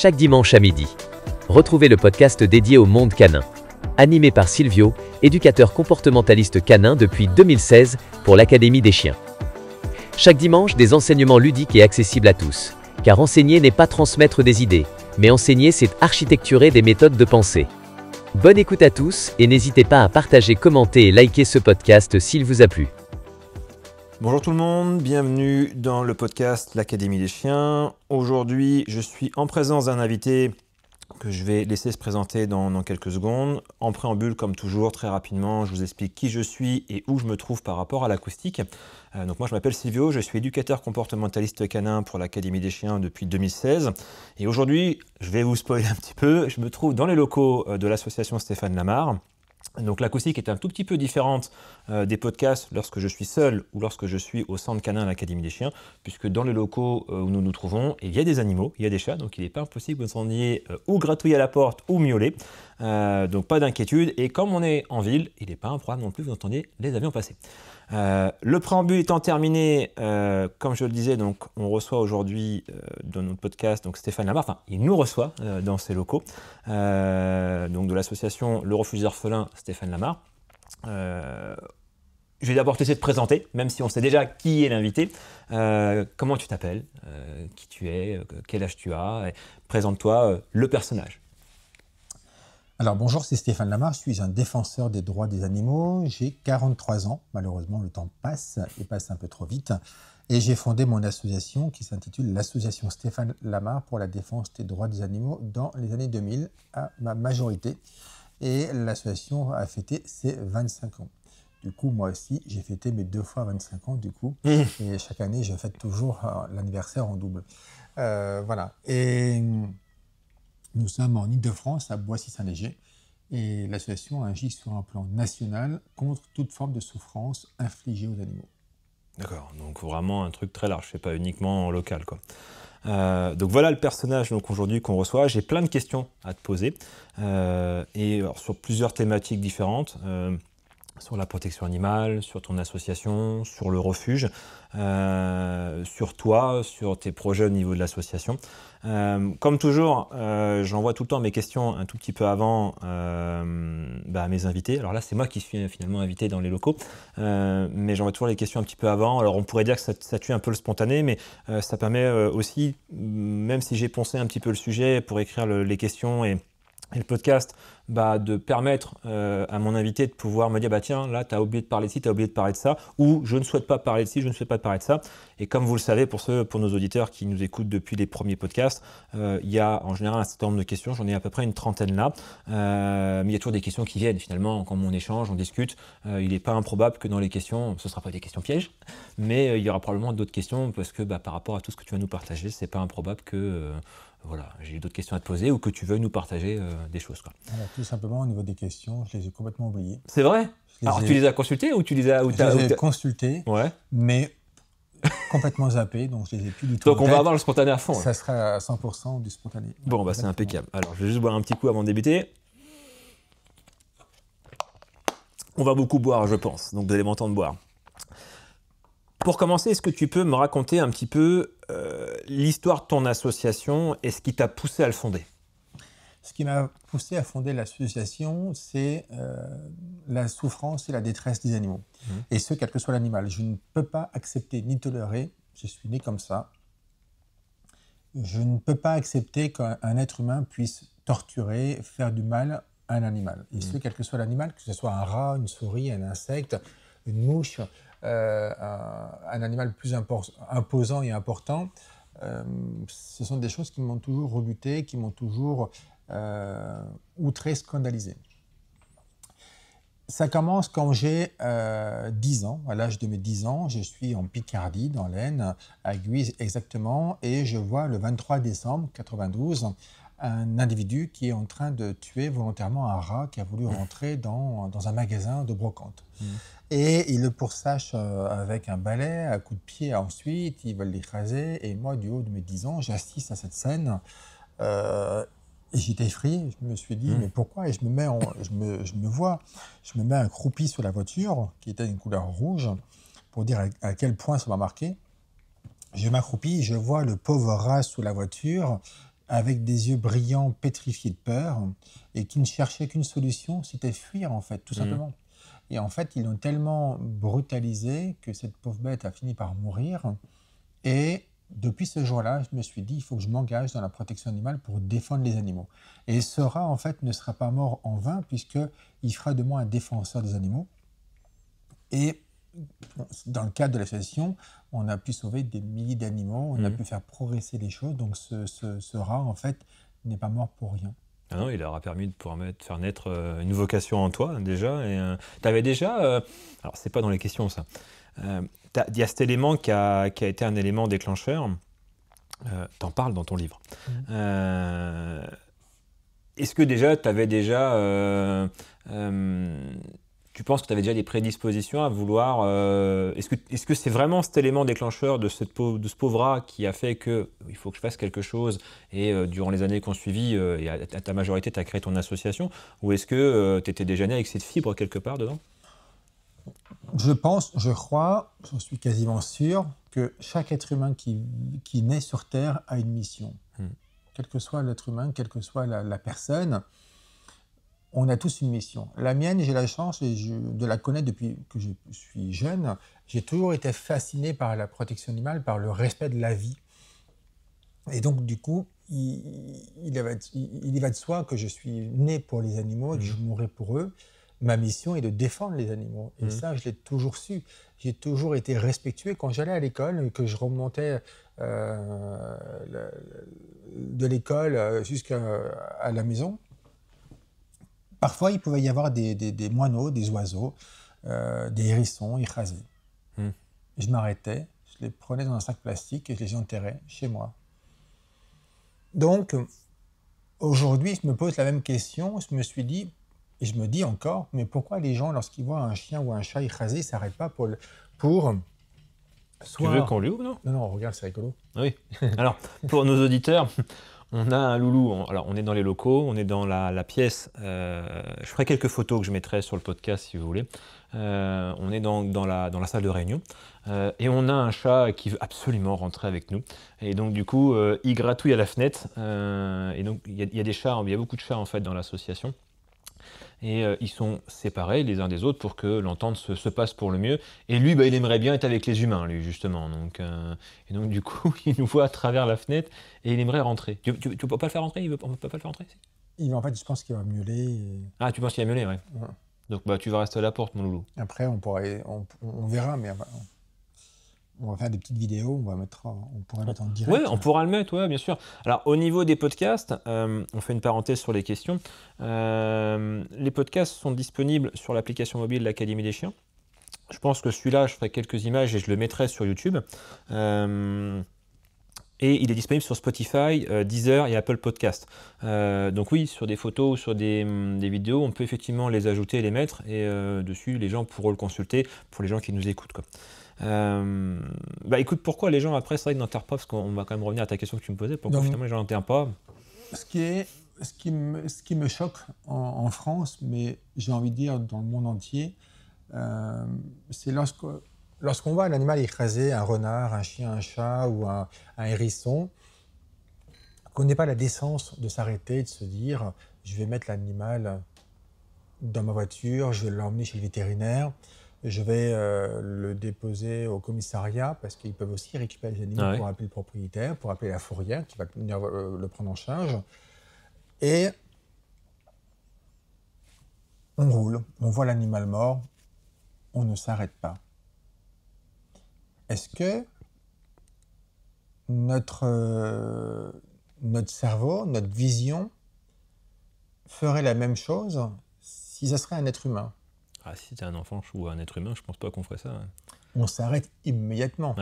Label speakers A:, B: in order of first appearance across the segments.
A: chaque dimanche à midi. Retrouvez le podcast dédié au monde canin, animé par Silvio, éducateur comportementaliste canin depuis 2016 pour l'Académie des chiens. Chaque dimanche, des enseignements ludiques et accessibles à tous, car enseigner n'est pas transmettre des idées, mais enseigner c'est architecturer des méthodes de pensée. Bonne écoute à tous et n'hésitez pas à partager, commenter et liker ce podcast s'il vous a plu. Bonjour tout le monde, bienvenue dans le podcast L'Académie des chiens. Aujourd'hui, je suis en présence d'un invité que je vais laisser se présenter dans, quelques secondes. En préambule, comme toujours, très rapidement, je vous explique qui je suis et où je me trouve par rapport à l'acoustique. Euh, donc moi, je m'appelle Silvio, je suis éducateur comportementaliste canin pour l'Académie des chiens depuis 2016. Et aujourd'hui, je vais vous spoiler un petit peu, je me trouve dans les locaux euh, de l'association Stéphane Lamar, donc l'acoustique est un tout petit peu différente euh, des podcasts lorsque je suis seul ou lorsque je suis au centre canin à l'Académie des chiens, puisque dans les locaux euh, où nous nous trouvons, il y a des animaux, il y a des chats, donc il n'est pas impossible que vous entendiez euh, ou gratouiller à la porte ou miauler. donc pas d'inquiétude, et comme on est en ville, il n'est pas improbable non plus que vous entendiez les avions passer. Euh, le préambule étant terminé, euh, comme je le disais, donc, on reçoit aujourd'hui euh, dans notre podcast donc Stéphane Lamar, enfin il nous reçoit dans ses locaux, donc de l'association Le Refuge Orphelin Stéphane Lamar. je vais d'abord te de présenter, même si on sait déjà qui est l'invité. comment tu t'appelles Qui tu es Quel âge tu as Présente-toi le personnage.
B: Alors bonjour, c'est Stéphane Lamar je suis un défenseur des droits des animaux, j'ai 43 ans, malheureusement le temps passe et passe un peu trop vite, et j'ai fondé mon association qui s'intitule l'association Stéphane Lamar pour la défense des droits des animaux dans les années 2000 à ma majorité, et l'association a fêté ses 25 ans. Du coup, moi aussi, j'ai fêté mes deux fois 25 ans, du coup. Mmh. Et chaque année, je fête toujours euh, l'anniversaire en double. Euh, voilà. Et nous sommes en Ile-de-France, à Boissy-Saint-Léger, et l'association agit sur un plan national contre toute forme de souffrance infligée aux animaux.
A: D'accord, donc vraiment un truc très large, c'est pas uniquement local. Euh, donc voilà le personnage aujourd'hui qu'on reçoit. J'ai plein de questions à te poser euh, et sur plusieurs thématiques différentes, euh, sur la protection animale, sur ton association, sur le refuge, sur toi, sur tes projets au niveau de l'association. Euh, comme toujours, euh, j'envoie tout le temps mes questions un tout petit peu avant à euh, bah, mes invités. Alors là, c'est moi qui suis finalement invité dans les locaux, mais j'envoie toujours les questions un petit peu avant. Alors on pourrait dire que ça, tue un peu le spontané, mais ça permet aussi, même si j'ai poncé un petit peu le sujet pour écrire les questions et et le podcast, bah, de permettre euh, à mon invité de pouvoir me dire, bah tiens, là, tu as oublié de parler de ci, tu as oublié de parler de ça, ou je ne souhaite pas parler de ci, je ne souhaite pas parler de ça. Et comme vous le savez, pour, ceux, pour nos auditeurs qui nous écoutent depuis les premiers podcasts, euh, il y a en général un certain nombre de questions, j'en ai à peu près une trentaine là, euh, mais il y a toujours des questions qui viennent finalement, quand on échange, on discute, il n'est pas improbable que dans les questions, ce ne sera pas des questions pièges, mais il y aura probablement d'autres questions, parce que bah, par rapport à tout ce que tu vas nous partager, c'est pas improbable que voilà, j'ai d'autres questions à te poser ou que tu veux nous partager euh, des choses. Quoi.
B: Alors, tout simplement, au niveau des questions, je les ai complètement oubliées. C'est vrai Alors, tu les
A: as consultées ou tu les as. Ou je les ai
B: consultées, mais complètement zappées, donc je les ai plus du tout. Donc, on va avoir le spontané à fond. Hein. Ça sera à 100% du spontané. Bon, bah, c'est
A: impeccable. Alors, je vais juste boire un petit coup avant de débuter. On va beaucoup boire, je pense, donc vous allez m'entendre boire. Pour commencer, est-ce que tu peux me raconter un petit peu euh, l'histoire de ton association et ce qui t'a poussé à le fonder
B: Ce qui m'a poussé à fonder l'association, c'est euh, la souffrance et la détresse des animaux. Mmh. Et ce, quel que soit l'animal. Je ne peux pas accepter ni tolérer, je suis né comme ça. Je ne peux pas accepter qu'un être humain puisse torturer, faire du mal à un animal. Et mmh. ce, quel que soit l'animal, que ce soit un rat, une souris, un insecte, une mouche, euh, un, animal plus imposant et important, euh, ce sont des choses qui m'ont toujours rebuté, qui m'ont toujours euh, outré, scandalisé. Ça commence quand j'ai 10 euh, ans, à l'âge de mes 10 ans, je suis en Picardie, dans l'Aisne, à Guise exactement, et je vois le 23 décembre 92 un individu qui est en train de tuer volontairement un rat qui a voulu rentrer dans, un magasin de brocante. Mmh. Et ils le poursachent euh, avec un balai, à coup de pied ensuite, ils veulent l'écraser. Et moi, du haut de mes 10 ans, j'assiste à cette scène. Euh, et j'étais fri. je me suis dit, mmh. mais pourquoi Et je me, mets je, me, vois, je me mets un croupi sur la voiture, qui était une couleur rouge, pour dire à, quel point ça m'a marqué. Je m'accroupis, je vois le pauvre rat sous la voiture, avec des yeux brillants, pétrifiés de peur, et qui ne cherchait qu'une solution, c'était fuir, en fait, tout mmh. simplement. Et en fait, ils l'ont tellement brutalisé que cette pauvre bête a fini par mourir. Et depuis ce jour-là, je me suis dit, il faut que je m'engage dans la protection animale pour défendre les animaux. Et ce rat, en fait, ne sera pas mort en vain, puisqu'il fera de moi un défenseur des animaux. Et dans le cadre de l'association, on a pu sauver des milliers d'animaux, on a mmh. pu faire progresser les choses. Donc ce rat, en fait, n'est pas mort pour rien.
A: Ah non, il leur a permis de pouvoir mettre, faire naître euh, une vocation en toi déjà. Et euh, tu avais déjà, Alors, euh, alors c'est pas dans les questions ça, il y a cet élément qui a, été un élément déclencheur, t'en parles dans ton livre. Mmh. Est-ce que déjà, tu avais déjà tu penses que tu avais déjà des prédispositions à vouloir. Euh, est-ce que c'est vraiment cet élément déclencheur de, de ce pauvre rat qui a fait que il faut que je fasse quelque chose et euh, durant les années qui ont suivi, euh, à, ta majorité, tu as créé ton association Ou est-ce que tu étais déjà né avec cette fibre quelque part dedans
B: Je pense, je crois, j'en suis quasiment sûr, que chaque être humain qui, naît sur Terre a une mission. Hmm. Quel que soit l'être humain, quelle que soit la personne, on a tous une mission. La mienne, j'ai la chance de la connaître depuis que je suis jeune. J'ai toujours été fasciné par la protection animale, par le respect de la vie. Et donc, du coup, il, il, y va, de soi que je suis né pour les animaux et que mmh. je mourrai pour eux. Ma mission est de défendre les animaux. Et mmh. ça, je l'ai toujours su. J'ai toujours été respectué quand j'allais à l'école, que je remontais euh, de l'école euh, jusqu'à la maison Parfois, il pouvait y avoir des, moineaux, des oiseaux, euh, des hérissons, écrasés. Hmm. Je m'arrêtais, je les prenais dans un sac plastique et je les enterrais chez moi. Donc, aujourd'hui, je me pose la même question. Je me suis dit, et je me dis encore, mais pourquoi les gens, lorsqu'ils voient un chien ou un chat écrasé, ils ne s'arrêtent pas pour, Soit... Tu veux qu'on lui ouvre, non Non, non, regarde, c'est rigolo.
A: Oui. Alors, pour nos auditeurs, on a un loulou, alors on est dans les locaux, on est dans la, pièce, euh, je ferai quelques photos que je mettrai sur le podcast si vous voulez. Euh, on est dans, dans, la, dans, la, salle de réunion euh, et on a un chat qui veut absolument rentrer avec nous. Et donc du coup, il gratouille à la fenêtre. et donc il y, a des chats, il y a beaucoup de chats en fait dans l'association et euh, ils sont séparés les uns des autres pour que l'entente se, passe pour le mieux. Et lui, bah, il aimerait bien être avec les humains, lui, justement. Donc, euh, et donc, du coup, il nous voit à travers la fenêtre et il aimerait rentrer. Tu, ne peux pas le faire rentrer il veut, pas le faire rentrer
B: il, En fait, je pense qu'il va meuler.
A: Ah, tu penses qu'il va meuler, ouais. Donc, bah, tu vas rester à la porte, mon loulou.
B: Après, on, pourrait, on, on verra, mais on va faire des petites vidéos, on va mettre, on pourra mettre en direct. Oui, on
A: pourra le mettre, ouais, bien sûr. Alors au niveau des podcasts, euh, on fait une parenthèse sur les questions. Euh, les podcasts sont disponibles sur l'application mobile de l'Académie des chiens. Je pense que celui-là, je ferai quelques images et je le mettrai sur YouTube. Euh, et il est disponible sur Spotify, Deezer et Apple Podcast. donc oui, sur des photos ou sur des, mm, vidéos, on peut effectivement les ajouter et les mettre, et dessus, les gens pourront le consulter pour les gens qui nous écoutent. Euh, bah écoute, pourquoi les gens après, ça d'enterre que parce qu'on va quand même revenir à ta question que tu me posais, pourquoi finalement les gens n'enterrent pas
B: ce qui, ce, qui me, ce qui me choque en, France, mais j'ai envie de dire dans le monde entier, euh, c'est lorsque, lorsqu'on voit un animal écraser, un renard, un chien, un chat ou un, hérisson, qu'on n'ait pas la décence de s'arrêter, de se dire je vais mettre l'animal dans ma voiture, je vais l'emmener chez le vétérinaire je vais euh, le déposer au commissariat parce qu'ils peuvent aussi récupérer les animaux ah pour appeler le propriétaire, pour appeler la fourrière qui va venir euh, le prendre en charge. Et on roule, on voit l'animal mort, on ne s'arrête pas. Est-ce que notre, euh, notre cerveau, notre vision ferait la même chose si ce serait un être humain ah, si c'était un enfant ou un être humain, je pense pas qu'on ferait ça. Hein. On s'arrête immédiatement.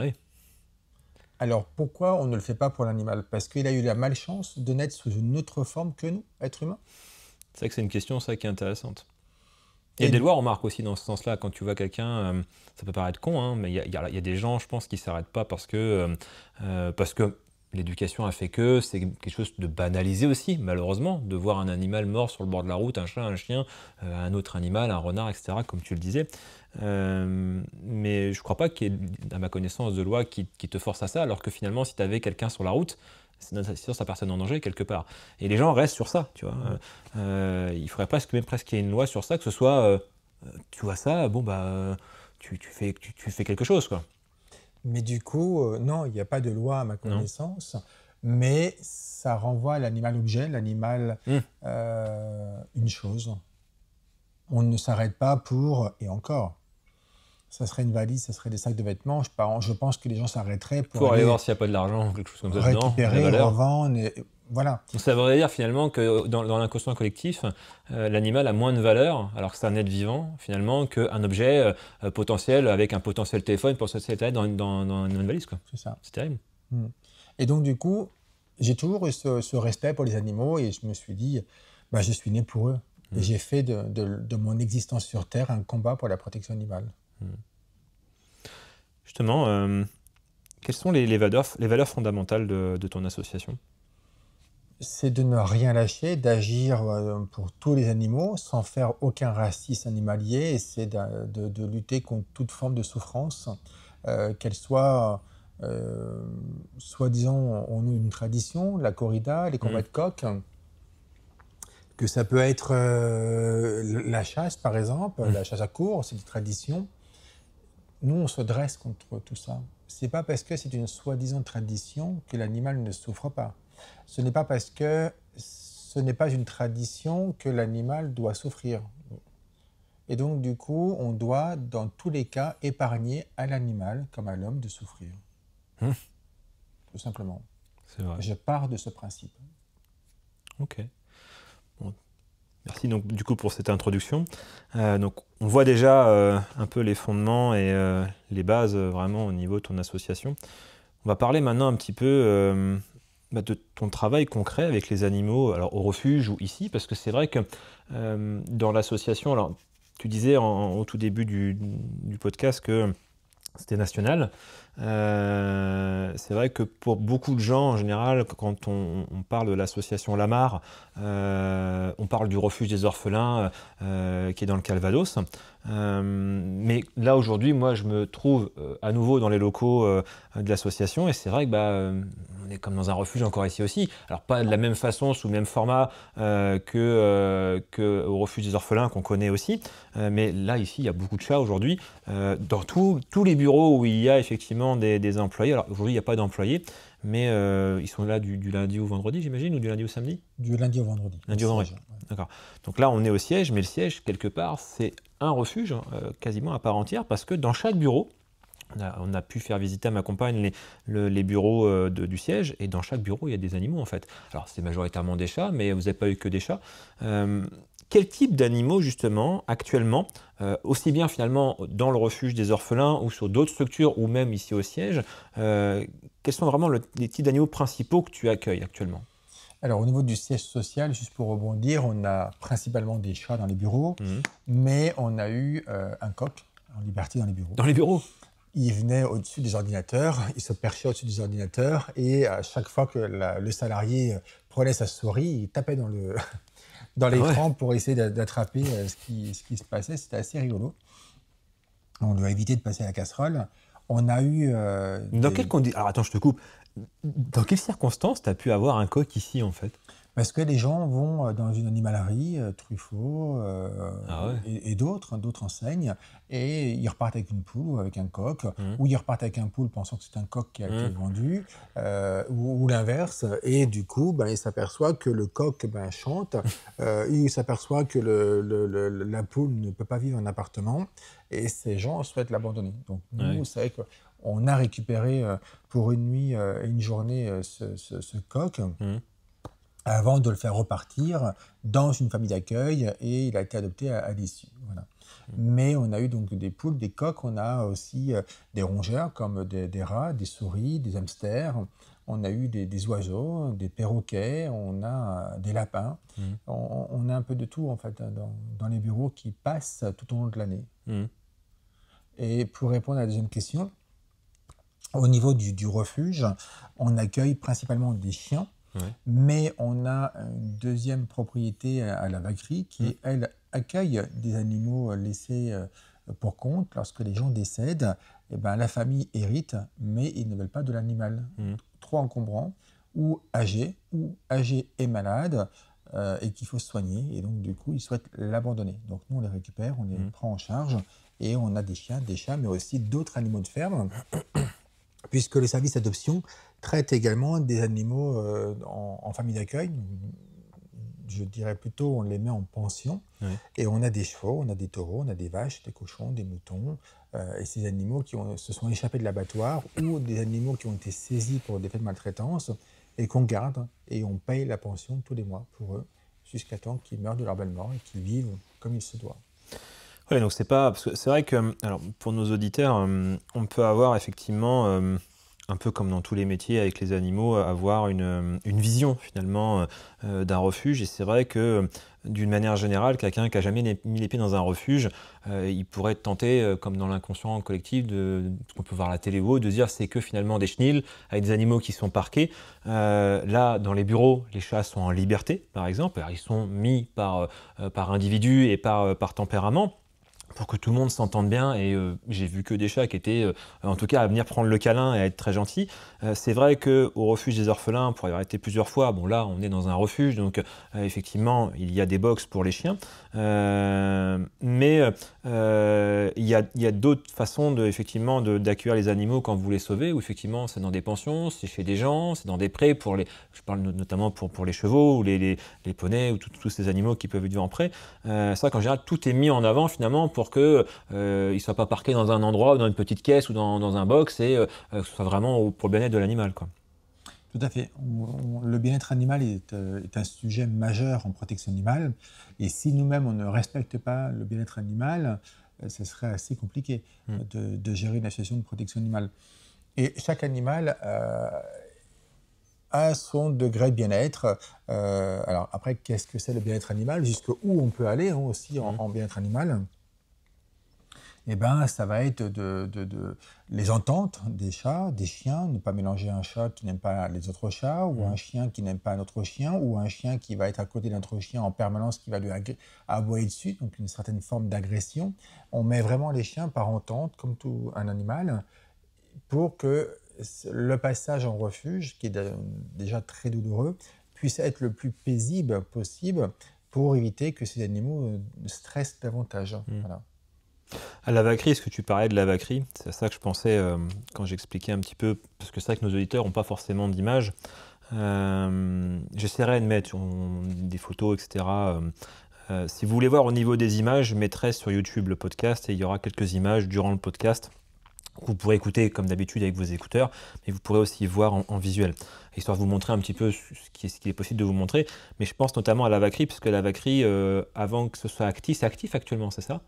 B: Alors pourquoi on ne le fait pas pour l'animal Parce qu'il a eu la malchance de naître sous une autre forme que nous, être humain
A: C'est vrai que c'est une question ça qui est intéressante. Et des lois, on marque aussi dans ce sens-là. Quand tu vois quelqu'un, euh, ça peut paraître con, hein, mais il y, a des gens, je pense, qui ne s'arrêtent pas parce que, euh, euh, parce que l'éducation a fait que c'est quelque chose de banalisé aussi, malheureusement, de voir un animal mort sur le bord de la route, un chat, un chien, euh, un autre animal, un renard, etc., comme tu le disais. Euh, mais je ne crois pas qu'il y ait, à ma connaissance, de loi qui, te force à ça, alors que finalement, si tu avais quelqu'un sur la route, c'est sûr sa personne en danger quelque part. Et les gens restent sur ça, tu vois. Euh, il faudrait presque, même presque qu'il y ait une loi sur ça, que ce soit, tu vois ça, bon bah, tu, fais, tu fais quelque chose, quoi.
B: Mais du coup, euh, non, il n'y a pas de loi à ma connaissance, mais ça renvoie à l'animal-objet, l'animal, hmm. euh, une chose. On ne s'arrête pas pour, et encore, ça serait une valise, ça serait des sacs de vêtements. Je, pense que les gens s'arrêteraient pour, pour aller, voir s'il
A: n'y a pas de l'argent, quelque chose comme ça. Récupérer,
B: revendre. Voilà.
A: Ça voudrait dire finalement que dans, dans l'inconscient collectif, euh, l'animal a moins de valeur, alors que c'est un être vivant, finalement, qu'un objet euh, euh, potentiel avec un potentiel téléphone, pour se dans, dans, dans une valise. C'est ça. C'est terrible.
B: Hmm. Et donc, du coup, j'ai toujours eu ce, respect pour les animaux et je me suis dit, bah, je suis né pour eux. Et hmm. j'ai fait de, mon existence sur Terre un combat pour la protection animale. Hmm.
A: Justement, quelles sont les, valeurs, fondamentales de ton association
B: c'est de ne rien lâcher, d'agir euh, pour tous les animaux sans faire aucun racisme animalier, et c'est de, lutter contre toute forme de souffrance, euh, qu'elle soit, euh, soi-disant, on a une tradition, la corrida, les combats mmh. de coqs, que ça peut être la chasse, par exemple, mmh. la chasse à cours, c'est une tradition. Nous, on se dresse contre tout ça. C'est pas parce que c'est une soi-disant tradition que l'animal ne souffre pas ce n'est pas parce que ce n'est pas une tradition que l'animal doit souffrir. Et donc, du coup, on doit, dans tous les cas, épargner à l'animal, comme à l'homme, de souffrir. Hum. Tout simplement. C'est vrai. Je pars de ce principe. Ok.
A: Merci donc, du coup pour cette introduction. Euh, donc, on voit déjà euh, un peu les fondements et euh, les bases vraiment au niveau de ton association. On va parler maintenant un petit peu bah, de ton travail concret avec les animaux, alors au refuge ou ici, parce que c'est vrai que euh, dans l'association, alors tu disais au tout début du, podcast que c'était national. Euh, c'est vrai que pour beaucoup de gens, en général, quand on, parle de l'association Lamar, euh, on parle du refuge des orphelins qui est dans le Calvados. mais là, aujourd'hui, moi, je me trouve à nouveau dans les locaux de l'association et c'est vrai que bah, on est comme dans un refuge encore ici aussi. Alors pas de la même façon, sous le même format euh, que, euh, que, au refuge des orphelins qu'on connaît aussi, euh, mais là ici il y a beaucoup de chats aujourd'hui. Euh, dans tous les bureaux où il y a effectivement des, des employés, alors aujourd'hui il n'y a pas d'employés, mais ils sont là du, lundi au vendredi, j'imagine, ou du lundi au samedi
B: Du lundi au vendredi.
A: Lundi au vendredi. D'accord. Donc là, on est au siège, mais le siège, quelque part, c'est un refuge quasiment à part entière, parce que dans chaque bureau, on a, pu faire visiter à ma compagne les, bureaux euh, du siège, et dans chaque bureau, il y a des animaux en fait. Alors c'est majoritairement des chats, mais vous n'avez pas eu que des chats. Euh, quel type d'animaux justement actuellement, euh, aussi bien finalement dans le refuge des orphelins ou sur d'autres structures ou même ici au siège, quels sont vraiment les types d'animaux principaux que tu accueilles
B: actuellement alors, au niveau du siège social, juste pour rebondir, on a principalement des chats dans les bureaux, mmh. mais on a eu un coq en liberté dans les bureaux. Dans les bureaux il venait au-dessus des ordinateurs, il se perchait au-dessus des ordinateurs, et à euh, chaque fois que le salarié prenait sa souris, il tapait dans le dans ah l'écran pour essayer d'attraper euh, ce qui, ce qui se passait. C'était assez rigolo. On doit éviter de passer à la casserole. On a eu. Euh, dans quelles conditions Alors attends, je te coupe. Dans quelles circonstances tu as pu avoir un coq ici, en fait parce que les gens vont euh, dans une animalerie, euh, Truffaut euh, ah et, d'autres, hein, d'autres enseignes, et ils repartent avec une poule ou avec un coq, mmh. ou ils repartent avec un poule pensant que c'est un coq qui a été mmh. vendu, ou, l'inverse, et du coup, ben, ils s'aperçoivent que le coq ben, chante, ils s'aperçoivent que le, la poule ne peut pas vivre en appartement, et ces gens souhaitent l'abandonner. Donc nous, c'est vrai qu'on a récupéré pour une nuit et une journée ce, coq. Mmh avant de le faire repartir dans une famille d'accueil et il a été adopté à, l'issue. Mm. Mais on a eu donc des poules, des coques, on a aussi euh, des rongeurs comme des, rats, des souris, des hamsters. On a eu des, oiseaux, des perroquets, on a euh, des lapins. Mm. On, a un peu de tout en fait hein, dans, les bureaux qui passent tout au long de l'année. Mm. Et pour répondre à la deuxième question, au niveau du refuge, on accueille principalement des chiens mais on a une deuxième propriété à, la vaquerie qui, elle, accueille des animaux euh, laissés euh, pour compte. Lorsque les gens décèdent, eh ben, la famille hérite, mais ils ne veulent pas de l'animal. Mmh. Trop encombrant, ou âgé, ou âgé et malade, euh, et qu'il faut soigner. Et donc, du coup, ils souhaitent l'abandonner. Donc, nous, on les récupère, on les mmh. prend en charge, et on a des chiens, des chats, mais aussi d'autres animaux de ferme. puisque le service d'adoption traite également des animaux euh, en, famille d'accueil. Je dirais plutôt, on les met en pension. Et on a des chevaux, on a des taureaux, on a des vaches, des cochons, des moutons. Euh, et ces animaux qui se sont échappés de l'abattoir ou des animaux qui ont été saisis pour des faits de maltraitance et qu'on garde et on paye la pension tous les mois pour eux jusqu'à temps qu'ils meurent de leur belle mort et qu'ils vivent comme il se doit.
A: Oui, donc c'est pas. C'est vrai que, alors, pour nos auditeurs, euh, on peut avoir effectivement un peu comme dans tous les métiers avec les animaux, euh, avoir euh, une, vision finalement euh, d'un refuge. Et c'est vrai que d'une manière générale, quelqu'un qui n'a jamais mis les pieds dans un refuge, il pourrait être tenté, comme dans l'inconscient collectif, de, qu'on peut voir la télé ou de dire c'est que finalement des chenilles avec des animaux qui sont parqués. là, dans les bureaux, les chats sont en liberté, par exemple. ils sont mis par, par individu et par tempérament pour que tout le monde s'entende bien. Et euh, j'ai vu que des chats qui étaient, euh, en tout cas, à venir prendre le câlin et à être très gentils. Euh, c'est vrai que au refuge des orphelins, pour y avoir été plusieurs fois, bon là, on est dans un refuge, donc effectivement, il y a des box pour les chiens, mais il y a, a d'autres façons de, effectivement d'accueillir les animaux quand vous les sauvez. Ou effectivement, c'est dans des pensions, c'est chez des gens, c'est dans des prés pour les, je parle notamment pour, pour les chevaux ou les, les, poneys ou tous ces animaux qui peuvent vivre en C'est ça, qu'en général, tout est mis en avant finalement pour qu'il que euh, il soit pas parqué dans un endroit ou dans une petite caisse ou dans, un box et euh, euh, que ce soit vraiment pour le bien-être de l'animal. Tout
B: à fait. le bien-être animal est, un sujet majeur en protection animale. Et si nous-mêmes, on ne respecte pas le bien-être animal, ce serait assez compliqué hmm. de, gérer une association de protection animale. Et chaque animal a son degré de bien-être. alors après, qu'est-ce que c'est le bien-être animal Jusqu'où on peut aller hein, aussi hmm. en bien-être animal eh ben, ça va être de, les ententes des chats, des chiens, ne pas mélanger un chat qui n'aime pas les autres chats, ou mm. un chien qui n'aime pas un autre chien, ou un chien qui va être à côté d'un autre chien en permanence qui va lui aboyer dessus, donc une certaine forme d'agression. On met vraiment les chiens par entente, comme tout un animal, pour que le passage en refuge, qui est déjà très douloureux, puisse être le plus paisible possible pour éviter que ces animaux euh, stressent davantage. Mm.
A: À la vaquerie, est-ce que tu parlais de la vaquerie C'est ça que je pensais euh, quand j'expliquais un petit peu, parce que c'est vrai que nos auditeurs n'ont pas forcément d'image. Euh, j'essaierai de mettre des photos, etc. Euh, si vous voulez voir au niveau des images, je mettrai sur YouTube le podcast et il y aura quelques images durant le podcast. Vous pourrez écouter comme d'habitude avec vos écouteurs, mais vous pourrez aussi voir en, visuel, histoire de vous montrer un petit peu ce qui, est, ce est, possible de vous montrer. Mais je pense notamment à la vaquerie, parce que la vaquerie, avant que ce soit actif, c'est actif actuellement, c'est ça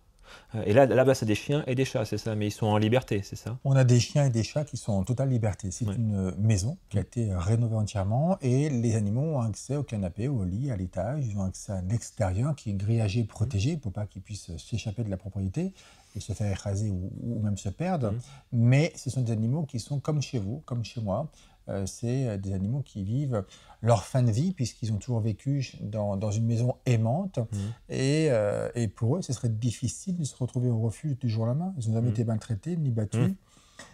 A: euh, et là, là-bas, c'est des chiens et des chats, c'est ça, mais ils sont en liberté, c'est ça
B: On a des chiens et des chats qui sont en totale liberté. C'est une euh, maison qui a été euh, rénovée entièrement et les animaux ont accès au canapé, au lit, à l'étage. Ils ont accès à l'extérieur qui est grillagé, protégé pour pas qu'ils puissent s'échapper de la propriété et se faire écraser ou, même se perdre. Mmh. Mais ce sont des animaux qui sont comme chez vous, comme chez moi. Euh, c'est euh, des animaux qui vivent leur fin de vie, puisqu'ils ont toujours vécu dans, une maison aimante. Mmh. Euh, et, pour eux, ce serait difficile de se retrouver au refuge du jour la main. Ils n'ont jamais mmh. été maltraités ni battus. Mmh.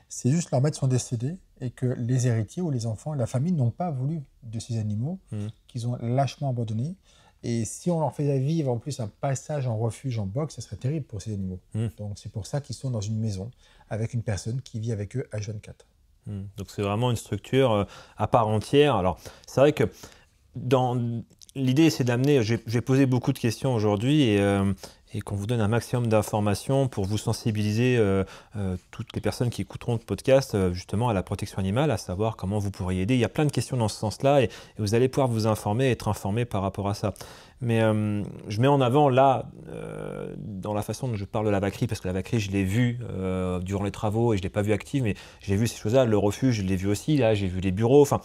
B: C'est juste que leurs maîtres sont décédés et que les héritiers ou les enfants, la famille n'ont pas voulu de ces animaux, qu'ils ont lâchement abandonnés. Et si on leur faisait vivre en plus un passage en refuge, en box, ce serait terrible pour ces animaux. Donc c'est pour ça qu'ils sont dans une maison avec une personne qui vit avec eux à 4.
A: Hmm. Donc c'est vraiment une structure euh, à part entière. Alors c'est vrai que dans l'idée c'est d'amener, j'ai posé beaucoup de questions aujourd'hui euh, et, qu'on vous donne un maximum d'informations pour vous sensibiliser euh, toutes les personnes qui écouteront le podcast justement à la protection animale, à savoir comment vous pourriez aider. Il y a plein de questions dans ce sens-là et, vous allez pouvoir vous informer, être informé par rapport à ça. Mais euh, je mets en avant là, euh, dans la façon dont je parle de la vacrie, parce que la vacrie, je l'ai vue euh, durant les travaux et je ne l'ai pas vue active, mais j'ai vu ces choses-là. Le refuge, je l'ai vu aussi. Là, j'ai vu les bureaux. Enfin,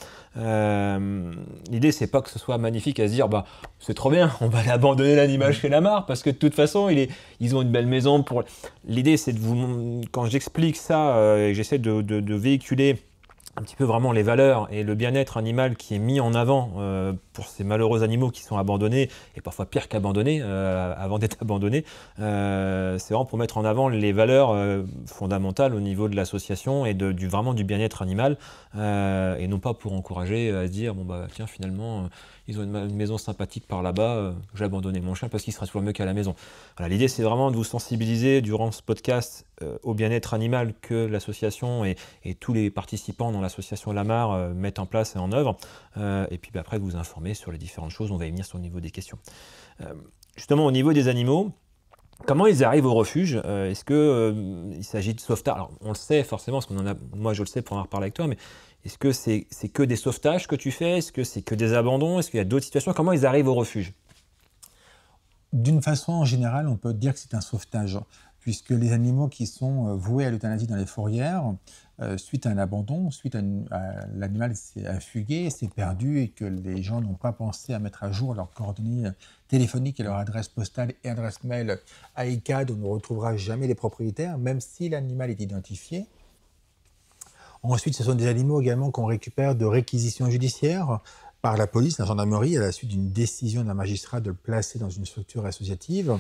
A: l'idée, c'est pas que ce soit magnifique à se dire, bah, c'est trop bien, on va l'abandonner abandonner l'animal chez mare, parce que de toute façon, il est, ils ont une belle maison pour. L'idée, c'est de vous. Quand j'explique ça et j'essaie de, de véhiculer un petit peu vraiment les valeurs et le bien-être animal qui est mis en avant euh, pour ces malheureux animaux qui sont abandonnés, et parfois pire qu'abandonnés, euh, avant d'être abandonnés, euh, c'est vraiment pour mettre en avant les valeurs fondamentales au niveau de l'association et vraiment du bien-être animal, et non pas pour encourager à se dire, bon bah tiens finalement, ils ont une, maison sympathique par là-bas, euh, j'ai abandonné mon chien parce qu'il sera toujours mieux qu'à la maison. l'idée c'est vraiment de vous sensibiliser durant ce podcast euh, au bien-être animal que l'association et, tous les participants dans l'association Lamar euh, mettent en place et en œuvre, et puis bah, après vous informer sur les différentes choses, on va y venir sur le niveau des questions. justement au niveau des animaux, Comment ils arrivent au refuge Est-ce qu'il s'agit de sauvetage Alors, on le sait forcément, parce qu'on en a, moi je le sais pour en reparler avec toi, mais est-ce que c'est que des sauvetages que tu fais Est-ce que c'est que des abandons Est-ce qu'il y a d'autres situations Comment ils arrivent au refuge
B: D'une façon en général, on peut dire que c'est un sauvetage, puisque les animaux qui sont euh, voués à l'euthanasie dans les fourrières, euh, suite à un abandon, suite à, l'animal s'est affugué, s'est perdu et que les gens n'ont pas pensé à mettre à jour leurs coordonnées euh, téléphoniques et leur adresse postale et adresse mail à ICAD, on ne retrouvera jamais les propriétaires, même si l'animal est identifié Ensuite, ce sont des animaux également qu'on récupère de réquisitions judiciaires par la police, la gendarmerie, à la suite d'une décision d'un magistrat de le placer dans une structure associative.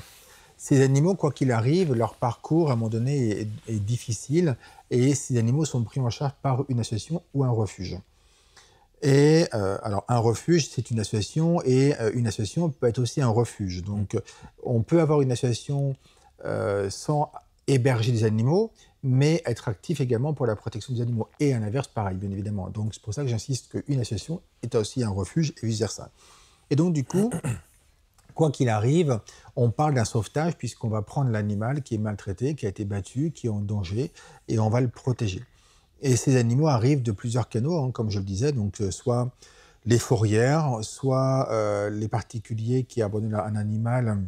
B: Ces animaux, quoi qu'il arrive, leur parcours à un moment donné est, difficile et ces animaux sont pris en charge par une association ou un refuge. Et euh, alors un refuge, c'est une association et euh, une association peut être aussi un refuge. Donc on peut avoir une association euh, sans héberger des animaux, mais être actif également pour la protection des animaux. Et à l'inverse, pareil, bien évidemment. Donc c'est pour ça que j'insiste qu'une association est aussi un refuge et vice-versa. Et donc du coup, quoi qu'il arrive, on parle d'un sauvetage puisqu'on va prendre l'animal qui est maltraité, qui a été battu, qui est en danger, et on va le protéger. Et ces animaux arrivent de plusieurs canaux, hein, comme je le disais, donc euh, soit les fourrières, soit euh, les particuliers qui abandonnent un animal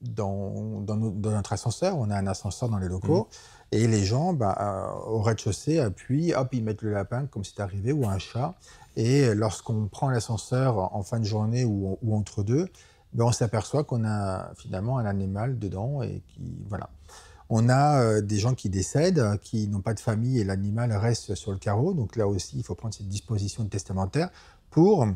B: dans, dans, notre ascenseur, on a un ascenseur dans les locaux, mmh. et les gens, bah, euh, au rez-de-chaussée, appuient, hop, ils mettent le lapin comme c'est arrivé, ou un chat. Et lorsqu'on prend l'ascenseur en fin de journée ou, entre deux, ben, on s'aperçoit qu'on a finalement un animal dedans et qui, voilà. On a euh, des gens qui décèdent, qui n'ont pas de famille et l'animal reste sur le carreau. Donc là aussi, il faut prendre cette disposition testamentaire pour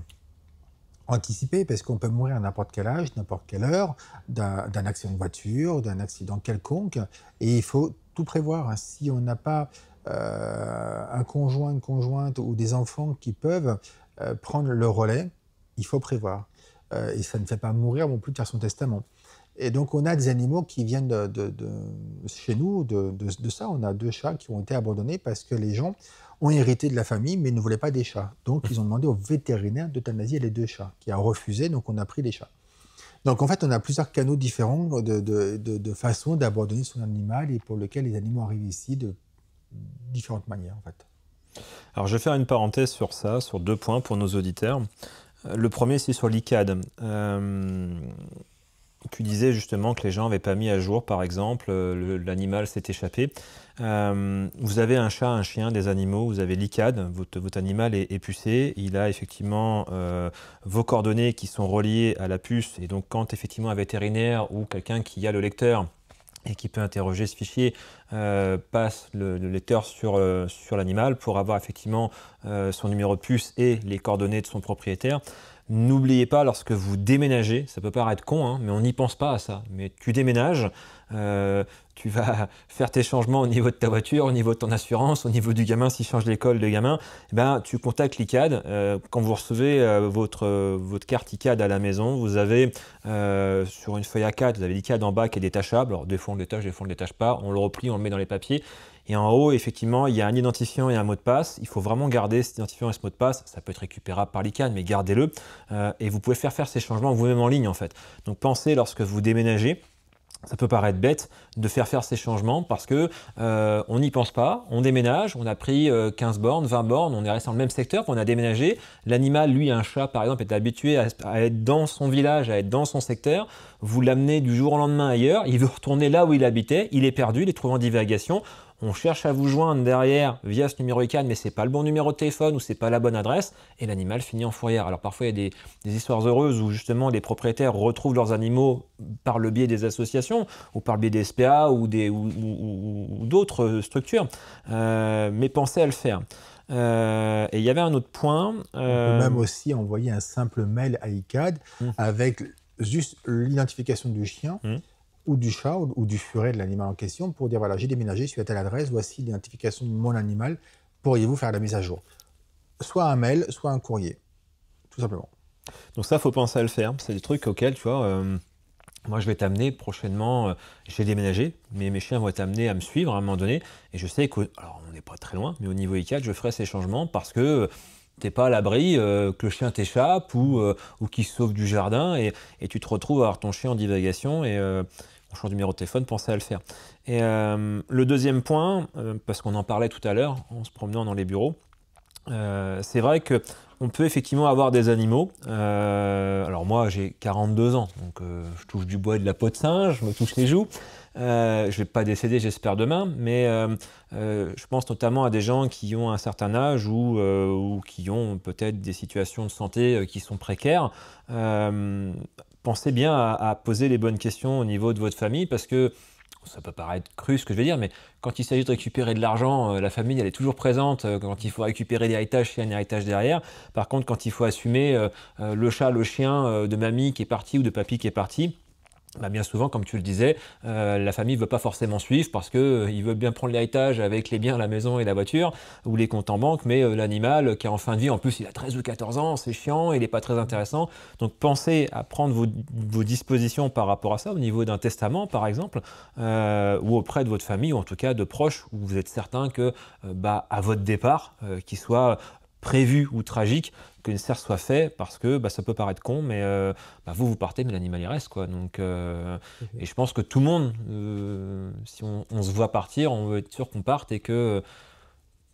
B: anticiper parce qu'on peut mourir à n'importe quel âge, n'importe quelle heure, d'un accident de voiture, d'un accident quelconque, et il faut tout prévoir. Hein. Si on n'a pas euh, un conjoint, une conjointe ou des enfants qui peuvent euh, prendre le relais, il faut prévoir. Euh, et ça ne fait pas mourir non plus de faire son testament. Et donc on a des animaux qui viennent de, chez nous, de, ça. On a deux chats qui ont été abandonnés parce que les gens ont hérité de la famille, mais ne voulaient pas des chats. Donc, ils ont demandé au vétérinaire d'euthanasier les deux chats, qui a refusé, donc on a pris les chats. Donc, en fait, on a plusieurs canaux différents de, façon de, d'abandonner son animal et pour lequel les animaux arrivent ici de différentes manières, en fait.
A: Alors, je vais faire une parenthèse sur ça, sur deux points pour nos auditeurs. Euh, le premier, c'est sur l'ICAD. Euh, tu disais justement que les gens n'avaient pas mis à jour, par exemple, euh, l'animal s'est échappé. Euh, vous avez un chat, un chien, des animaux, vous avez l'ICAD, votre, animal est, pucé, il a effectivement euh, vos coordonnées qui sont reliées à la puce, et donc quand effectivement un vétérinaire ou quelqu'un qui a le lecteur et qui peut interroger ce fichier, euh, passe le, lecteur sur, sur l'animal pour avoir effectivement son numéro de puce et les coordonnées de son propriétaire. N'oubliez pas, lorsque vous déménagez, ça peut paraître con, hein, mais on n'y pense pas à ça, mais tu déménages, tu vas faire tes changements au niveau de ta voiture, au niveau de ton assurance, au niveau du gamin, s'il change l'école de gamin, eh ben, tu contactes l'ICAD. Euh, quand vous recevez euh, euh, votre, carte ICAD à la maison, vous avez sur une feuille A4, vous avez l'ICAD en bas qui est détachable. Alors, des fois on le détache, des fois on ne le détache pas. On le replie, on le met dans les papiers. Et en haut, effectivement, il y a un identifiant et un mot de passe. Il faut vraiment garder cet identifiant et ce mot de passe. Ça peut être récupérable par l'ICAD, mais gardez-le. et vous pouvez faire faire ces changements vous-même en ligne, en fait. Donc pensez, lorsque vous déménagez, ça peut paraître bête de faire faire ces changements parce que euh, on n'y pense pas, on déménage, on a pris 15 euh, bornes, 20 bornes, on est resté dans le même secteur, on a déménagé. L'animal, lui, un chat par exemple, est habitué à, à, être dans son village, à être dans son secteur. Vous l'amenez du jour au lendemain ailleurs, il veut retourner là où il habitait, il est perdu, il est trouvé en divagation on cherche à vous joindre derrière via ce numéro ICANN, mais c'est pas le bon numéro de téléphone ou c'est pas la bonne adresse, et l'animal finit en fourrière. Alors parfois il y a des, histoires heureuses où justement les propriétaires retrouvent leurs animaux par le biais des associations ou par le biais des SPA ou d'autres euh, structures, euh, mais pensez à le faire. Euh, et il y avait un autre point. On peut même
B: aussi envoyer un simple mail à ICAD hum. avec juste l'identification du chien. Hum ou du chat ou, du furet de l'animal en question pour dire voilà, j'ai déménagé, je suis à telle adresse, voici l'identification de mon animal, pourriez-vous faire la mise à jour Soit un mail, soit un courrier, tout simplement.
A: Donc ça, faut penser à le faire. C'est des trucs auxquels, tu vois, euh, moi je vais t'amener prochainement, euh, j'ai déménagé, mais mes chiens vont être amenés à me suivre à un moment donné, et je sais que, alors on n'est pas très loin, mais au niveau ICAT, je ferai ces changements parce que euh, t'es pas à l'abri que le chien t'échappe ou, ou qu'il sauve du jardin et, tu te retrouves à avoir ton chien en divagation numéro de téléphone, pensez à le faire. Et euh, le deuxième point, euh, parce qu'on en parlait tout à l'heure en se promenant dans les bureaux, euh, c'est vrai que on peut effectivement avoir des animaux. alors moi, j'ai 42 ans, donc je touche du bois et de la peau de singe, je me touche les joues. je ne vais pas décéder, j'espère, demain, mais je pense notamment à des gens qui ont un certain âge ou qui ont peut-être des situations de santé qui sont précaires pensez bien à, poser les bonnes questions au niveau de votre famille parce que ça peut paraître cru ce que je vais dire, mais quand il s'agit de récupérer de l'argent, euh, la famille elle est toujours présente. Euh, quand il faut récupérer l'héritage, il y a un héritage derrière. Par contre, quand il faut assumer euh, le chat, le chien de mamie qui est parti ou de papy qui est parti, bah, bien souvent, comme tu le disais, euh, la famille ne veut pas forcément suivre parce qu'il euh, il veut bien prendre l'héritage avec les biens, la maison et la voiture ou les comptes en banque, mais euh, l'animal qui est en fin de vie, en plus il a 13 ou 14 ans, c'est chiant, il n'est pas très intéressant. Donc pensez à prendre vos, dispositions par rapport à ça, au niveau d'un testament par exemple, ou auprès de votre famille, ou en tout cas de proches où vous êtes certain que bah, à votre départ, qu'il soit prévu ou tragique qu'une serre soit faite, parce que bah, ça peut paraître con, mais euh, bah, vous, vous partez, mais l'animal il reste. Quoi. Donc, euh, mhm. Et je pense que tout le monde, euh, si on, se voit partir, on veut être sûr qu'on parte et que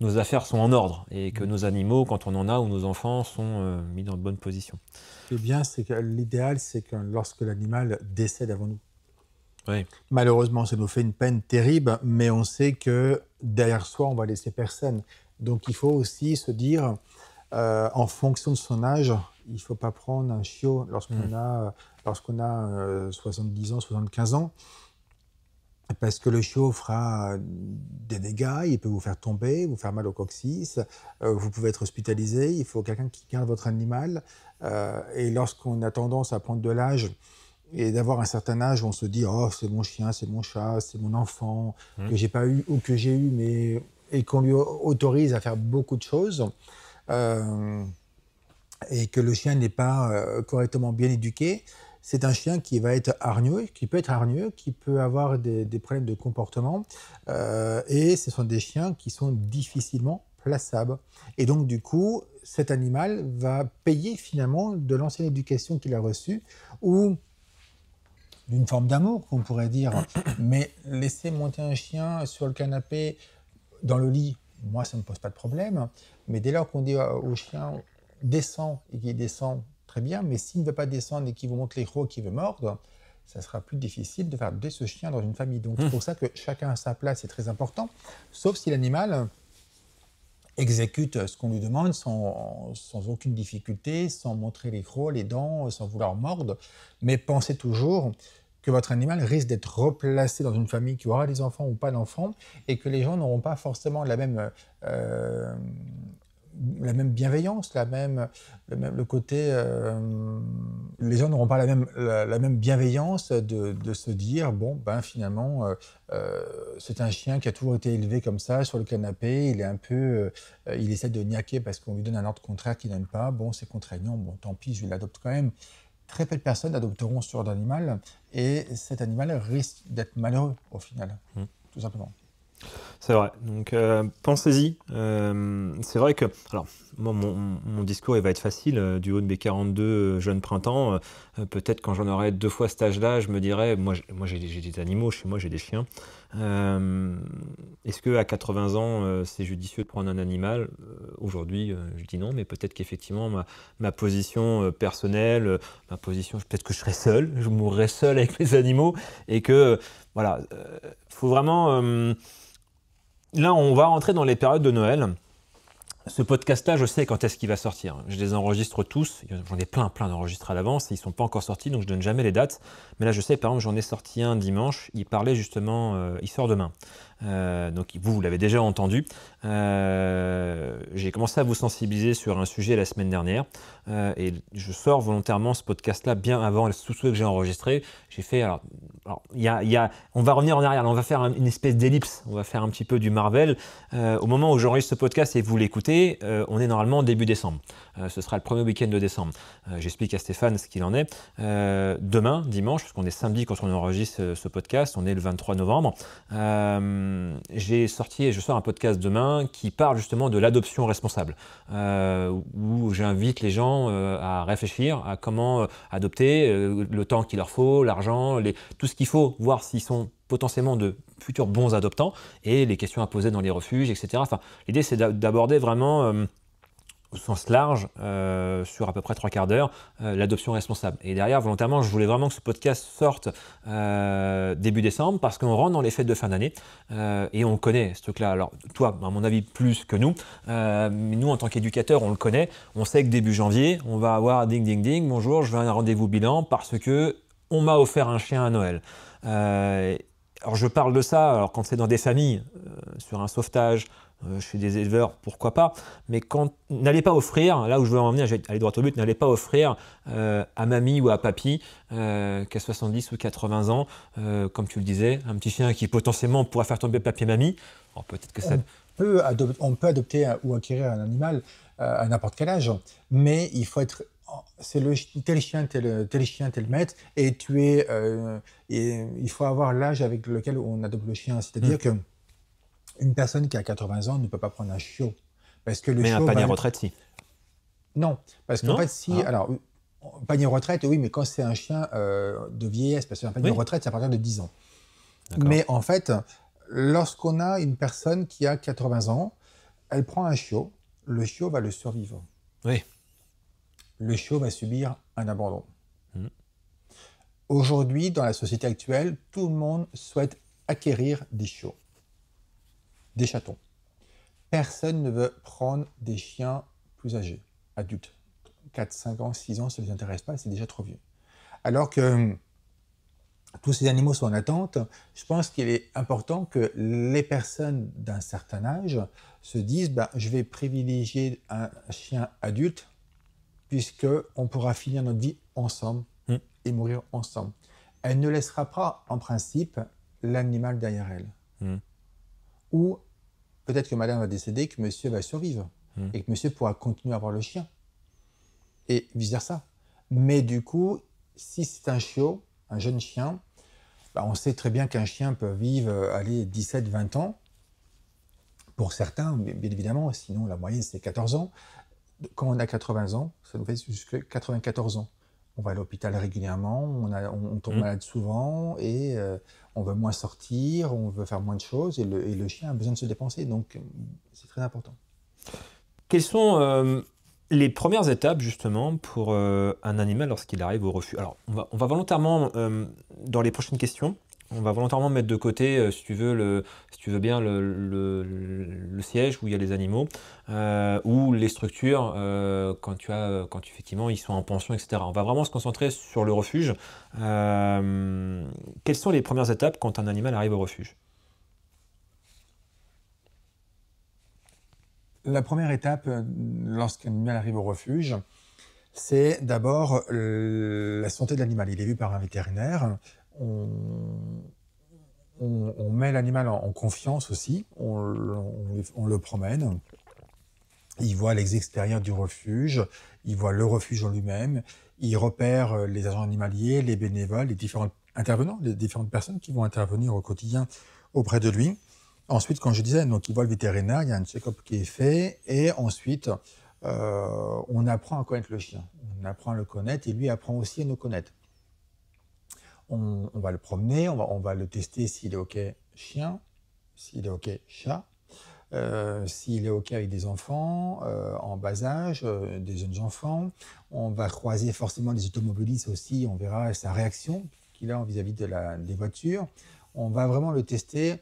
A: nos affaires sont en ordre et que mhm. nos animaux, quand on en a, ou nos enfants, sont
B: mis dans de bonnes positions. bien, c'est que l'idéal, c'est que lorsque l'animal décède avant nous. Malheureusement, ça nous fait une peine terrible, mais on sait que derrière soi, on va laisser personne. Donc il faut aussi se dire, euh, en fonction de son âge, il ne faut pas prendre un chiot lorsqu'on hmm. a, euh, a 70 euh, ans, 75 ans, parce que le chiot fera des dégâts, il peut vous faire tomber, vous faire mal au coccyx, vous pouvez être hospitalisé, il faut quelqu'un qui garde votre animal. et lorsqu'on a tendance à prendre de l'âge, et d'avoir un certain âge on se dit oh c'est mon chien, c'est mon chat, c'est mon enfant hmm. que j'ai pas eu ou que j'ai eu mais et qu'on lui autorise à faire beaucoup de choses, euh, et que le chien n'est pas euh, correctement bien éduqué, c'est un chien qui va être hargneux, qui peut être hargneux, qui peut avoir des, problèmes de comportement, euh, et ce sont des chiens qui sont difficilement plaçables. Et donc du coup, cet animal va payer finalement de l'ancienne éducation qu'il a reçue, ou d'une forme d'amour, qu'on pourrait dire. Mais laisser monter un chien sur le canapé dans le lit, moi, ça ne pose pas de problème. Mais dès lors qu'on dit au chien, descend et qu'il descend, très bien. Mais s'il ne veut pas descendre et qu'il vous montre les crocs et qu'il veut mordre, ça sera plus difficile de faire de ce chien dans une famille. Donc, c'est hmm. pour ça que chacun a sa place, c'est très important. Sauf si l'animal exécute ce qu'on lui demande sans, sans, aucune difficulté, sans montrer les crocs, les dents, sans vouloir mordre. Mais pensez toujours que votre animal risque d'être replacé dans une famille qui aura des enfants ou pas d'enfants, et que les gens n'auront pas forcément la même, euh, la même bienveillance, la même, le, même, le côté... Euh, les gens n'auront pas la même, la, même bienveillance de, de, se dire, bon, ben finalement, euh, c'est un chien qui a toujours été élevé comme ça, sur le canapé, il est un peu... il essaie de niaquer parce qu'on lui donne un ordre contraire qu'il n'aime pas, bon, c'est contraignant, bon, tant pis, je l'adopte quand même très peu de personnes adopteront ce genre d'animal et cet animal risque d'être malheureux au final, hmm. tout simplement.
A: C'est vrai. Donc euh, pensez-y. Euh, c'est vrai que, alors, mon, mon, discours il va être facile. Euh, du haut de mes 42 jeunes printemps, peut-être quand j'en aurai deux fois cet âge-là, je me dirais, moi, moi j'ai des animaux chez moi, j'ai des chiens. Est-ce que à 80 ans, c'est judicieux de prendre un animal Aujourd'hui, je dis non, mais peut-être qu'effectivement ma, ma, position personnelle, ma position, peut-être que je serai seul, je mourrai seul avec mes animaux, et que voilà, faut vraiment là, on va rentrer dans les périodes de Noël. Ce podcast-là, je sais quand est-ce qu'il va sortir. Je les enregistre tous. J'en ai plein, plein d'enregistres à l'avance. Ils ne sont pas encore sortis, donc je ne donne jamais les dates. Mais là, je sais, par exemple, j'en ai sorti un dimanche. Il parlait justement, euh, il sort demain. Euh, donc, vous, vous l'avez déjà entendu. Euh, j'ai commencé à vous sensibiliser sur un sujet la semaine dernière euh, et je sors volontairement ce podcast-là bien avant tout ce que j'ai enregistré. J'ai fait, alors, alors y a, on va revenir en arrière, on va faire une espèce d'ellipse, on va faire un petit peu du Marvel. Euh, au moment où j'enregistre ce podcast et vous l'écoutez, on est normalement début décembre. ce sera le premier week-end de décembre. J'explique à Stéphane ce qu'il en est. demain, dimanche, parce qu'on est samedi quand on enregistre ce podcast, on est le 23 novembre. j'ai sorti, je sors un podcast demain qui parle justement de l'adoption responsable, euh, où j'invite les gens euh, à réfléchir à comment euh, adopter, le temps qu'il leur faut, l'argent, tout ce qu'il faut, voir s'ils sont potentiellement de futurs bons adoptants, et les questions à poser dans les refuges, etc. Enfin, L'idée, c'est d'aborder vraiment au sens large, euh, sur à peu près trois quarts d'heure, euh, l'adoption responsable. Et derrière, volontairement, je voulais vraiment que ce podcast sorte euh, début décembre, parce qu'on rentre dans les fêtes de fin d'année, et on connaît ce truc-là. Alors, toi, à mon avis, plus que nous, mais nous, en tant qu'éducateurs, on le connaît, on sait que début janvier, on va avoir ding ding ding, bonjour, je veux un rendez-vous bilan, parce que on m'a offert un chien à Noël. alors je parle de ça, alors quand c'est dans des familles, sur un sauvetage, euh, je suis des éleveurs, pourquoi pas, mais quand n'allez pas offrir, là où je veux en venir, aller droit au but, n'allez pas offrir euh, à mamie ou à papy, euh, qu'à 70 ou 80 ans, comme tu le disais, un petit chien qui potentiellement pourra faire tomber papier mamie, peut-être que ça...
B: On peut, adopter ou acquérir un animal à n'importe quel âge, mais il faut être... C'est le tel chien, tel, chien, tel maître, et tu es, et il faut avoir l'âge avec lequel on adopte le chien. C'est-à-dire mm. que une personne qui a 80 ans ne peut pas prendre un chiot. Parce que le un panier retraite, si. Non, parce qu'en fait, si. Ah. Alors, panier retraite, oui, mais quand c'est un chien euh, de vieillesse, parce qu'un panier retraite, ça à partir de 10 ans. Mais en fait, lorsqu'on a une personne qui a 80 ans, elle prend un chiot, le chiot va le survivre. Oui. Le chiot va subir un abandon. Hmm. Aujourd'hui, dans la société actuelle, tout le monde souhaite acquérir des chiots des chatons. Personne ne veut prendre des chiens plus âgés, adultes. 4, 5 ans, 6 ans, ça ne les intéresse pas, c'est déjà trop vieux. Alors que hum, tous ces animaux sont en attente, je pense qu'il est important que les personnes d'un certain âge se disent bah, je vais privilégier un chien adulte puisque on pourra finir notre vie ensemble hum. et mourir ensemble. Elle ne laissera pas en principe l'animal derrière elle. Hum. Ou peut-être que madame va décéder, que monsieur va survivre hmm. et que monsieur pourra continuer à avoir le chien. Et vice-versa. Mais du coup, si c'est un chiot, un jeune chien, bah, on sait très bien qu'un chien peut vivre, aller 17, 20 ans. Pour certains, bien évidemment, sinon la moyenne c'est 14 ans. Quand on a 80 ans, ça nous fait jusqu'à 94 ans on va à l'hôpital régulièrement, on, tombe mm. malade souvent et euh, on veut moins sortir, on veut faire moins de choses et le, chien a besoin de se dépenser, donc euh, c'est très important.
A: Quelles sont euh, les premières étapes justement pour un animal lorsqu'il arrive au refus Alors, on va volontairement, dans les prochaines questions, on va volontairement mettre de côté, euh, si tu veux, bien, le, siège où il y a les animaux, euh, ou les structures euh, quand tu as, quand effectivement ils sont en pension, etc. On va vraiment se concentrer sur le refuge. quelles sont les premières étapes quand un animal arrive au refuge
B: La première étape, lorsqu'un animal arrive au refuge, c'est d'abord la santé de l'animal. Il est vu par un vétérinaire on, met l'animal en, confiance aussi, on, le promène, il voit les extérieurs du refuge, il voit le refuge en lui-même, il repère euh, les agents animaliers, les bénévoles, les différents intervenants, les différentes personnes qui vont intervenir au quotidien auprès de lui. Ensuite, comme je disais, donc il voit le vétérinaire, il y a un check-up qui est fait, et ensuite, euh, on apprend à connaître le chien, on apprend à le connaître, et lui apprend aussi à nous connaître on, va le promener, on va, le tester s'il est OK chien, s'il est OK chat, euh, s'il est OK avec des enfants euh, en bas âge, euh, des jeunes enfants. On va croiser forcément les automobilistes aussi, on verra sa réaction qu'il a vis-à-vis de des voitures. On va vraiment le tester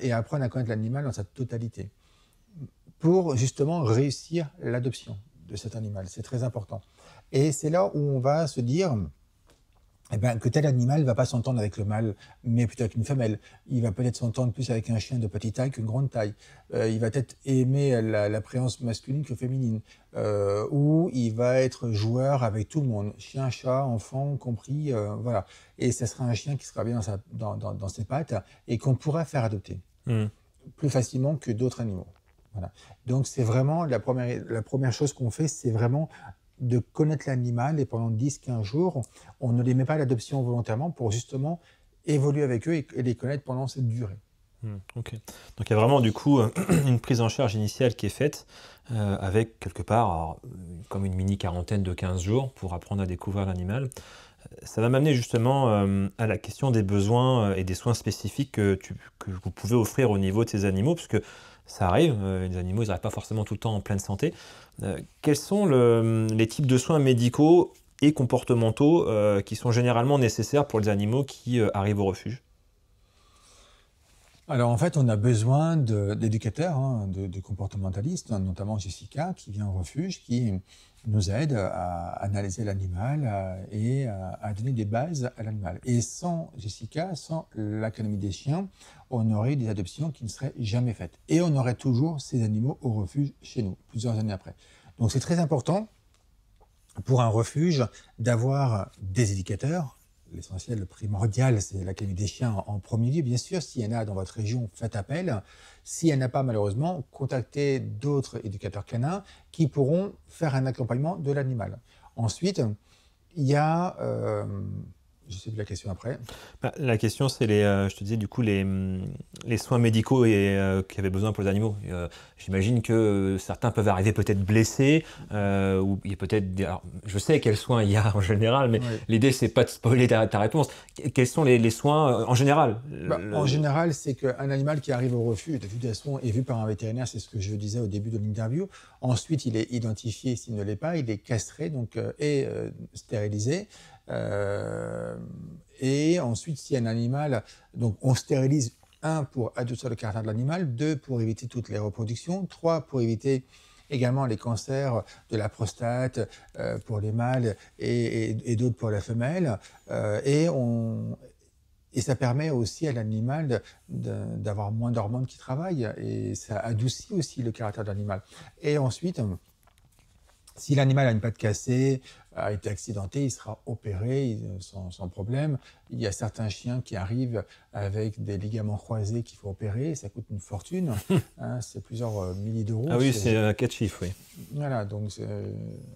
B: et apprendre à connaître l'animal dans sa totalité pour justement réussir l'adoption de cet animal. C'est très important. Et c'est là où on va se dire, eh ben, que tel animal ne va pas s'entendre avec le mâle, mais plutôt avec une femelle. Il va peut-être s'entendre plus avec un chien de petite taille qu'une grande taille. Euh, il va peut-être aimer la, la, masculine que féminine. Euh, ou il va être joueur avec tout le monde, chien, chat, enfant, compris, euh, voilà. Et ce sera un chien qui sera bien dans, dans, ses pattes et qu'on pourra faire adopter hmm. plus facilement que d'autres animaux. Voilà. Donc c'est vraiment la première, la première chose qu'on fait, c'est vraiment de connaître l'animal et pendant 10-15 jours, on ne les met pas à l'adoption volontairement pour justement évoluer avec eux et les connaître pendant cette durée. Hmm, ok.
A: Donc il y a vraiment du coup une prise en charge initiale qui est faite euh, avec quelque part comme une mini quarantaine de 15 jours pour apprendre à découvrir l'animal. Ça va m'amener justement euh, à la question des besoins euh, et des soins spécifiques que, que, vous pouvez offrir au niveau de ces animaux, parce que ça arrive, euh, les animaux, ils n'arrivent pas forcément tout le temps en pleine santé. Euh, quels sont hum, les types de soins médicaux et comportementaux euh, qui sont généralement nécessaires pour les animaux qui arrivent au refuge
B: alors en fait, on a besoin d'éducateurs, hein, de, de, comportementalistes, notamment Jessica qui vient au refuge, qui nous aide à analyser l'animal euh, et euh, à donner des bases à l'animal. Et sans Jessica, sans l'Académie des chiens, on aurait des adoptions qui ne seraient jamais faites. Et on aurait toujours ces animaux au refuge chez nous, plusieurs années après. Donc c'est très important pour un refuge d'avoir des éducateurs, l'essentiel, le primordial, c'est la des chiens en, premier lieu. Bien sûr, s'il y en a dans votre région, faites appel. S'il n'y en a pas, malheureusement, contactez d'autres éducateurs canins qui pourront faire un accompagnement de l'animal. Ensuite, il y a... Euh, je sais plus la question après. Bah, la
A: question, c'est les, euh, je te disais du coup les, mm, les soins médicaux et y euh, avait besoin pour les animaux. Euh, j'imagine que certains peuvent arriver peut-être blessés ou il peut-être. je sais quels soins il y a en général, mais l'idée, l'idée c'est pas de spoiler ta, réponse. Quels sont les, soins en général bah, En
B: général, c'est qu'un animal qui arrive au refus, de toute est vu par un vétérinaire. C'est ce que je disais au début de l'interview. Ensuite, il est identifié s'il ne l'est pas, il est castré donc et stérilisé. Euh, et ensuite, si un animal, donc on stérilise un, pour adoucir le caractère de l'animal, deux, pour éviter toutes les reproductions, trois, pour éviter également les cancers de la prostate euh, pour les mâles et, d'autres pour la femelle. Euh, et, on, et ça permet aussi à l'animal d'avoir moins d'hormones qui travaillent et ça adoucit aussi le caractère de l'animal. Et ensuite, si l'animal a une patte cassée, a été accidenté, il sera opéré sans, problème. Il y a certains chiens qui arrivent avec des ligaments croisés qu'il faut opérer, ça coûte une fortune, hein, c'est plusieurs euh, milliers d'euros. Ah oui, c'est euh,
A: un quatre chiffres, oui.
B: Voilà, donc c'est euh,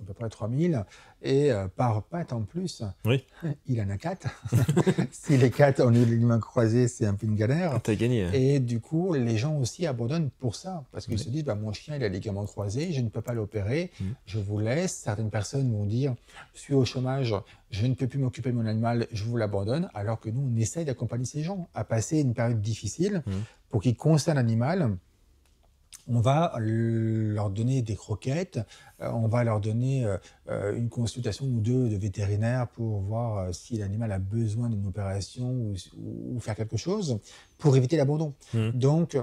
B: à peu près 3000. Et par patte en plus, oui. il en a quatre. si les quatre ont eu les ligaments croisés, c'est un peu une galère. Ah, t'as gagné. Hein. Et du coup, les gens aussi abandonnent pour ça, parce qu'ils se disent, bah, mon chien, il a les ligaments croisés, je ne peux pas l'opérer, mm. je vous laisse. Certaines personnes vont dire, je suis au chômage, je ne peux plus m'occuper de mon animal, je vous l'abandonne, alors que nous, on essaye d'accompagner ces gens à passer une période difficile, mmh. pour qu'ils concerne l'animal, on va leur donner des croquettes, euh, on va leur donner euh, euh, une consultation ou deux de vétérinaire pour voir si l'animal a besoin d'une opération ou, faire quelque chose pour éviter l'abandon. Mmh. Donc,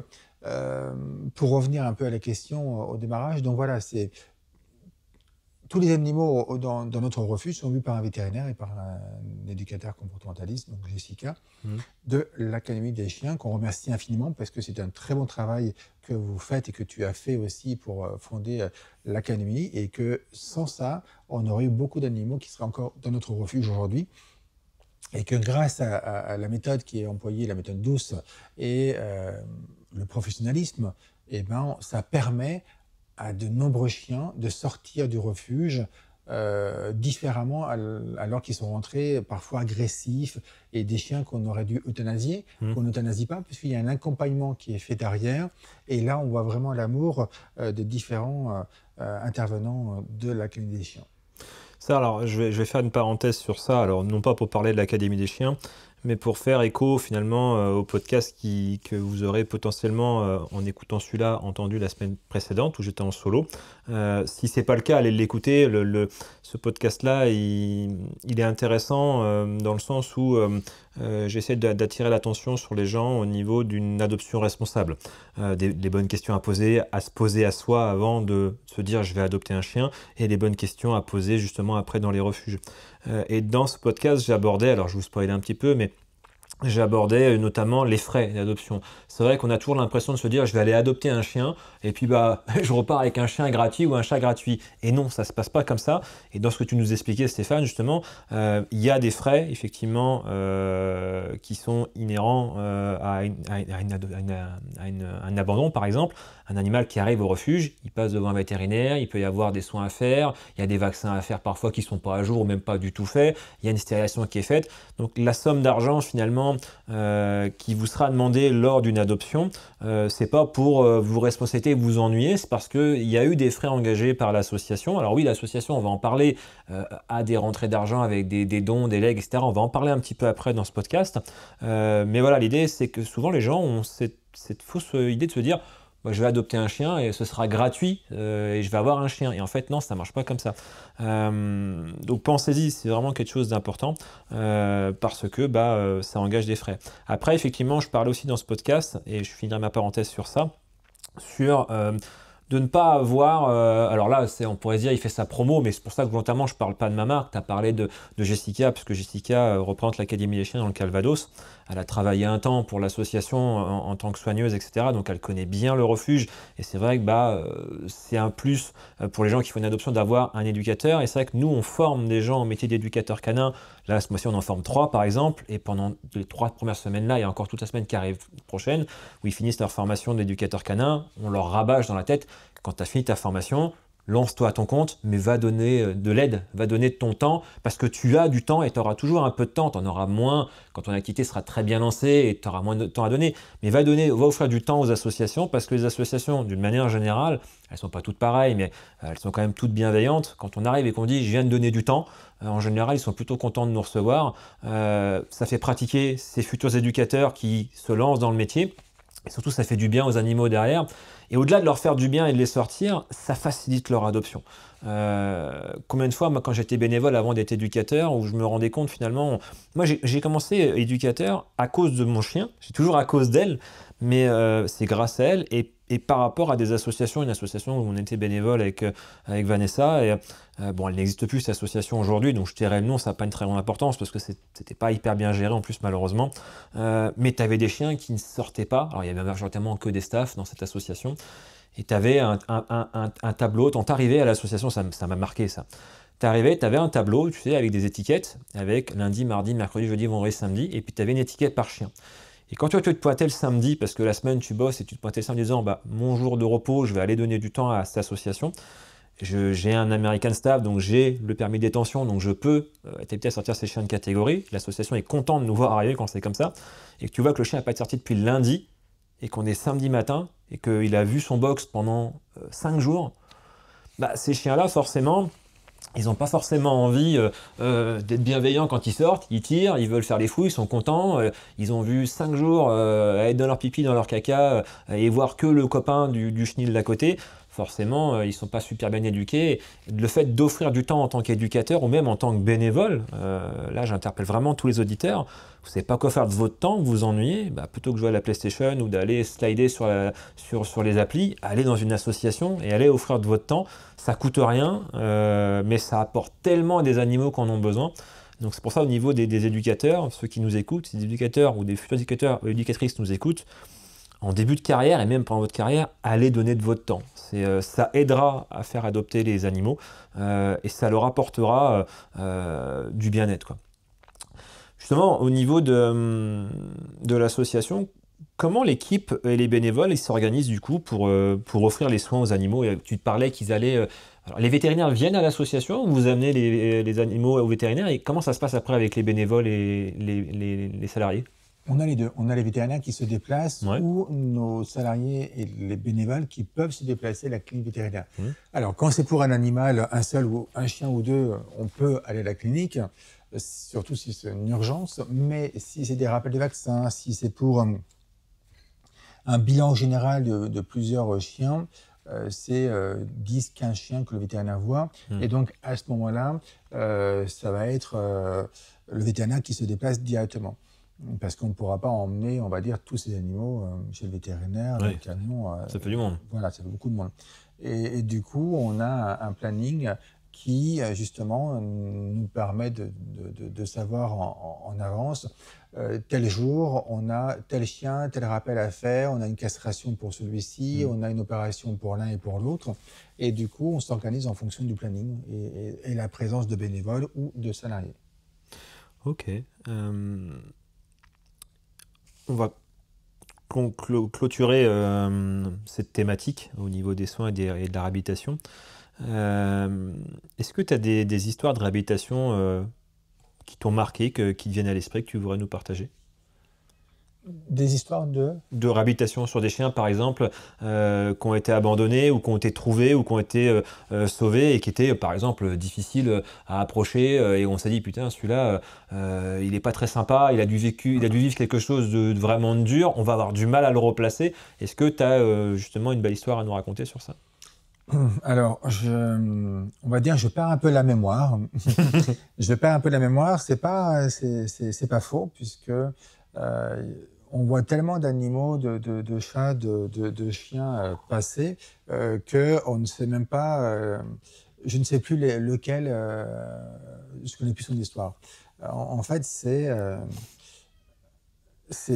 B: pour revenir un peu à la question au démarrage, donc voilà, c'est tous les animaux dans, notre refuge sont vus par un vétérinaire et par un, éducateur comportementaliste, donc Jessica, mmh. de l'Académie des chiens, qu'on remercie infiniment parce que c'est un très bon travail que vous faites et que tu as fait aussi pour euh, fonder euh, l'Académie et que sans ça, on aurait eu beaucoup d'animaux qui seraient encore dans notre refuge aujourd'hui et que grâce à, la méthode qui est employée, la méthode douce et euh, le professionnalisme, eh ben, ça permet à de nombreux chiens de sortir du refuge euh, différemment alors qu'ils sont rentrés parfois agressifs et des chiens qu'on aurait dû euthanasier, mmh. qu'on n'euthanasie pas, puisqu'il y a un accompagnement qui est fait derrière. Et là, on voit vraiment l'amour euh, de différents euh, intervenants de l'Académie des chiens.
A: Ça, alors, je vais, je vais, faire une parenthèse sur ça. Alors, non pas pour parler de l'Académie des chiens, mais pour faire écho finalement euh, au podcast que vous aurez potentiellement, euh, en écoutant celui-là, entendu la semaine précédente où j'étais en solo. Euh, si ce n'est pas le cas, allez l'écouter. Le, ce podcast-là, il, est intéressant dans le sens où j'essaie d'attirer l'attention sur les gens au niveau d'une adoption responsable. Des, des, bonnes questions à poser, à se poser à soi avant de se dire je vais adopter un chien, et les bonnes questions à poser justement après dans les refuges. Euh, et dans ce podcast, j'abordais, alors je vous spoil un petit peu, mais j'ai abordé euh, notamment les frais d'adoption. C'est vrai qu'on a toujours l'impression de se dire je vais aller adopter un chien et puis bah je repars avec un chien gratuit ou un chat gratuit. Et non, ça se passe pas comme ça. Et dans ce que tu nous expliquais Stéphane justement, euh, il y a des frais effectivement euh, qui sont inhérents à, à, un abandon par exemple. Un animal qui arrive au refuge, il passe devant un vétérinaire, il peut y avoir des soins à faire, il y a des vaccins à faire parfois qui sont pas à jour ou même pas du tout faits, il y a une stérilisation qui est faite. Donc la somme d'argent finalement euh, qui vous sera demandé lors d'une adoption, euh, c'est pas pour euh, vous responsabiliser, vous ennuyer, c'est parce qu'il y a eu des frais engagés par l'association. Alors oui, l'association, on va en parler à des rentrées d'argent avec des, dons, des legs, etc. On va en parler un petit peu après dans ce podcast. mais voilà, l'idée, c'est que souvent les gens ont cette fausse idée de se dire bah, je vais adopter un chien et ce sera gratuit euh, et je vais avoir un chien. Et en fait, non, ça ne marche pas comme ça. Euh, donc pensez-y, c'est vraiment quelque chose d'important euh, parce que bah, ça engage des frais. Après, effectivement, je parle aussi dans ce podcast, et je finirai ma parenthèse sur ça, sur de ne pas avoir. Euh, alors là, c'est, on pourrait dire, il fait sa promo, mais c'est pour ça que volontairement, je ne parle pas de ma marque. Tu as parlé de, Jessica, parce que Jessica euh, représente l'Académie des chiens dans le Calvados. Elle a travaillé un temps pour l'association en, tant que soigneuse, etc. Donc elle connaît bien le refuge. Et c'est vrai que bah, euh, c'est un plus pour les gens qui font une adoption d'avoir un éducateur. Et c'est vrai que nous, on forme des gens en métier d'éducateur canin Là, ce mois-ci, on en forme 3 par exemple, et pendant les trois premières semaines-là, et encore toute la semaine qui arrive prochaine, où ils finissent leur formation d'éducateur canin, on leur rabâche dans la tête, quand tu as fini ta formation, lance-toi à ton compte, mais va donner euh, de l'aide, va donner de ton temps, parce que tu as du temps et tu auras toujours un peu de temps, tu en auras moins quand ton activité sera très bien lancée et tu auras moins de temps à donner, mais va donner, va offrir du temps aux associations, parce que les associations, d'une manière générale, elles sont pas toutes pareilles, mais euh, elles sont quand même toutes bienveillantes. Quand on arrive et qu'on dit je viens de donner du temps, euh, en général, ils sont plutôt contents de nous recevoir. ça fait pratiquer ces futurs éducateurs qui se lancent dans le métier. Et surtout, ça fait du bien aux animaux derrière. Et au-delà de leur faire du bien et de les sortir, ça facilite leur adoption. Euh, combien de fois, moi, quand j'étais bénévole avant d'être éducateur, où je me rendais compte finalement, moi j'ai commencé éducateur à cause de mon chien, j'ai toujours à cause d'elle, mais euh, c'est grâce à elle. Et et par rapport à des associations, une association où on était bénévole avec, euh, avec Vanessa, et euh, bon, elle n'existe plus cette association aujourd'hui, donc je dirais le nom, ça n'a pas une très grande importance parce que c'était pas hyper bien géré en plus malheureusement, euh, mais tu avais des chiens qui ne sortaient pas, alors il y avait majoritairement que des staffs dans cette association, et tu avais un, tableau, quand arrivais à l'association, ça m'a marqué ça, tu avais un tableau, tu sais, avec des étiquettes, avec lundi, mardi, mercredi, jeudi, vendredi, samedi, et puis tu avais une étiquette par chien. Et quand tu te pointais le samedi, parce que la semaine, tu bosses et tu te pointais le samedi en disant bah, mon jour de repos, je vais aller donner du temps à cette association. J'ai un American Staff, donc j'ai le permis de détention, donc je peux tenter euh, être à sortir ces chiens de catégorie. L'association est contente de nous voir arriver quand c'est comme ça. Et que tu vois que le chien n'a pas été sorti depuis lundi, et qu'on est samedi matin, et qu'il a vu son box pendant 5 euh, jours. Bah, ces chiens-là, forcément, ils n'ont pas forcément envie euh, euh, d'être bienveillants quand ils sortent, ils tirent, ils veulent faire les fous, ils sont contents, euh, ils ont vu cinq jours être dans leur pipi, dans leur caca, et voir que le copain du, du chenil d'à côté forcément, euh, ils ne sont pas super bien éduqués. Le fait d'offrir du temps en tant qu'éducateur ou même en tant que bénévole, euh, là j'interpelle vraiment tous les auditeurs, vous ne savez pas quoi faire de votre temps, vous vous ennuyez, bah, plutôt que jouer à la PlayStation ou d'aller slider sur, sur, sur, les applis, allez dans une association et allez offrir de votre temps. Ça coûte rien, euh, mais ça apporte tellement des animaux en ont besoin. Donc c'est pour ça au niveau des, éducateurs, ceux qui nous écoutent, des éducateurs ou des futurs éducateurs ou éducatrices nous écoutent, en début de carrière et même pendant votre carrière, allez donner de votre temps. Euh, ça aidera à faire adopter les animaux euh, et ça leur apportera euh, du bien-être. Justement, au niveau hum, de, l'association, comment l'équipe et les bénévoles s'organisent du coup pour, pour offrir les soins aux animaux et Tu te parlais qu'ils allaient... les vétérinaires viennent à l'association, vous amenez les, animaux aux vétérinaires, et comment ça se passe après avec les bénévoles et les salariés
B: on a les deux. On a les vétérinaires qui se déplacent ou nos salariés et les bénévoles qui peuvent se déplacer à la clinique vétérinaire. Alors, quand c'est pour un animal, un seul ou un chien ou deux, on peut aller à la clinique, surtout si c'est une urgence. Mais si c'est des rappels de vaccins, si c'est pour euh, un bilan général de, plusieurs chiens, euh, c'est 10-15 euh, chiens que le vétérinaire voit. Hmm. Et donc, à ce moment-là, ça va être le vétérinaire qui se déplace directement. Parce qu'on ne pourra pas emmener, on va dire, tous ces animaux euh, chez le vétérinaire, le camion. Euh, ça fait du monde. Voilà, ça fait beaucoup de monde. Et, du coup, on a un, planning qui euh, justement nous permet de, savoir en, avance tel jour on a tel chien, tel rappel à faire, on a une castration pour celui-ci, mm. on a une opération pour l'un et pour l'autre, et du coup on s'organise en fonction du planning et, la présence de bénévoles ou de salariés.
A: Ok on va clôturer euh, cette thématique au niveau des soins et, de la réhabilitation. Euh, est-ce que tu as des, histoires de réhabilitation euh, qui t'ont marqué, qui te viennent à l'esprit, que tu voudrais nous partager
B: des histoires de
A: De réhabilitation sur des chiens, par exemple, euh, qui ont été abandonnés ou qui ont été trouvés ou qui ont été euh, euh, sauvés et qui étaient, par exemple, difficiles à approcher. et on s'est dit, putain, celui-là, il n'est pas très sympa, il a, dû vécu, il a dû vivre quelque chose de, vraiment dur, on va avoir du mal à le replacer. Est-ce que tu as justement une belle histoire à nous raconter sur ça
B: hum, alors, on va dire, je perds un peu la mémoire. je perds un peu la mémoire. C'est pas, c'est pas faux puisque on voit tellement d'animaux, de, chats, de, chiens euh, passer euh, que on ne sait même pas. Euh, je ne sais plus lequel. Euh, ne connais plus son histoire. Euh, en, fait, c'est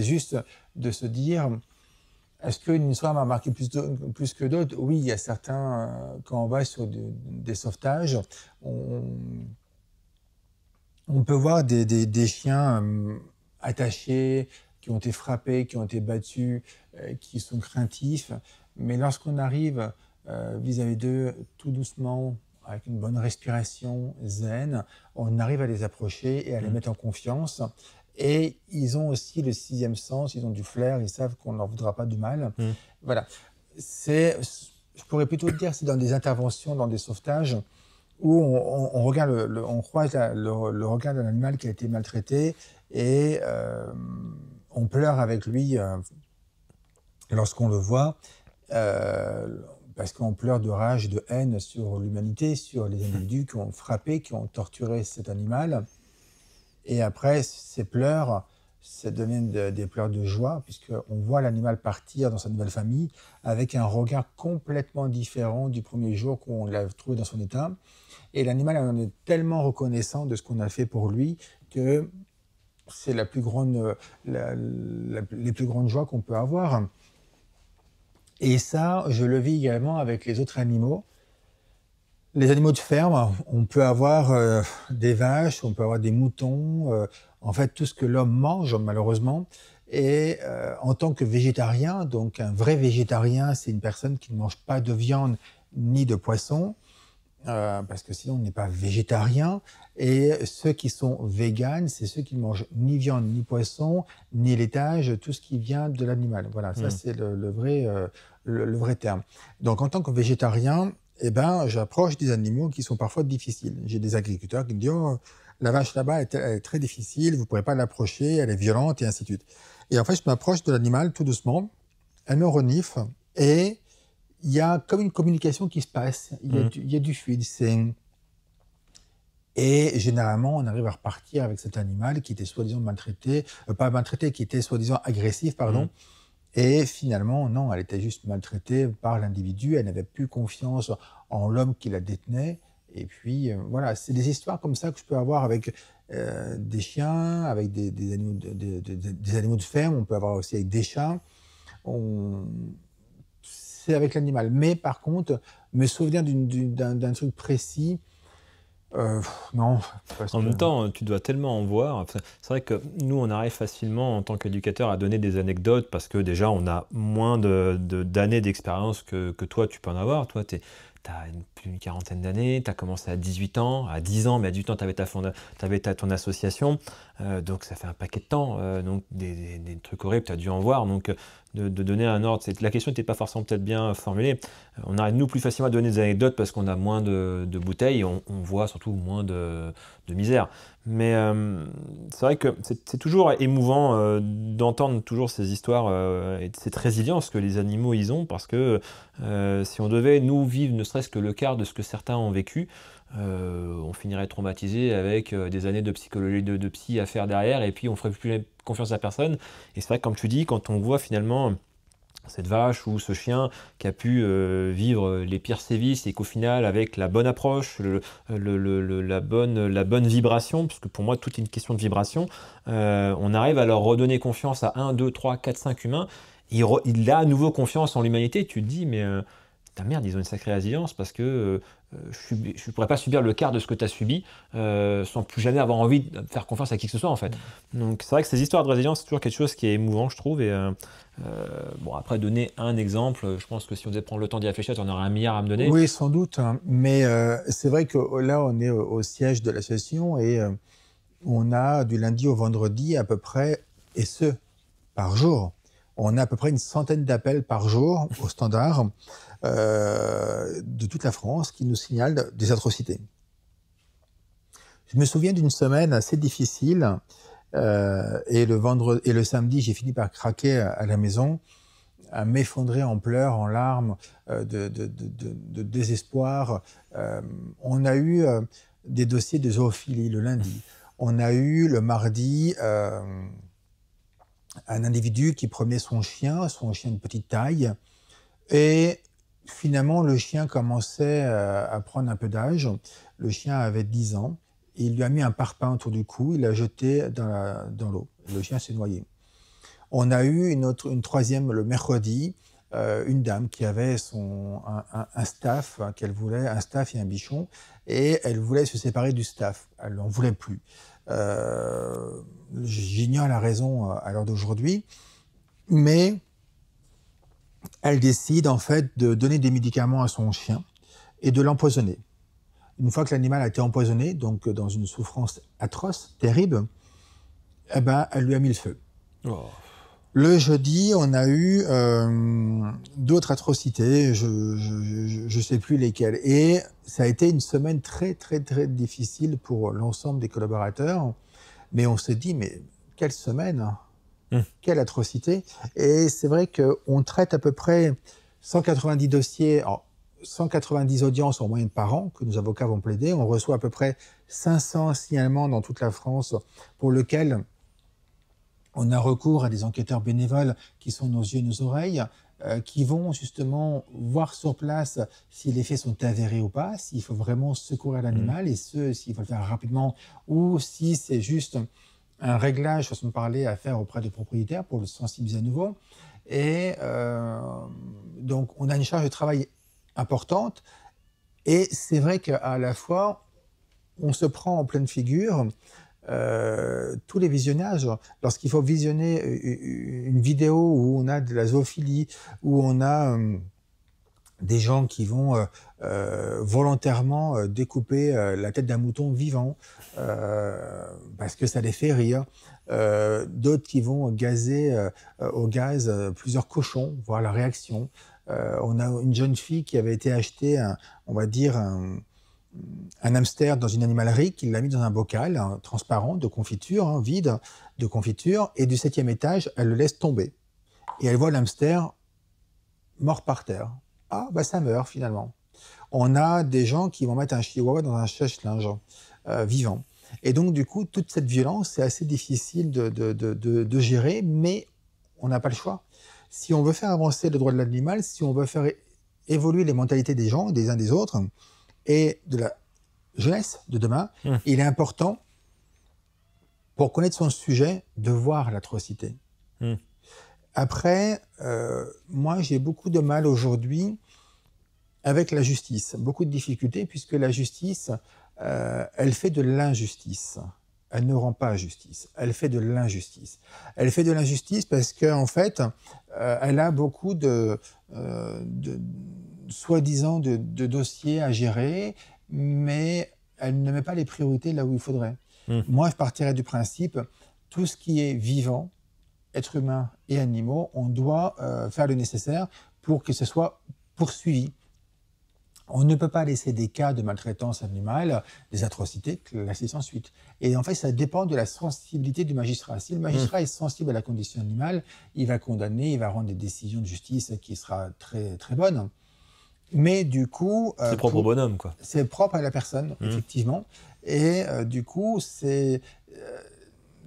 B: juste de se dire. Est-ce qu'une histoire m'a marqué plus, que d'autres Oui, il y a certains, quand on va sur des sauvetages, on, peut voir des, des chiens attachés, qui ont été frappés, qui ont été battus, euh, qui sont craintifs. Mais lorsqu'on arrive euh, vis-à-vis d'eux tout doucement, avec une bonne respiration zen, on arrive à les approcher et à les mm. mettre en confiance. Et ils ont aussi le sixième sens, ils ont du flair, ils savent qu'on n'en leur voudra pas du mal. Mm. Voilà. C'est, je pourrais plutôt dire, c'est dans des interventions, dans des sauvetages, où on, regarde on croise le, regard d'un animal qui a été maltraité et euh, on pleure avec lui euh, lorsqu'on le voit, euh, parce qu'on pleure de rage, de haine sur l'humanité, sur les individus qui ont frappé, qui ont torturé cet animal. Et après, ces pleurs, ça devient des pleurs de joie, puisqu'on voit l'animal partir dans sa nouvelle famille avec un regard complètement différent du premier jour qu'on l'a trouvé dans son état. Et l'animal en est tellement reconnaissant de ce qu'on a fait pour lui que c'est la plus grande, euh, la, les plus grandes joies qu'on peut avoir. Et ça, je le vis également avec les autres animaux. Les animaux de ferme, on peut avoir euh, des vaches, on peut avoir des moutons, euh, en fait tout ce que l'homme mange malheureusement. Et en tant que végétarien, donc un vrai végétarien, c'est une personne qui ne mange pas de viande ni de poisson, euh, parce que sinon on n'est pas végétarien. Et ceux qui sont véganes, c'est ceux qui ne mangent ni viande, ni poisson, ni laitage, tout ce qui vient de l'animal. Voilà, ça hmm. c'est le, vrai, euh, le, vrai terme. Donc en tant que végétarien, eh ben, j'approche des animaux qui sont parfois difficiles. J'ai des agriculteurs qui me disent oh, la vache là-bas est, est, très difficile, vous ne pourrez pas l'approcher, elle est violente, et ainsi de suite. Et en fait, je m'approche de l'animal tout doucement, elle me renifle, et il y a comme une communication qui se passe, il y a, mm. du, il y Et généralement, on arrive à repartir avec cet animal qui était soi-disant maltraité, euh, pas maltraité, qui était soi-disant agressif, pardon. Mm. Et finalement, non, elle était juste maltraitée par l'individu, elle n'avait plus confiance en l'homme qui la détenait. Et puis, euh, voilà, c'est des histoires comme ça que je peux avoir avec euh, des chiens, avec des, animaux de, des, animaux de, ferme, on peut avoir aussi avec des chats. On, avec l'animal. Mais par contre, me souvenir d'un truc précis, euh, non.
A: En même temps, tu dois tellement en voir. C'est vrai que nous, on arrive facilement en tant qu'éducateur à donner des anecdotes parce que déjà, on a moins d'années de, d'années d'expérience que, que, toi, tu peux en avoir. Toi, tu as une plus une quarantaine d'années, tu as commencé à 18 ans, à 10 ans, mais à 18 ans, tu avais, ta, fonda, avais ta ton association, euh, donc ça fait un paquet de temps, euh, donc des, trucs horribles, tu as dû en voir, donc euh, de, donner un ordre, la question n'était pas forcément peut-être bien formulée. On arrive, nous, plus facilement à donner des anecdotes parce qu'on a moins de, bouteilles on, voit surtout moins de, misère. Mais c'est vrai que c'est toujours émouvant d'entendre toujours ces histoires et cette résilience que les animaux, ils ont, parce que si on devait, nous, vivre ne serait-ce que le cas, de ce que certains ont vécu, euh, on finirait traumatisé avec euh, des années de psychologie, de, psy à faire derrière, et puis on ferait plus confiance à personne. Et c'est vrai que, comme tu dis, quand on voit finalement cette vache ou ce chien qui a pu euh, vivre les pires sévices et qu'au final avec la bonne approche, la, bonne, la bonne vibration, puisque pour moi tout est une question de vibration, on arrive à leur redonner confiance à 1, 2, 3, 4, 5 humains, il, a à nouveau confiance en l'humanité, tu te dis mais ta merde, ils ont une sacrée résilience parce que euh, je ne pourrais pas subir le quart de ce que tu as subi euh, sans plus jamais avoir envie de faire confiance à qui que ce soit en fait. Mm. Donc c'est vrai que ces histoires de résilience, c'est toujours quelque chose qui est émouvant, je trouve. Et euh, bon, après, donner un exemple, je pense que si on devait prendre le temps d'y réfléchir, on aurait un milliard à me donner. Oui,
B: sans doute. Hein. Mais c'est vrai que là, on est au, au siège de l'association et on a du lundi au vendredi à peu près, et ce, par jour. On a à peu près une centaine d'appels par jour au standard. Euh, de toute la France qui nous signale des atrocités. Je me souviens d'une semaine assez difficile euh, et, le vendredi, et le samedi, j'ai fini par craquer à, la maison, à m'effondrer en pleurs, en larmes, euh, de, désespoir. on a eu des dossiers de zoophilie le lundi. On a eu le mardi un individu qui promenait son chien, son chien de petite taille, et Finalement, le chien commençait euh, à prendre un peu d'âge. Le chien avait 10 ans. Il lui a mis un parpaing autour du cou. Il l'a jeté dans l'eau. Le chien s'est noyé. On a eu une, autre, une troisième le mercredi. Euh, une dame qui avait son, un, staff hein, qu'elle voulait, un staff et un bichon, et elle voulait se séparer du staff. Elle n'en voulait plus. Euh, J'ignore la raison à l'heure d'aujourd'hui, mais elle décide en fait de donner des médicaments à son chien et de l'empoisonner. Une fois que l'animal a été empoisonné, donc euh, dans une souffrance atroce, terrible, eh ben, elle lui a mis le feu. Oh. Le jeudi, on a eu euh, d'autres atrocités, je ne sais plus lesquelles. Et ça a été une semaine très, très, très difficile pour l'ensemble des collaborateurs. Mais on s'est dit, mais quelle semaine hein. Mmh. Quelle atrocité. Et c'est vrai qu'on traite à peu près 190 dossiers, 190 audiences en moyenne par an que nos avocats vont plaider. On reçoit à peu près 500 signalements dans toute la France pour lesquels on a recours à des enquêteurs bénévoles qui sont nos yeux et nos oreilles, euh, qui vont justement voir sur place si les faits sont avérés ou pas, s'il faut vraiment secourir l'animal mmh. et ce, s'il faut le faire rapidement ou si c'est juste un réglage, façon de parler, à faire auprès des propriétaires pour le sensibiliser à nouveau. Et euh, donc, on a une charge de travail importante. Et c'est vrai qu'à la fois, on se prend en pleine figure euh, tous les visionnages. Lorsqu'il faut visionner euh, une vidéo où on a de la zoophilie, où on a des gens qui vont euh, euh, volontairement euh, découper la tête d'un mouton vivant parce que ça les fait rire. D'autres qui vont gazer au gaz plusieurs cochons, voir la réaction. on a une jeune fille qui avait été achetée, on va dire, un, hamster dans une animalerie qui l'a mis dans un bocal hein, transparent de confiture, hein, vide de confiture, et du septième étage, elle le laisse tomber. Et elle voit l'hamster mort par terre ah, bah ça meurt finalement. On a des gens qui vont mettre un chihuahua dans un chèche-linge euh, vivant. Et donc, du coup, toute cette violence, est assez difficile de, gérer, mais on n'a pas le choix. Si on veut faire avancer le droit de l'animal, si on veut faire évoluer les mentalités des gens, des uns des autres, et de la jeunesse de demain, mmh. il est important, pour connaître son sujet, de voir l'atrocité. Mmh. Après, euh, moi, j'ai beaucoup de mal aujourd'hui avec la justice, beaucoup de difficultés, puisque la justice, euh, elle fait de l'injustice. Elle ne rend pas justice, elle fait de l'injustice. Elle fait de l'injustice parce qu'en en fait, euh, elle a beaucoup de, soi-disant de, dossiers à gérer, mais elle ne met pas les priorités là où il faudrait. Mmh. Moi, je partirais du principe, tout ce qui est vivant, êtres humains et animaux, on doit euh, faire le nécessaire pour que ce soit poursuivi. On ne peut pas laisser des cas de maltraitance animale, des atrocités, classer sans suite. Et en fait, ça dépend de la sensibilité du magistrat. Si le magistrat hmm. est sensible à la condition animale, il va condamner, il va rendre des décisions de justice qui sera très très bonne. Mais du coup, euh, c'est propre au bonhomme, quoi. C'est propre à la personne, hmm. effectivement. Et euh, du coup, c'est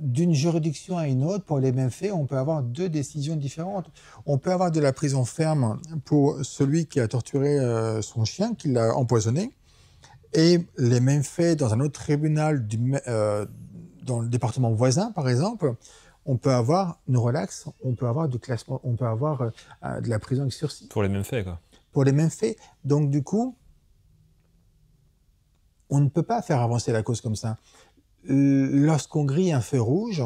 B: d'une juridiction à une autre, pour les mêmes faits, on peut avoir deux décisions différentes. On peut avoir de la prison ferme pour celui qui a torturé euh, son chien, qui l'a empoisonné, et les mêmes faits dans un autre tribunal euh, dans le département voisin, par exemple, on peut avoir une relaxe, on peut avoir du classement, on peut avoir euh, de la prison avec sursis.
A: Pour les mêmes faits, quoi.
B: Pour les mêmes faits. Donc, du coup, on ne peut pas faire avancer la cause comme ça lorsqu'on grille un feu rouge,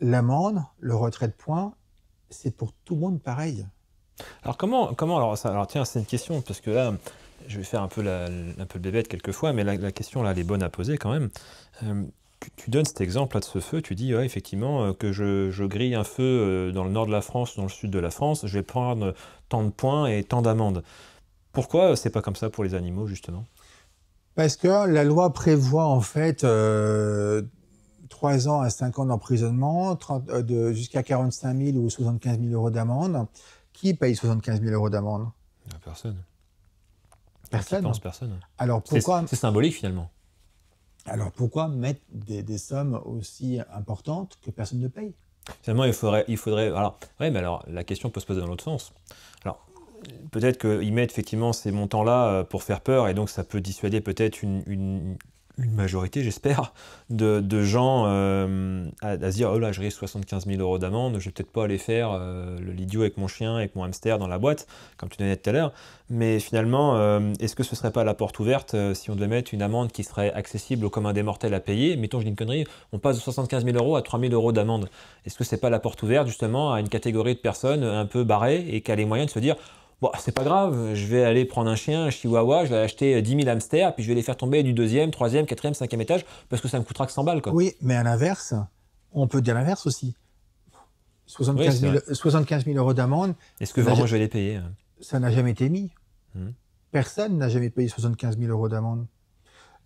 B: l'amende, le retrait de points, c'est pour tout le monde pareil.
A: Alors comment, comment alors, ça, alors tiens, c'est une question, parce que là, je vais faire un peu, la, un peu le bébête quelquefois, mais la, question là, elle est bonne à poser quand même. Euh, tu, donnes cet exemple là de ce feu, tu dis effectivement euh, que je, grille un feu euh, dans le nord de la France, dans le sud de la France, je vais prendre tant de points et tant d'amendes. Pourquoi c'est pas comme ça pour les animaux justement
B: parce que la loi prévoit en fait euh, 3 ans à 5 ans d'emprisonnement, euh, de, jusqu'à 45 000 ou 75 000 euros d'amende. Qui paye 75 000 euros d'amende
A: euh, Personne. Personne. personne. Alors pourquoi C'est symbolique finalement.
B: Alors pourquoi mettre des, sommes aussi importantes que personne ne paye Finalement,
A: il faudrait, il Alors, ouais, mais alors la question peut se poser dans l'autre sens. Alors, peut-être qu'ils mettent effectivement ces montants-là euh, pour faire peur, et donc ça peut dissuader peut-être une, majorité, j'espère, de, gens euh, à, se dire Oh là, je risque 75 000 euros d'amende, je vais peut-être pas aller faire euh, le l'idiot avec mon chien, avec mon hamster dans la boîte, comme tu disais tout à l'heure. Mais finalement, est-ce que ce serait pas la porte ouverte si on devait mettre une amende qui serait accessible au commun des mortels à payer Mettons, je dis une connerie, on passe de 75 000 euros à 3 000 euros d'amende. Est-ce que c'est pas la porte ouverte justement à une catégorie de personnes un peu barrées et qui a les moyens de se dire bon, c'est pas grave, je vais aller prendre un chien, un chihuahua, je vais acheter 10 euh, 000 hamsters, puis je vais les faire tomber du deuxième, troisième, quatrième, cinquième étage, parce que ça me coûtera que 100 balles. Quoi. Oui,
B: mais à l'inverse, on peut dire l'inverse aussi. 75 000, euros d'amende. Est-ce que vraiment je vais les payer hein Ça n'a jamais été mis. Hmm. Personne n'a jamais payé 75 000 euros d'amende.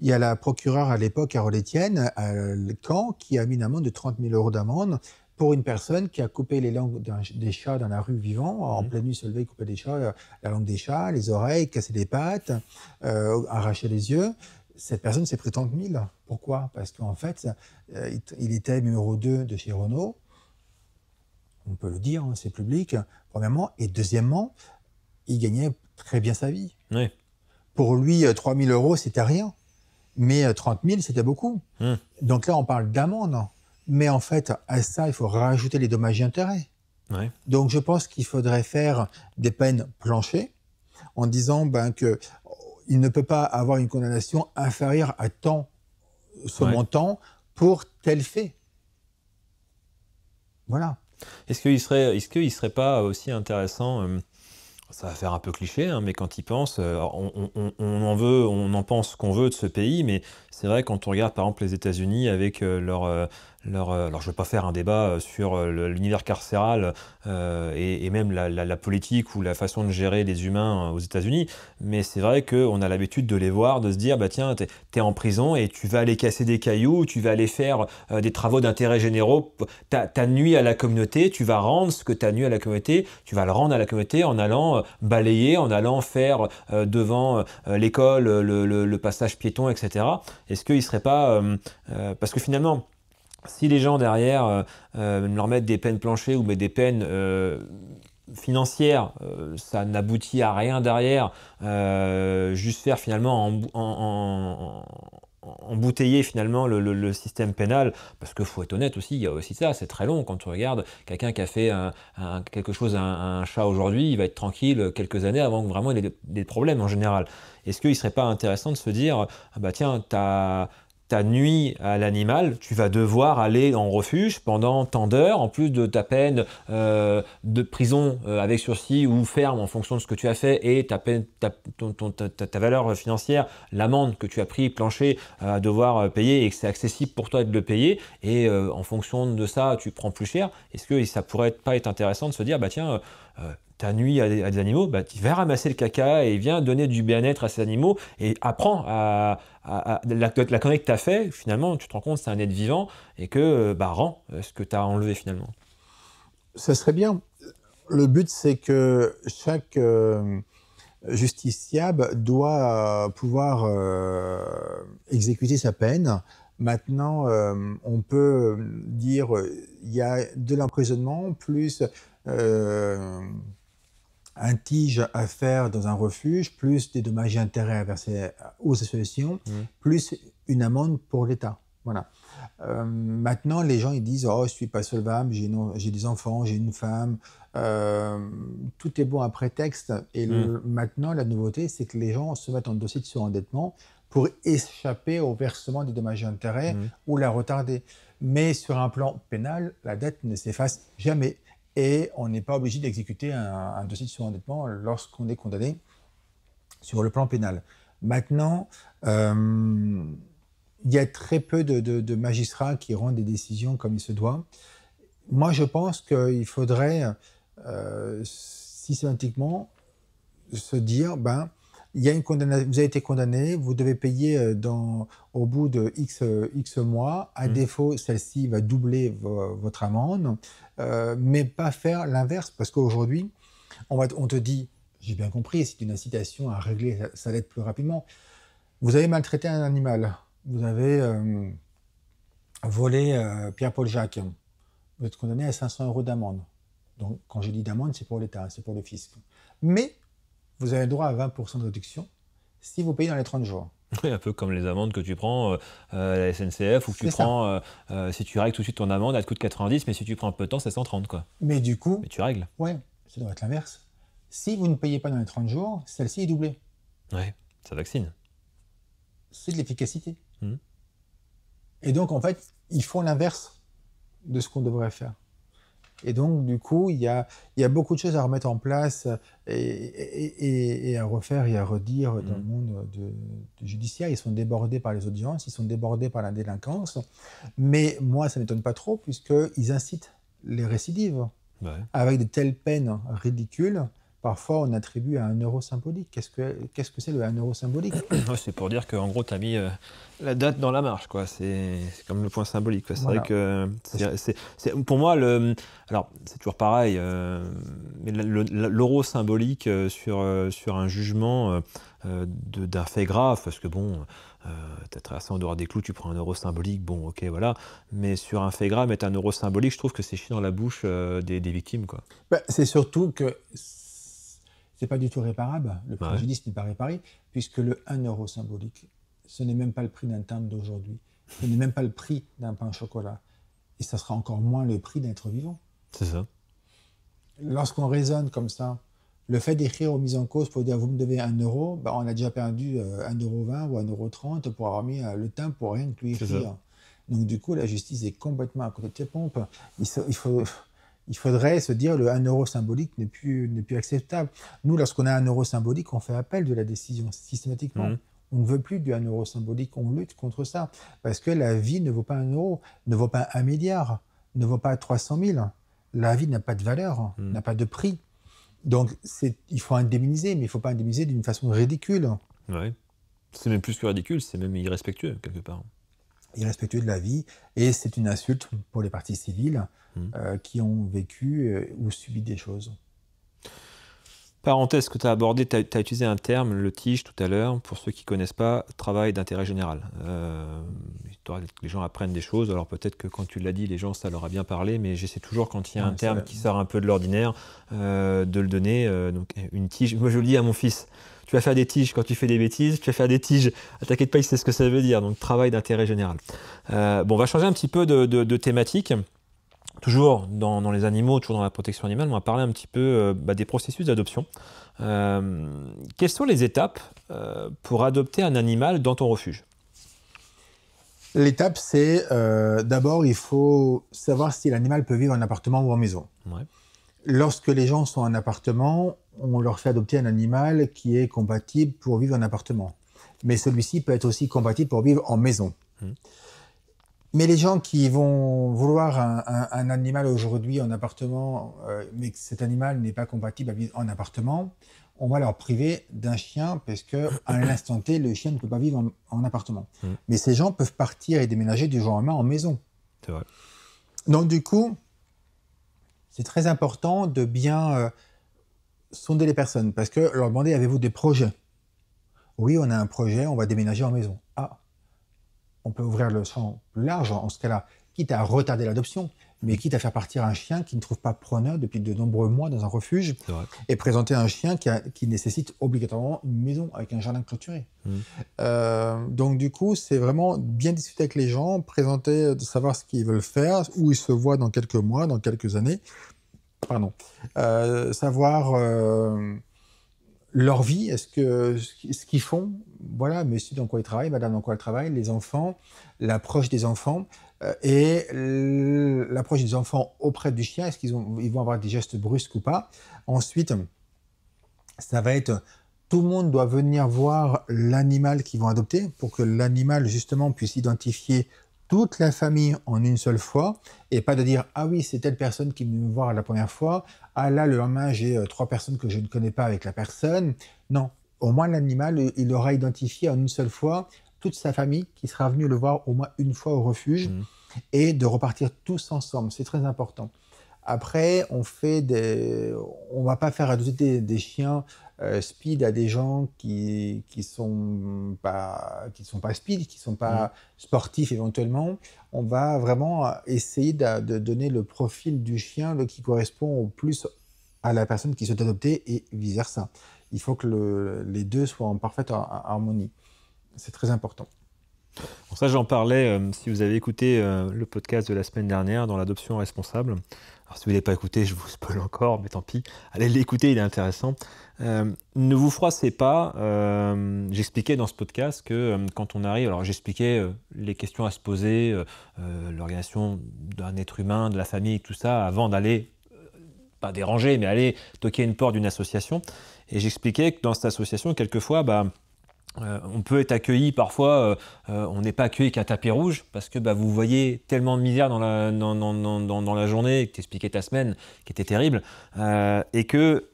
B: Il y a la procureure à l'époque, Carole Etienne, à euh, Caen, qui a mis une amende de 30 000 euros d'amende pour une personne qui a coupé les langues des chats dans la rue vivant, en mhm. pleine nuit se lever, couper des chats, euh, la langue des chats, les oreilles, casser les pattes, euh, arracher les yeux. Cette personne s'est pris 30 000. Pourquoi Parce qu'en fait, euh, il était numéro 2 de chez Renault. On peut le dire, hein, c'est public, premièrement. Et deuxièmement, il gagnait très bien sa vie. Pour lui, 3 euh, 000 euros, c'était rien. Mais 30 000, c'était beaucoup. Mhm. Donc là, on parle d'amende. Mais en fait, à ça, il faut rajouter les dommages et intérêts. Donc je pense qu'il faudrait faire des peines planchées en disant ben, que il ne peut pas avoir une condamnation inférieure à tant ce montant pour tel fait. Voilà.
A: Est-ce qu'il serait, est-ce serait pas aussi intéressant euh, ça va faire un peu cliché, hein, mais quand il pense, euh, on, en veut, on en pense qu'on veut de ce pays, mais c'est vrai quand on regarde par exemple les États-Unis avec euh, leur euh, alors je ne vais pas faire un débat euh, sur euh, l'univers carcéral et, même la, politique ou la façon de gérer les humains aux États-Unis, mais c'est vrai qu'on a l'habitude de les voir, de se dire, bah tiens, tu es en prison et tu vas aller casser des cailloux, tu vas aller faire des travaux d'intérêt généraux, as nuit à la communauté, tu vas rendre ce que tu as nuit à la communauté, tu vas le rendre à la communauté en allant balayer, en allant faire devant l'école le, le, passage piéton, etc. Est-ce qu'il ne serait pas... parce que finalement, si les gens derrière euh, euh, leur mettent des peines planchées ou des peines euh, financières, ça n'aboutit à rien derrière, juste faire finalement embouteiller finalement le, système pénal, parce qu'il faut être honnête aussi, il y a aussi ça, c'est très long quand tu regardes quelqu'un qui a fait quelque chose à un, chat aujourd'hui, il va être tranquille quelques années avant que vraiment il ait des, problèmes en général. Est-ce qu'il ne serait pas intéressant de se dire, ah bah tiens, tu nuit à l'animal, tu vas devoir aller en refuge pendant tant d'heures, en plus de ta peine euh, de prison euh, avec sursis ou ferme en fonction de ce que tu as fait et ta, peine, ta, valeur financière, l'amende que tu as pris plancher euh, à devoir payer et que c'est accessible pour toi de le payer et en fonction de ça, tu prends plus cher. Est-ce que ça pourrait pas être intéressant de se dire, bah tiens, euh, ta nuit à des, animaux, bah, tu vas ramasser le caca et viens donner du bien-être à ces animaux et apprends à, la, la connexion que tu as fait, finalement, tu te rends compte que c'est un être vivant et que bah, rend euh, ce que tu as enlevé finalement.
B: Ce serait bien. Le but, c'est que chaque euh, justiciable doit euh, pouvoir exécuter sa peine. Maintenant, on peut dire il y a de l'emprisonnement plus un tige à faire dans un refuge, plus des dommages et intérêts à verser aux associations, mmh. plus une amende pour l'État. Voilà. Euh, maintenant, les gens ils disent Oh, je suis pas solvable, j'ai des enfants, j'ai une femme. Euh, tout est bon à prétexte. Et mmh. maintenant, la nouveauté, c'est que les gens se mettent en dossier de surendettement pour échapper au versement des dommages et intérêts mmh. ou la retarder. Mais sur un plan pénal, la dette ne s'efface jamais et on n'est pas obligé d'exécuter un, dossier de surendettement lorsqu'on est condamné sur le plan pénal. Maintenant, euh, il y a très peu de, magistrats qui rendent des décisions comme il se doit. Moi, je pense qu'il faudrait euh, systématiquement se dire, ben, une vous avez été condamné, vous devez payer euh, dans, au bout de X, euh, X mois. À mm. défaut, celle-ci va doubler votre amende, euh, mais pas faire l'inverse, parce qu'aujourd'hui, on, on, te dit, j'ai bien compris, c'est une incitation à régler sa, lettre plus rapidement. Vous avez maltraité un animal, vous avez volé Pierre-Paul Jacques, vous êtes condamné à 500 euros d'amende. Donc, quand je dis d'amende, c'est pour l'État, c'est pour le fisc. Mais vous avez droit à 20% de réduction si vous payez dans les 30 jours.
A: Oui, un peu comme les amendes que tu prends euh, euh, à la SNCF ou que tu prends, euh, si tu règles tout de suite ton amende, elle te coûte 90, mais si tu prends un peu de temps, c'est 130. Quoi. Mais du coup. Mais tu règles.
B: Oui, ça doit être l'inverse. Si vous ne payez pas dans les 30 jours, celle-ci est doublée.
A: Oui, ça vaccine.
B: C'est de l'efficacité. Hmm. Et donc, en fait, ils font l'inverse de ce qu'on devrait faire. Et donc, du coup, il y a, beaucoup de choses à remettre en place et, à refaire et à redire dans le mm. monde judiciaire. Ils sont débordés par les audiences, ils sont débordés par la délinquance. Mais moi, ça ne m'étonne pas trop, puisqu'ils incitent les récidives avec de telles peines ridicules. Parfois, on attribue à un euro symbolique. Qu'est-ce que c'est -ce que le euro symbolique
A: C'est pour dire qu'en gros, tu as mis euh, la date dans la marche. C'est comme le point symbolique. C'est vrai que euh, c'est pour moi, le, alors c'est toujours pareil, euh, l'euro symbolique sur, sur un jugement d'un fait grave, parce que bon, tu as traversé en dehors des clous, tu prends un euro symbolique, bon, ok, voilà. Mais sur un fait grave, mettre un euro symbolique, je trouve que c'est chier dans la bouche des, victimes.
B: Ben, c'est surtout que c'est pas du tout réparable. Le préjudice n'est pas réparé, puisque le 1 euro symbolique, ce n'est même pas le prix d'un timbre d'aujourd'hui. Ce n'est même pas le prix d'un pain au chocolat. Et ça sera encore moins le prix d'être vivant. C'est ça. Lorsqu'on raisonne comme ça, le fait d'écrire aux mises en cause pour dire vous me devez un euro, ben, on a déjà perdu euh, un 1,20 ou 1,30 euro pour avoir mis euh, le temps pour rien que lui écrire. Donc du coup, la justice est complètement à côté de ses pompes. il faut il faudrait se dire le 1 euro symbolique n'est plus, plus acceptable. Nous, lorsqu'on a un euro symbolique, on fait appel de la décision systématiquement. Mhm. On ne veut plus du 1 euro symbolique, on lutte contre ça. Parce que la vie ne vaut pas un euro, ne vaut pas un milliard, ne vaut pas 300 000. La vie n'a pas de valeur, mhm. n'a pas de prix. Donc il faut indemniser, mais il ne faut pas indemniser d'une façon ridicule.
A: Ouais. C'est même plus que ridicule, c'est même irrespectueux, quelque part
B: irrespectueux de la vie, et c'est une insulte pour les parties civiles hmm. euh, qui ont vécu euh, ou subi des choses.
A: Parenthèse que tu as abordé, tu as, utilisé un terme, le tige tout à l'heure, pour ceux qui ne connaissent pas, travail d'intérêt général. Euh, les gens apprennent des choses, alors peut-être que quand tu l'as dit, les gens, ça leur a bien parlé, mais j'essaie toujours quand il y a un terme qui sort un peu de l'ordinaire, de le donner. donc une tige, moi je le dis à mon fils, tu vas faire des tiges quand tu fais des bêtises, tu vas faire des tiges, t'inquiète pas, il c'est ce que ça veut dire, donc travail d'intérêt général. Euh, bon, on va changer un petit peu de, thématique, toujours dans, les animaux, toujours dans la protection animale, on va parler un petit peu euh, bah, des processus d'adoption. Euh, quelles sont les étapes pour adopter un animal dans ton refuge
B: L'étape, c'est d'abord, il faut savoir si l'animal peut vivre en appartement ou en maison. Lorsque les gens sont en appartement, on leur fait adopter un animal qui est compatible pour vivre en appartement. Mais celui-ci peut être aussi compatible pour vivre en maison. Hmm. Mais les gens qui vont vouloir un, animal aujourd'hui en appartement, euh, mais que cet animal n'est pas compatible en appartement, on va leur priver d'un chien parce que à l'instant T, le chien ne peut pas vivre en, appartement. Hmm. Mais ces gens peuvent partir et déménager du jour au lendemain en maison. Vrai. Donc du coup, c'est très important de bien euh, sonder les personnes parce que leur demander avez-vous des projets Oui, on a un projet, on va déménager en maison. Ah, on peut ouvrir le champ plus large en ce cas-là, quitte à retarder l'adoption, mais quitte à faire partir un chien qui ne trouve pas preneur depuis de nombreux mois dans un refuge et présenter un chien qui, nécessite obligatoirement une maison avec un jardin clôturé. Mmh. Euh, donc du coup, c'est vraiment bien discuter avec les gens, présenter, de savoir ce qu'ils veulent faire, où ils se voient dans quelques mois, dans quelques années, pardon, euh, savoir euh, leur vie, est-ce que ce qu'ils font, voilà, monsieur dans quoi ils travaillent, madame dans quoi ils travaillent, les enfants, l'approche des enfants euh, et l'approche des enfants auprès du chien, est-ce qu'ils ils vont avoir des gestes brusques ou pas. Ensuite, ça va être tout le monde doit venir voir l'animal qu'ils vont adopter pour que l'animal justement puisse identifier toute la famille en une seule fois et pas de dire ah oui c'est telle personne qui est venue me voir la première fois ah là le lendemain j'ai euh, trois personnes que je ne connais pas avec la personne non au moins l'animal euh, il aura identifié en une seule fois toute sa famille qui sera venue le voir au moins une fois au refuge mmh. et de repartir tous ensemble c'est très important après on fait des on va pas faire adopter des chiens euh, speed à des gens qui qui sont pas sont pas speed, qui sont pas mm. sportifs éventuellement, on va vraiment essayer de, donner le profil du chien le, qui correspond au plus à la personne qui souhaite adopter et vice versa. Il faut que les deux soient en parfaite harmonie. C'est très important.
A: ça, j'en parlais, euh, si vous avez écouté euh, le podcast de la semaine dernière dans l'adoption responsable, alors, si vous ne l'avez pas écouté, je vous spoil encore, mais tant pis. Allez l'écouter, il est intéressant. Euh, ne vous froissez pas. Euh, j'expliquais dans ce podcast que euh, quand on arrive, alors j'expliquais les questions à se poser, l'organisation d'un être humain, de la famille, tout ça, avant d'aller, pas déranger, mais aller toquer une porte d'une association. Et j'expliquais que dans cette association, quelquefois, bah, euh, on peut être accueilli parfois, euh, euh, on n'est pas accueilli qu'à tapis rouge parce que bah, vous voyez tellement de misère dans la, dans, la journée, que expliquais ta semaine, qui était terrible, et que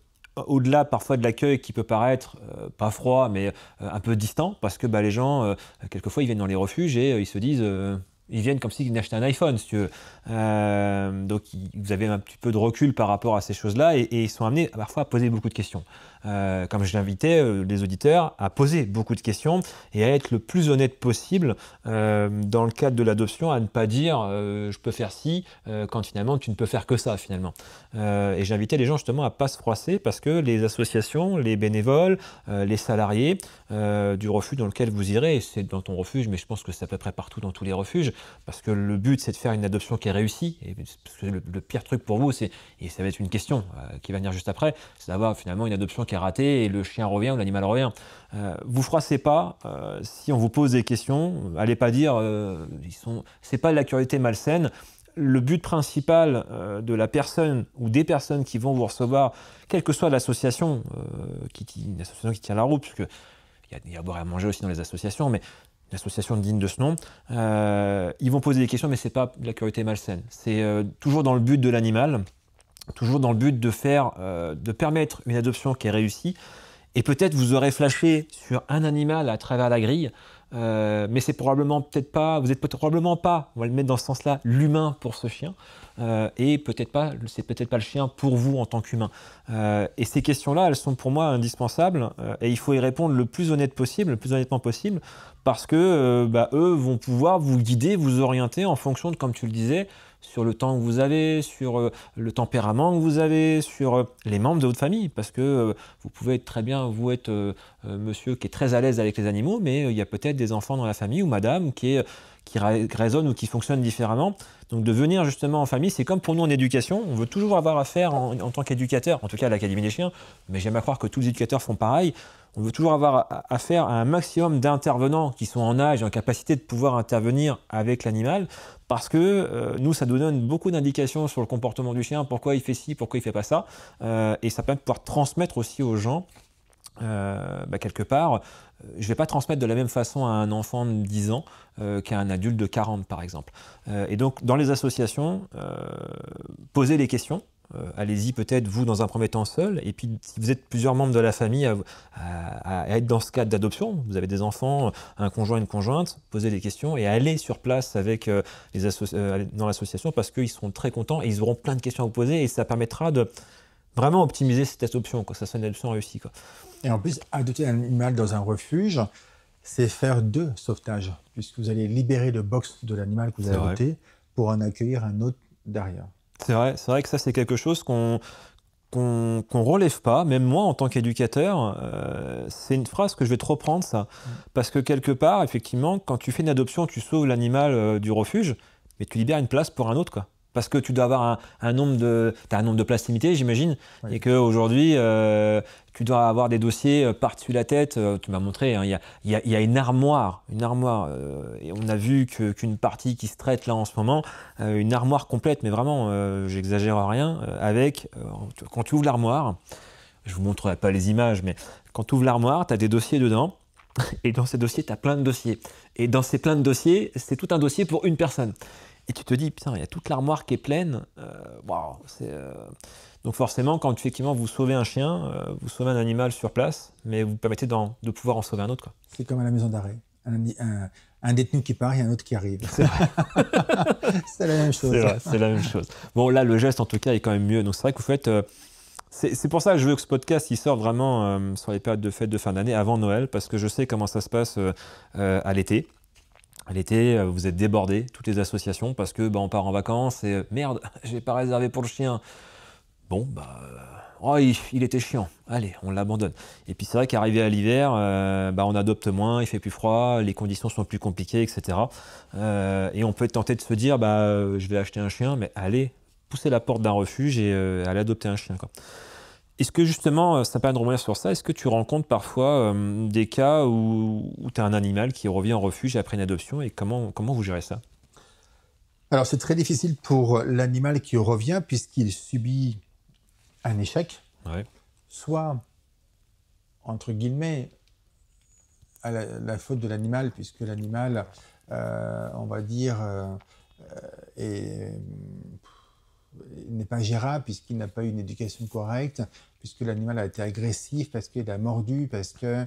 A: au-delà parfois de l'accueil qui peut paraître pas froid mais un peu distant parce que bah, les gens quelquefois ils viennent dans les refuges et ils se disent ils viennent comme s'ils n'achetaient un iPhone, si tu veux. Euh, donc, vous avez un petit peu de recul par rapport à ces choses-là et, ils sont amenés parfois à poser beaucoup de questions. Euh, comme je l'invitais, euh, les auditeurs, à poser beaucoup de questions et à être le plus honnête possible dans le cadre de l'adoption, à ne pas dire je peux faire ci quand finalement tu ne peux faire que ça, finalement. et j'invitais les gens justement à ne pas se froisser parce que les associations, les bénévoles, les salariés du refuge dans lequel vous irez, c'est dans ton refuge, mais je pense que c'est à peu près partout dans tous les refuges, parce que le but c'est de faire une adoption qui est réussie. Et le, pire truc pour vous, c'est, et ça va être une question euh, qui va venir juste après, c'est d'avoir finalement une adoption qui est ratée et le chien revient ou l'animal revient. Euh, vous froissez pas euh, si on vous pose des questions, allez pas dire, ils sont, c'est pas de la curiosité malsaine le but principal de la personne ou des personnes qui vont vous recevoir, quelle que soit l'association, qui, une association qui tient la route, puisque il y, a à boire et à manger aussi dans les associations, mais l'association digne de ce nom, euh, ils vont poser des questions, mais ce n'est pas de la curiosité malsaine. C'est euh, toujours dans le but de l'animal, toujours dans le but de faire, euh, de permettre une adoption qui est réussie. Et peut-être vous aurez flashé sur un animal à travers la grille euh, mais c'est probablement peut-être pas, vous n'êtes probablement pas, on va le mettre dans ce sens-là, l'humain pour ce chien, euh, et peut-être pas, c'est peut-être pas le chien pour vous en tant qu'humain. Euh, et ces questions-là, elles sont pour moi indispensables, et il faut y répondre le plus honnête possible, le plus honnêtement possible, parce que bah, eux vont pouvoir vous guider, vous orienter en fonction de, comme tu le disais, sur le temps que vous avez, sur euh, le tempérament que vous avez, sur euh, les membres de votre famille, parce que euh, vous pouvez être très bien, vous êtes monsieur qui est très à l'aise avec les animaux, mais il y a peut-être des enfants dans la famille ou madame qui, ou qui fonctionnent différemment. Donc de venir justement en famille, c'est comme pour nous en éducation, on veut toujours avoir affaire en, en tant qu'éducateur, en tout cas à l'Académie des chiens, mais j'aime à croire que tous les éducateurs font pareil, on veut toujours avoir affaire à un maximum d'intervenants qui sont en âge et en capacité de pouvoir intervenir avec l'animal, parce que euh, nous, ça nous donne beaucoup d'indications sur le comportement du chien, pourquoi il fait ci, pourquoi il fait pas ça, euh, et ça permet de pouvoir transmettre aussi aux gens, euh, bah, quelque part, je ne vais pas transmettre de la même façon à un enfant de 10 ans qu'à un adulte de 40 par exemple. et donc dans les associations, poser les questions, euh, allez-y peut-être vous dans un premier temps seul, et puis si vous êtes plusieurs membres de la famille à, être dans ce cadre d'adoption, vous avez des enfants, un conjoint, une conjointe, posez des questions et allez sur place avec euh, les euh, dans l'association parce qu'ils seront très contents et ils auront plein de questions à vous poser et ça permettra de vraiment optimiser cette adoption, que ça soit une adoption réussie.
B: Et en plus, adopter un animal dans un refuge, c'est faire deux sauvetages, puisque vous allez libérer le box de l'animal que vous avez adopté pour en accueillir un autre derrière.
A: C'est vrai, c'est vrai que ça, c'est quelque chose qu'on qu'on relève pas, même moi en tant qu'éducateur, euh, c'est une phrase que je vais trop prendre ça. Mm. Parce que quelque part, effectivement, quand tu fais une adoption, tu sauves l'animal euh, du refuge, mais tu libères une place pour un autre. Quoi. Parce que tu dois avoir un, nombre de. as un nombre de places limitées, j'imagine. Et qu'aujourd'hui, euh, tu dois avoir des dossiers euh, par-dessus la tête. Euh, tu m'as montré, hein, il y, a, une armoire. Une armoire. Euh, et on a vu qu'une partie qui se traite là en ce moment, une armoire complète, mais vraiment, j'exagère rien, avec. quand tu ouvres l'armoire, je vous montrerai pas les images, mais quand tu ouvres l'armoire, tu as des dossiers dedans. Et dans ces dossiers, tu as plein de dossiers. Et dans ces plein de dossiers, c'est tout un dossier pour une personne. Et tu te dis, putain, il y a toute l'armoire qui est pleine. Euh, euh, donc forcément, quand effectivement vous sauvez un chien, euh, vous sauvez un animal sur place, mais vous permettez
B: de pouvoir en sauver un autre. C'est comme à la maison d'arrêt. Un, détenu qui part et un autre qui arrive. C'est la même chose. C'est la même chose.
A: Bon, là, le geste, en tout cas, est quand même mieux. Donc c'est vrai que vous faites... c'est pour ça que je veux que ce podcast il sorte vraiment sur les périodes de fêtes de fin d'année, avant Noël, parce que je sais comment ça se passe à l'été. L'été, euh, vous êtes débordé, toutes les associations, parce que bah, on part en vacances et euh, merde, j'ai pas réservé pour le chien. Bon, bah, euh, oh, il, était chiant. Allez, on l'abandonne. Et puis c'est vrai qu'arrivé à l'hiver, bah, on adopte moins, il fait plus froid, les conditions sont plus compliquées, etc. et on peut être tenté de se dire, bah, je vais acheter un chien, mais allez, poussez la porte d'un refuge et allez aller adopter un chien. Est-ce que justement, euh, ça permet de revenir sur ça, est-ce que tu rencontres parfois euh, des cas où, tu as un animal qui revient en refuge après une adoption et comment, comment vous gérez
B: ça Alors c'est très difficile pour l'animal qui revient puisqu'il subit un échec, soit entre guillemets à la, faute de l'animal puisque l'animal, euh, on va dire, est n'est pas gérable puisqu'il n'a pas eu une éducation correcte, puisque l'animal a été agressif, parce qu'il a mordu, parce que...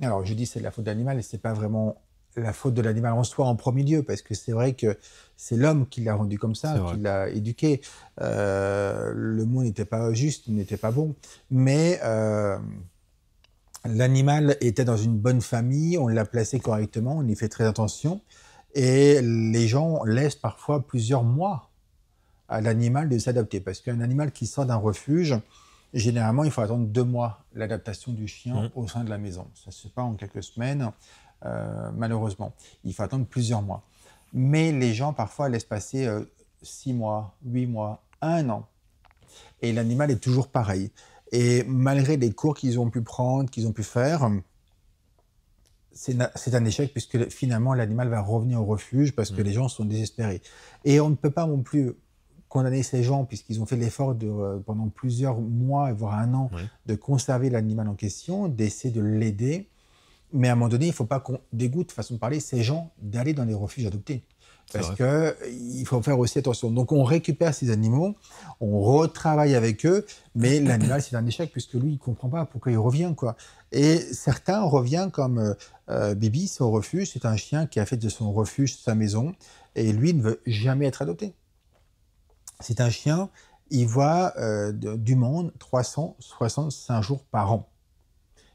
B: Alors je dis c'est la faute de l'animal et c'est pas vraiment la faute de l'animal en soi en premier lieu, parce que c'est vrai que c'est l'homme qui l'a rendu comme ça, qui l'a éduqué. Euh, le mot n'était pas juste, n'était pas bon. Mais euh, l'animal était dans une bonne famille, on l'a placé correctement, on y fait très attention. Et les gens laissent parfois plusieurs mois à l'animal de s'adapter. Parce qu'un animal qui sort d'un refuge, généralement, il faut attendre deux mois l'adaptation du chien mmh. au sein de la maison. Ça se passe pas en quelques semaines, euh, malheureusement. Il faut attendre plusieurs mois. Mais les gens, parfois, laissent passer euh, six mois, huit mois, un an. Et l'animal est toujours pareil. Et malgré les cours qu'ils ont pu prendre, qu'ils ont pu faire, c'est un échec puisque finalement l'animal va revenir au refuge parce que mmh. les gens sont désespérés. Et on ne peut pas non plus condamner ces gens, puisqu'ils ont fait l'effort de, euh, pendant plusieurs mois, voire un an, de conserver l'animal en question, d'essayer de l'aider. Mais à un moment donné, il ne faut pas qu'on dégoûte, façon de parler, ces gens d'aller dans les refuges adoptés. Parce qu'il euh, faut faire aussi attention. Donc on récupère ces animaux, on retravaille avec eux, mais l'animal c'est un échec puisque lui il comprend pas pourquoi il revient quoi. Et certains reviennent comme euh, euh Bibi, son refuge, c'est un chien qui a fait de son refuge sa maison et lui ne veut jamais être adopté c'est un chien, il voit euh, du monde 365 jours par an.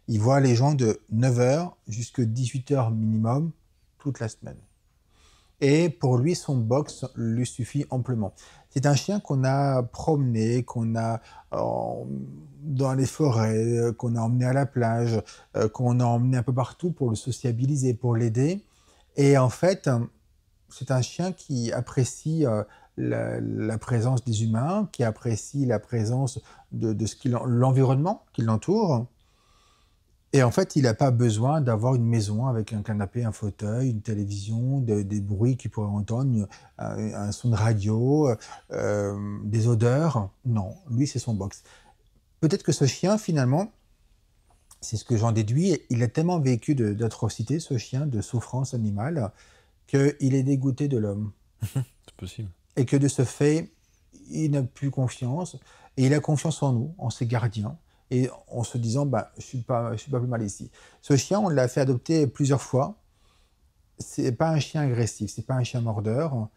B: Il voit les gens de 9h jusqu'à 18 heures minimum toute la semaine. Et pour lui, son box lui suffit amplement. C'est un chien qu'on a promené, qu'on a euh, dans les forêts, euh, qu'on a emmené à la plage, qu'on a emmené un peu partout pour le sociabiliser, pour l'aider. Et en fait, c'est un chien qui apprécie la, présence des humains, qui apprécie la présence de, ce l'environnement qui l'entoure. Et en fait, il n'a pas besoin d'avoir une maison avec un canapé, un fauteuil, une télévision, des bruits qu'il pourrait entendre, un, son de radio, euh, des odeurs. Non, lui, c'est son box. Peut-être que ce chien, finalement, c'est ce que j'en déduis, il a tellement vécu d'atrocités, ce chien, de souffrance animale, qu'il est dégoûté de l'homme. c'est possible et que de ce fait, il n'a plus confiance et il a confiance en nous, en ses gardiens, et en se disant bah, Je ne suis, pas, plus mal ici. Ce chien, on l'a fait adopter plusieurs fois. ce n'est pas un chien agressif, ce n'est pas un chien mordeur,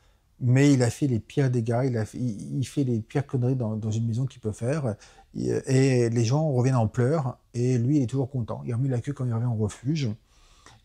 B: mais il a fait les pires dégâts, il, fait, les pires conneries dans, une maison qu'il peut faire. Et les gens reviennent en pleurs, et lui, il est toujours content. Il remue la queue quand il revient au refuge.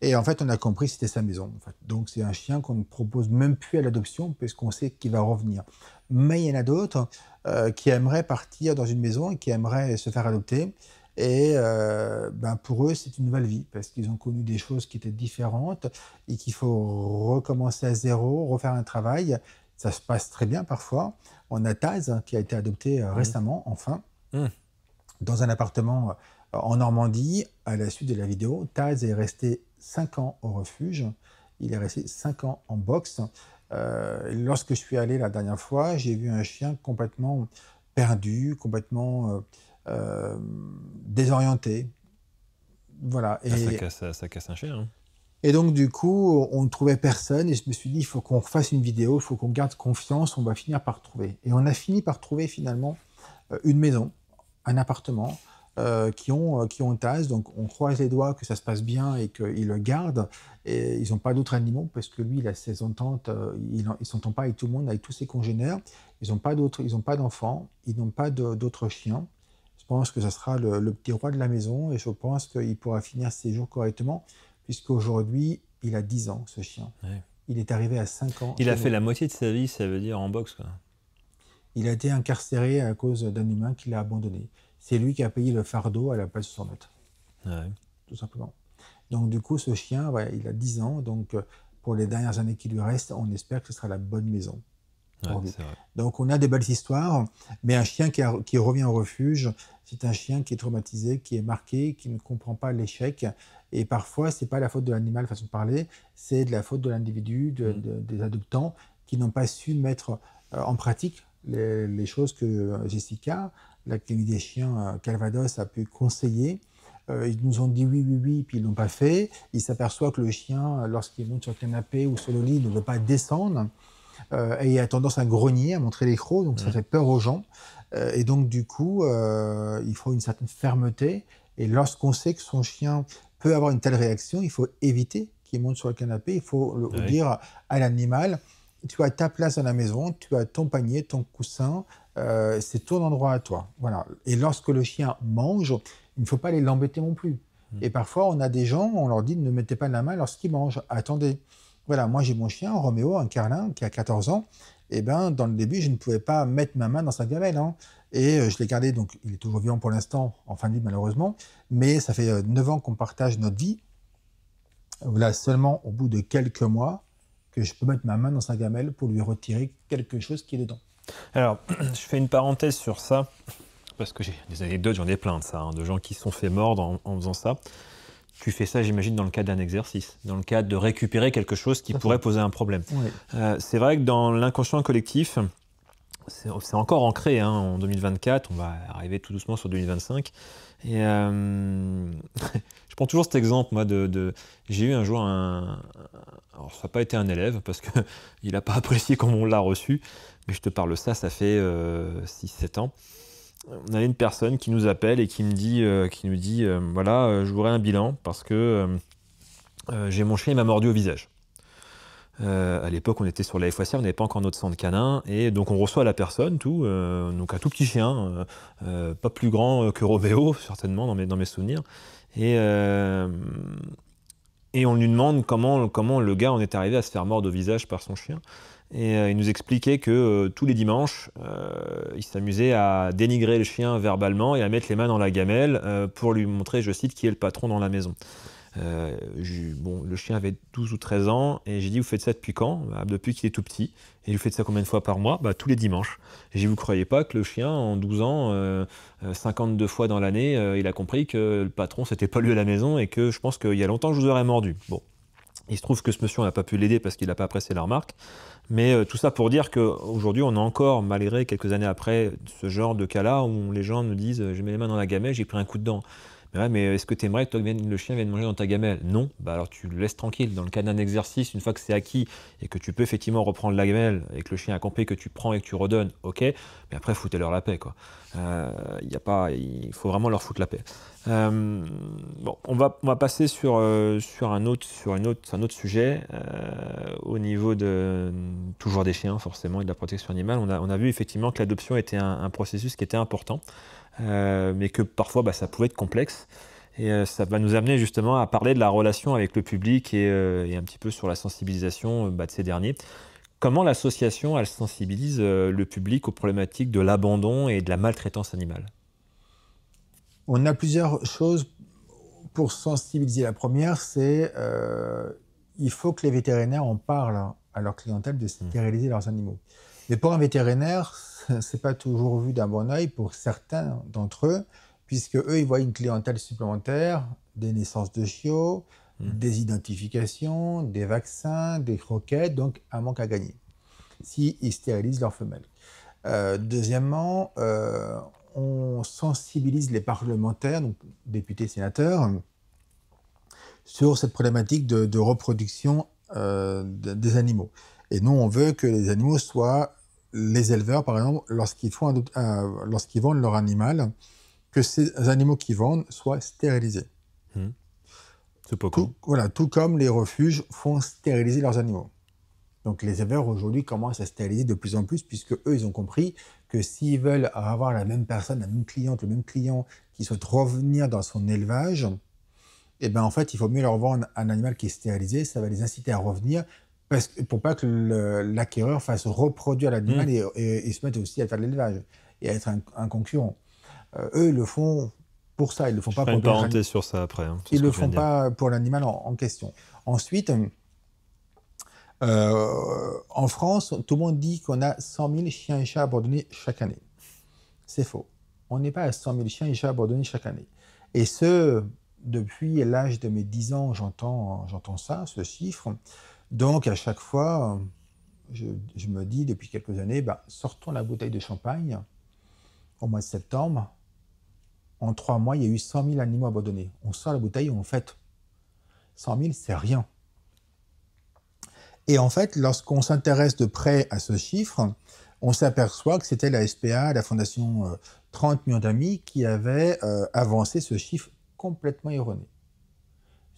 B: Et en fait, on a compris que c'était sa maison. Donc, c'est un chien qu'on ne propose même plus à l'adoption puisqu'on sait qu'il va revenir. Mais il y en a d'autres euh, qui aimeraient partir dans une maison et qui aimeraient se faire adopter. Et euh, ben, pour eux, c'est une nouvelle vie parce qu'ils ont connu des choses qui étaient différentes et qu'il faut recommencer à zéro, refaire un travail. Ça se passe très bien parfois. On a Taz qui a été adopté euh, mmh. récemment, enfin, mmh. dans un appartement en Normandie à la suite de la vidéo. Taz est resté cinq ans au refuge. Il est resté cinq ans en boxe. Euh, lorsque je suis allé la dernière fois, j'ai vu un chien complètement perdu, complètement euh, euh, désorienté. Voilà. Ah, et,
A: ça, casse, un chien. Hein.
B: Et donc, du coup, on ne trouvait personne. Et je me suis dit, il faut qu'on fasse une vidéo, il faut qu'on garde confiance, on va finir par trouver. Et on a fini par trouver finalement une maison, un appartement. Euh, qui, ont, euh, qui ont tasse. Donc on croise les doigts que ça se passe bien et qu'ils le gardent. Et ils n'ont pas d'autres animaux parce que lui, il a ses ententes, euh, il ne s'entend pas avec tout le monde, avec tous ses congénères. Ils n'ont pas d'enfants, ils n'ont pas d'autres chiens. Je pense que ça sera le, petit roi de la maison et je pense qu'il pourra finir ses jours correctement puisqu'aujourd'hui, il a 10 ans, ce chien. Il est arrivé à 5 ans. Il a fait la
A: moitié de sa vie, ça veut dire en boxe.
B: Il a été incarcéré à cause d'un humain qui l'a abandonné c'est lui qui a payé le fardeau à la place de son hôte, Tout simplement. Donc du coup, ce chien, il a 10 ans, donc euh, pour les dernières années qui lui restent, on espère que ce sera la bonne maison. donc on a des belles histoires, mais un chien qui, revient au refuge, c'est un chien qui est traumatisé, qui est marqué, qui ne comprend pas l'échec. Et parfois, ce n'est pas la faute de l'animal, façon de parler, c'est de la faute de l'individu, mm. des adoptants, qui n'ont pas su mettre euh, en pratique les, les, choses que euh, Jessica la clinique des chiens euh, Calvados a pu conseiller. Euh, ils nous ont dit oui, oui, oui, puis ils l'ont pas fait. Ils s'aperçoivent que le chien, euh, lorsqu'il monte sur le canapé ou sur le lit, ne veut pas descendre. et il a tendance à grogner, à montrer les crocs, donc ça fait peur aux gens. et donc, du coup, il faut une certaine fermeté. Et lorsqu'on sait que son chien peut avoir une telle réaction, il faut éviter qu'il monte sur le canapé. Il faut le, dire à l'animal tu as ta place dans la maison, tu as ton panier, ton coussin, euh, c'est ton endroit à toi. Voilà. Et lorsque le chien mange, il ne faut pas l'embêter non plus. Hmm. Et parfois, on a des gens, on leur dit ne mettez pas la main lorsqu'il mange, attendez. Voilà, moi j'ai mon chien, Roméo, un carlin, qui a 14 ans. Et eh ben, dans le début, je ne pouvais pas mettre ma main dans sa gamelle. Hein. Et euh, je l'ai gardé, donc il est toujours vivant pour l'instant, en fin de vie malheureusement. Mais ça fait 9 euh, ans qu'on partage notre vie. Voilà, seulement au bout de quelques mois que je peux mettre ma main dans sa gamelle pour lui retirer quelque chose qui est dedans.
A: Alors, je fais une parenthèse sur ça, parce que j'ai des anecdotes, j'en ai plein de ça, hein, de gens qui se sont fait mordre en, faisant ça. Tu fais ça, j'imagine, dans le cadre d'un exercice, dans le cadre de récupérer quelque chose qui pourrait poser un problème. Euh, c'est vrai que dans l'inconscient collectif, c'est encore ancré hein, en 2024, on va arriver tout doucement sur 2025. Et euh, je prends toujours cet exemple, moi, de, j'ai eu un jour un, alors ça n'a pas été un élève parce que il n'a pas apprécié comment on l'a reçu, mais je te parle ça, ça fait 6-7 euh, ans. On a une personne qui nous appelle et qui me dit, euh, qui nous dit euh, voilà, je voudrais un bilan parce que j'ai mon chien, il m'a mordu au visage. à l'époque, on était sur la FOC, on n'avait pas encore notre sang de canin, et donc on reçoit la personne, tout, donc un tout petit chien, pas plus grand que Roméo, certainement, dans mes, souvenirs, et, et on lui demande comment, comment le gars en est arrivé à se faire mordre au visage par son chien. Et euh, il nous expliquait que euh, tous les dimanches, euh, il s'amusait à dénigrer le chien verbalement et à mettre les mains dans la gamelle pour lui montrer, je cite, qui est le patron dans la maison. bon, le chien avait 12 ou 13 ans et j'ai dit vous faites ça depuis quand bah, Depuis qu'il est tout petit. Et vous faites ça combien de fois par mois bah, Tous les dimanches. Je dit vous croyez pas que le chien en 12 ans, 52 fois dans l'année, il a compris que le patron s'était pas lui à la maison et que je pense qu'il y a longtemps je vous aurais mordu. Bon, il se trouve que ce monsieur n'a pas pu l'aider parce qu'il n'a pas apprécié la remarque. Mais euh, tout ça pour dire qu'aujourd'hui, on a encore, malgré quelques années après, ce genre de cas-là où les gens nous disent euh, je mets les mains dans la gamelle, j'ai pris un coup de dent. Bah mais, est-ce que tu aimerais que le chien vienne manger dans ta gamelle Non, bah alors tu le laisses tranquille. Dans le cas d'un exercice, une fois que c'est acquis et que tu peux effectivement reprendre la gamelle et que le chien a compris que tu prends et que tu redonnes, ok, mais après foutez-leur la paix. Quoi. Euh, pas, il faut vraiment leur foutre la paix. Euh, on va, va passer sur, euh, sur, un autre, sur autre, un autre sujet au niveau de toujours des chiens forcément et de la protection animale. On a, vu effectivement que l'adoption était un, un processus qui était important. Euh, mais que parfois bah, ça pouvait être complexe. Et euh, ça va nous amener justement à parler de la relation avec le public et, euh, un petit peu sur la sensibilisation bah, de ces derniers. Comment l'association elle sensibilise le public aux problématiques de l'abandon et de la maltraitance animale
B: On a plusieurs choses pour sensibiliser. La première, c'est il faut que les vétérinaires en parlent à leur clientèle de mmh. stériliser leurs animaux. Mais pour un vétérinaire, c'est pas toujours vu d'un bon oeil pour certains d'entre eux, puisque eux, ils voient une clientèle supplémentaire, des naissances de chiots, hmm. des identifications, des vaccins, des croquettes, donc un manque à gagner s'ils si stérilisent leurs femelles. Euh, deuxièmement, euh, on sensibilise les parlementaires, donc députés, sénateurs, sur cette problématique de, reproduction euh, des animaux. Et nous, on veut que les animaux soient les éleveurs, par exemple, lorsqu'ils euh, lorsqu'ils vendent leur animal, que ces animaux qu'ils vendent soient stérilisés. Hmm. C'est pas Voilà, tout comme les refuges font stériliser leurs animaux. Donc les éleveurs aujourd'hui commencent à stériliser de plus en plus puisque eux, ils ont compris que s'ils veulent avoir la même personne, la même cliente, le même client qui souhaite revenir dans son élevage, eh bien, en fait, il faut mieux leur vendre un animal qui est stérilisé, ça va les inciter à revenir parce, pour pas que l'acquéreur fasse reproduire l'animal mm. et, se mette aussi à faire de l'élevage et à être un, concurrent. Euh, eux, ils le font pour ça, ils le font pas pour sur ça après. Hein. ils le font pas pour l'animal en, question. Ensuite, euh, en France, tout le monde dit qu'on a 100 000 chiens et chats abandonnés chaque année. C'est faux. On n'est pas à 100 000 chiens et chats abandonnés chaque année. Et ce, depuis l'âge de mes 10 ans, j'entends ça, ce chiffre. Donc à chaque fois, je, me dis depuis quelques années, bah, sortons la bouteille de champagne au mois de septembre. En trois mois, il y a eu 100 000 animaux abandonnés. On sort la bouteille on fête. 100 000, c'est rien. Et en fait, lorsqu'on s'intéresse de près à ce chiffre, on s'aperçoit que c'était la SPA, la Fondation 30 euh, millions d'amis, qui avait euh, avancé ce chiffre complètement erroné.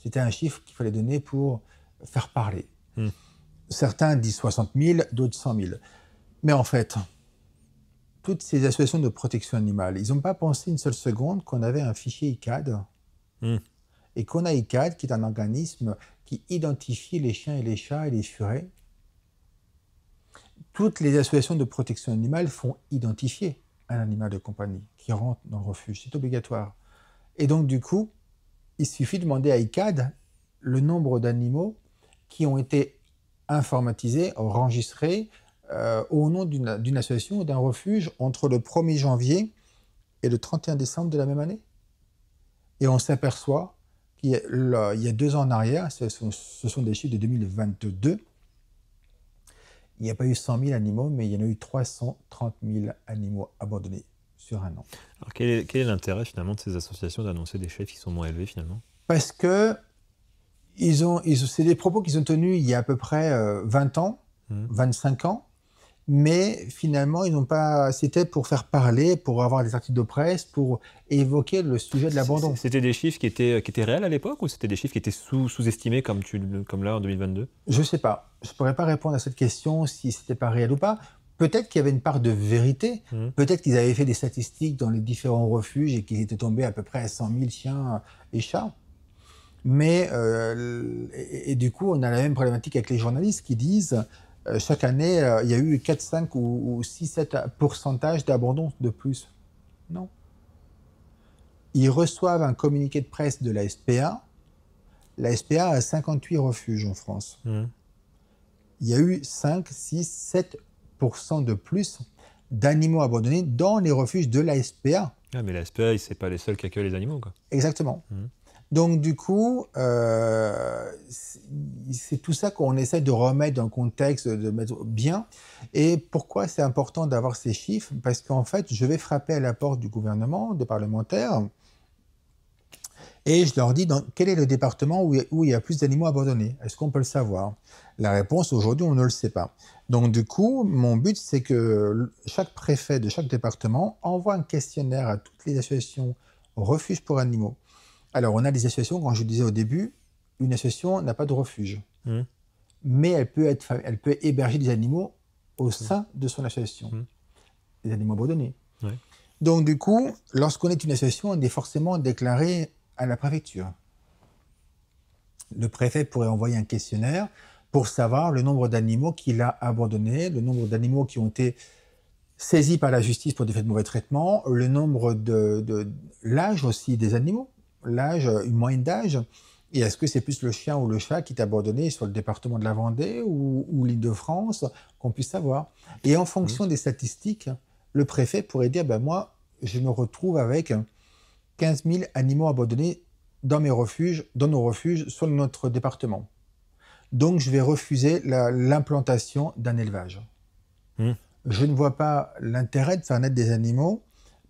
B: C'était un chiffre qu'il fallait donner pour faire parler. Hmm. Certains disent 60 000, d'autres 100 000. Mais en fait, toutes ces associations de protection animale, ils n'ont pas pensé une seule seconde qu'on avait un fichier ICAD hmm. et qu'on a ICAD qui est un organisme qui identifie les chiens et les chats et les furets. Toutes les associations de protection animale font identifier un animal de compagnie qui rentre dans le refuge. C'est obligatoire. Et donc, du coup, il suffit de demander à ICAD le nombre d'animaux qui ont été informatisés, enregistrés euh, au nom d'une association ou d'un refuge entre le 1er janvier et le 31 décembre de la même année. Et on s'aperçoit qu'il y, a deux ans en arrière, ce sont, ce sont des chiffres de 2022, il n'y a pas eu 100 000 animaux, mais il y en a eu 330 000 animaux abandonnés sur un an.
A: Alors quel est l'intérêt finalement de ces associations d'annoncer des chefs qui sont moins élevés finalement
B: Parce que ont, ils, c'est des propos qu'ils ont tenus il y a à peu près 20 euh, ans, 25 hmm. ans, mais finalement, ils n'ont pas. C'était pour faire parler, pour avoir des articles de presse, pour évoquer le sujet de l'abandon.
A: C'était des chiffres qui étaient, qui étaient réels à l'époque ou c'était des chiffres qui étaient sous-estimés comme, tu, comme là en 2022 Je ne sais pas.
B: Je ne pourrais pas répondre à cette question si c'était pas réel ou pas. Peut-être qu'il y avait une part de vérité. Hmm. Peut-être qu'ils avaient fait des statistiques dans les différents refuges et qu'ils étaient tombés à peu près à 100 000 chiens et chats. Mais, euh, et, du coup, on a la même problématique avec les journalistes qui disent euh, chaque année, euh, il y a eu 4, 5 ou, 6, 7 pourcentages d'abandon de plus. Non. Ils reçoivent un communiqué de presse de la SPA. La SPA a 58 refuges en France. Mmh. Il y a eu 5, 6, 7 de plus d'animaux abandonnés dans les refuges de la SPA.
A: Ah, mais la SPA, ce n'est pas les seuls qui accueillent les animaux.
B: Exactement. Mmh. Donc du coup, euh, c'est tout ça qu'on essaie de remettre dans le contexte, de mettre bien. Et pourquoi c'est important d'avoir ces chiffres Parce qu'en fait, je vais frapper à la porte du gouvernement, des parlementaires, et je leur dis quel est le département où, où il y a plus d'animaux abandonnés Est-ce qu'on peut le savoir La réponse aujourd'hui, on ne le sait pas. Donc du coup, mon but, c'est que chaque préfet de chaque département envoie un questionnaire à toutes les associations refuges pour animaux alors, on a des associations, quand je disais au début, une association n'a pas de refuge, hmm. mais elle peut, être, elle peut héberger des animaux au hmm. sein de son association, hmm. des animaux abandonnés. Donc, du coup, lorsqu'on est une association, on est forcément déclaré à la préfecture. Le préfet pourrait envoyer un questionnaire pour savoir le nombre d'animaux qu'il a abandonnés, le nombre d'animaux qui ont été saisis par la justice pour des faits de mauvais traitement, le nombre de l'âge aussi des animaux l'âge, une moyenne d'âge Et est-ce que c'est plus le chien ou le chat qui est abandonné sur le département de la Vendée ou, l'Île-de-France qu'on puisse savoir Et en fonction mhm. des statistiques, le préfet pourrait dire ben moi, je me retrouve avec 15 000 animaux abandonnés dans mes refuges, dans nos refuges, sur notre département. Donc, je vais refuser l'implantation d'un élevage. Mhm. Je ne vois pas l'intérêt de faire naître des animaux,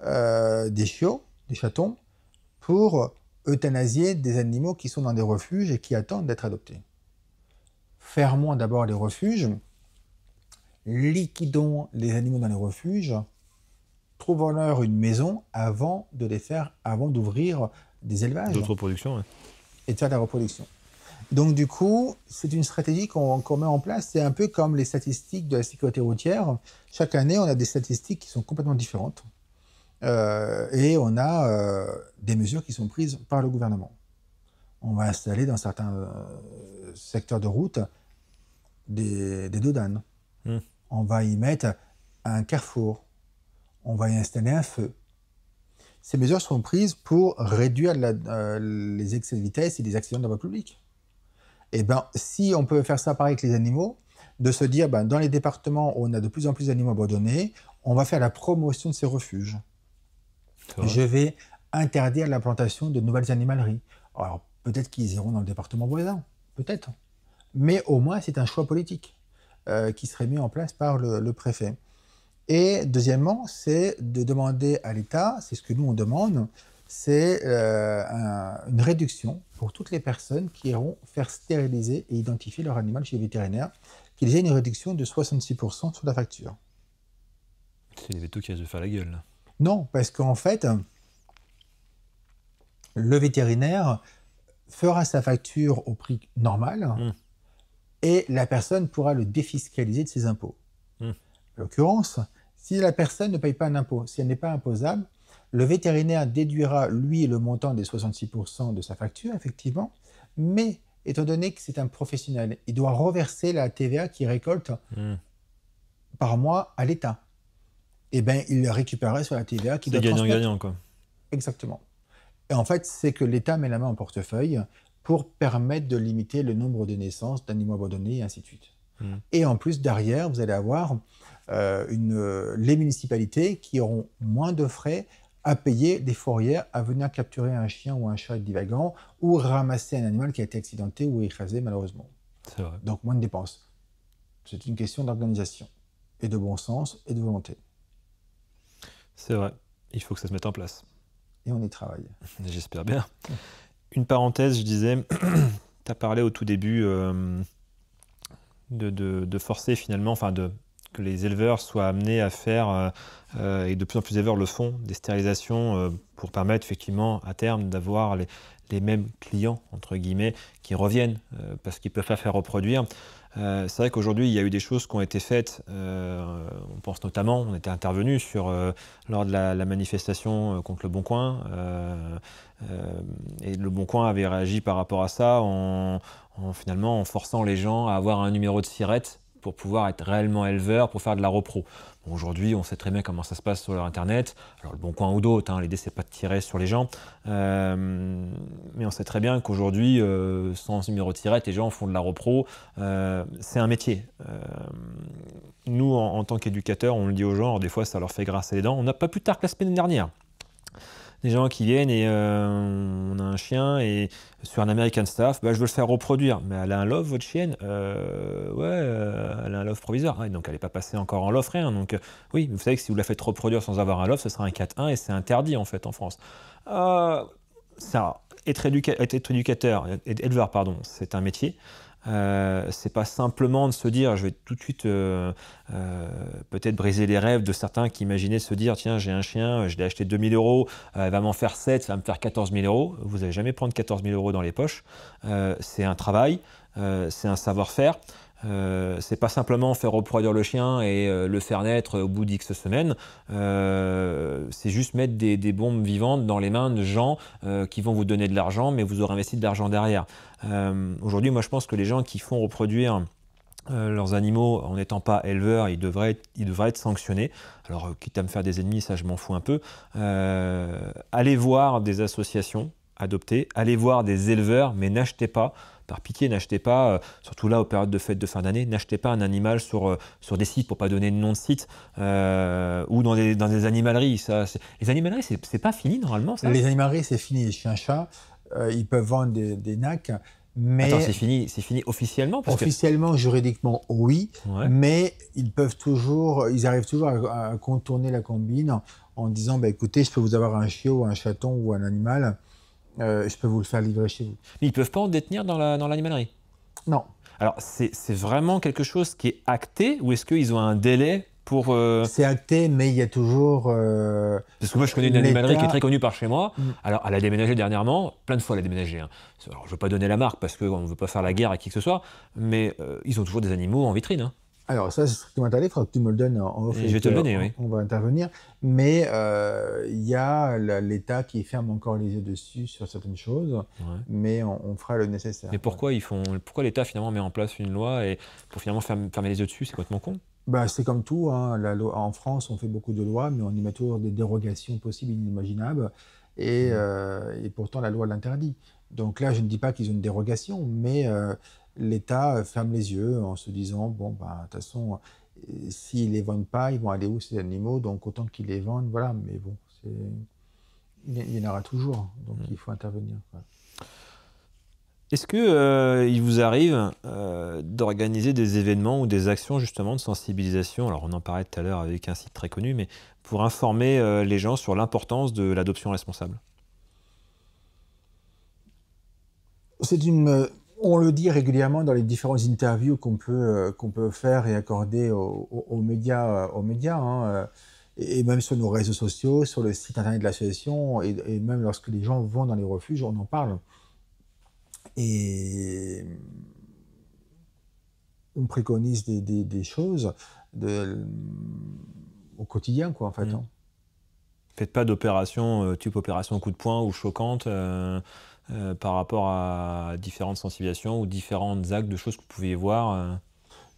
B: euh, des chiots, des chatons, pour euthanasier des animaux qui sont dans des refuges et qui attendent d'être adoptés. Fermons d'abord les refuges, liquidons les animaux dans les refuges, trouvons-leur une maison avant de les faire, avant d'ouvrir des élevages. D'autres productions, Et de faire de la reproduction. Donc du coup, c'est une stratégie qu'on met en place. C'est un peu comme les statistiques de la sécurité routière. Chaque année, on a des statistiques qui sont complètement différentes. Euh, et on a euh, des mesures qui sont prises par le gouvernement. On va installer dans certains euh, secteurs de route des, dodanes. Hmm. On va y mettre un carrefour. On va y installer un feu. Ces mesures sont prises pour réduire les excès de vitesse et les accidents de la voie publique. Et eh bien, si on peut faire ça pareil avec les animaux, de se dire, ben, dans les départements où on a de plus en plus d'animaux abandonnés, on va faire la promotion de ces refuges. Je vais interdire l'implantation de nouvelles animaleries. Alors peut-être qu'ils iront dans le département voisin, peut-être. Mais au moins, c'est un choix politique euh, qui serait mis en place par le, préfet. Et deuxièmement, c'est de demander à l'État, c'est ce que nous on demande, c'est euh, une réduction pour toutes les personnes qui iront faire stériliser et identifier leur animal chez le vétérinaire, qu'ils aient une réduction de 66% sur la facture.
A: C'est les vétos qui risquent de faire la gueule.
B: Non, parce qu'en fait, le vétérinaire fera sa facture au prix normal mmh. et la personne pourra le défiscaliser de ses impôts. Mmh. En l'occurrence, si la personne ne paye pas un impôt, si elle n'est pas imposable, le vétérinaire déduira, lui, le montant des 66% de sa facture, effectivement, mais étant donné que c'est un professionnel, il doit reverser la TVA qu'il récolte mmh. par mois à l'État eh ben, il le récupérait sur la TVA. C'est gagnant-gagnant, quoi. Exactement. Et en fait, c'est que l'État met la main en portefeuille pour permettre de limiter le nombre de naissances d'animaux abandonnés et ainsi de suite. Hmm. Et en plus, derrière, vous allez avoir euh, les municipalités qui auront moins de frais à payer des fourrières à venir capturer un chien ou un chat divagant ou ramasser un animal qui a été accidenté ou écrasé malheureusement. Vrai. Donc moins de dépenses. C'est une question d'organisation et de bon sens et de volonté.
A: C'est vrai. Il
B: faut que ça se mette en place. Et on y travaille. J'espère
A: bien. Une parenthèse, je disais, tu as parlé au tout début euh, de, forcer finalement, enfin de que les éleveurs soient amenés à faire, euh, euh, et de plus en plus d'éleveurs le font, des stérilisations pour permettre effectivement à terme d'avoir les, les, mêmes clients, entre guillemets, qui reviennent parce qu'ils ne peuvent pas faire reproduire. Euh, c'est vrai qu'aujourd'hui, il y a eu des choses qui ont été faites. Euh, on pense notamment, on était intervenu sur euh, lors de la, manifestation contre le Bon Coin, et le Bon Coin avait réagi par rapport à ça en, finalement en forçant les gens à avoir un numéro de sirette pour pouvoir être réellement éleveur, pour faire de la repro. Aujourd'hui, on sait très bien comment ça se passe sur leur Internet. Alors, le bon coin ou d'autres, hein, l'idée, c'est pas de tirer sur les gens. Euh, mais on sait très bien qu'aujourd'hui, euh, sans numéro de tirette, les gens font de la repro. Euh, c'est un métier. nous, en, tant qu'éducateurs, on le dit aux gens, des fois, ça leur fait grâce les dents. On n'a pas plus tard que la semaine dernière des gens qui viennent et euh, on a un chien et sur un American Staff, bah, je veux le faire reproduire. Mais elle a un love, votre chienne euh, Ouais, elle a un love proviseur, ah, donc elle n'est pas passée encore en love, rien. Donc euh, oui, vous savez que si vous la faites reproduire sans avoir un love, ce sera un 4-1 et c'est interdit en fait en France. ça, être, éducateur, éleveur, pardon, c'est un métier. Ce euh, c'est pas simplement de se dire je vais tout de suite euh, euh, peut-être briser les rêves de certains qui imaginaient se dire tiens j'ai un chien, je l'ai acheté 2000 euros, elle va m'en faire 7, ça va me faire 14 000 euros. Vous n'allez jamais prendre 14 000 euros dans les poches. c'est un travail, c'est un savoir-faire. Euh, c'est pas simplement faire reproduire le chien et euh, le faire naître au bout d'X semaines. Euh, c'est juste mettre des, bombes vivantes dans les mains de gens qui vont vous donner de l'argent, mais vous aurez investi de l'argent derrière. Aujourd'hui, moi, je pense que les gens qui font reproduire leurs animaux en n'étant pas éleveurs, ils devraient être sanctionnés. Alors, quitte à me faire des ennemis, ça je m'en fous un peu. allez voir des associations adoptées, allez voir des éleveurs, mais n'achetez pas par pitié, n'achetez pas, euh, surtout là aux périodes de fêtes de fin d'année, n'achetez pas un animal sur, euh, sur des sites, pour pas donner de nom de site, euh, ou dans des, dans animaleries. les animaleries,
B: c'est pas fini normalement, Les animaleries, c'est fini. Les chiens-chats, ils peuvent vendre des, des Mais Attends, c'est fini, c'est fini officiellement Officiellement, juridiquement, oui, mais ils peuvent toujours, ils arrivent toujours à, contourner la combine en disant, bah, écoutez, je peux vous avoir un chiot, un chaton ou un animal euh, je peux vous le faire livrer chez vous. Mais ils ne peuvent pas en détenir
A: dans l'animalerie Non. Alors, c'est vraiment quelque chose qui est acté ou est-ce qu'ils ont un délai pour. Euh, c'est
B: acté, mais il y a toujours. Euh, parce que moi, je connais une animalerie qui est très connue
A: par chez moi. Mm. Alors, elle a déménagé dernièrement, plein de fois elle a déménagé. Hein. Alors, je ne veux pas donner la marque parce qu'on ne veut pas faire la guerre à qui que ce soit, mais ils ont toujours des animaux en vitrine. Hein.
B: Alors ça, c'est strictement à il faudra que tu me le donnes en off. Je vais te donner, oui. On va intervenir. Mais euh, il y a l'État qui ferme encore les yeux dessus sur certaines choses, mais on, fera le nécessaire. Mais
A: pourquoi, ils font, pourquoi l'État finalement met en place une loi et pour finalement fermer, les yeux dessus, c'est complètement con
B: bah, c'est comme tout, hein. La en France on fait beaucoup de lois, mais on y met toujours des dérogations possibles, inimaginables, et, mmh. euh, et pourtant la loi l'interdit. Donc là, je ne dis pas qu'ils ont une dérogation, mais euh, l'État euh, ferme les yeux en se disant bon, ben, de toute façon, euh, s'ils les vendent pas, ils vont aller où ces animaux Donc autant qu'ils les vendent, voilà. Mais bon, il y en aura toujours. Donc mm. il faut intervenir.
A: Est-ce que euh, il vous arrive d'organiser des événements ou des actions justement de sensibilisation Alors on en parlait tout à l'heure avec un site très connu, mais pour informer les gens sur l'importance de l'adoption responsable.
B: C'est une on le dit régulièrement dans les différentes interviews qu'on peut, euh, qu'on peut faire et accorder aux, médias, euh, aux médias hein, euh, et même sur nos réseaux sociaux, sur le site internet de l'association, et, même lorsque les gens vont dans les refuges, on en parle. Et on préconise des, choses au quotidien, quoi, en fait. Mmh. Hein. Faites pas
A: d'opération, type opération coup de poing ou choquante. Euh, par rapport à différentes sensibilisations ou différentes actes de choses que vous pouviez voir euh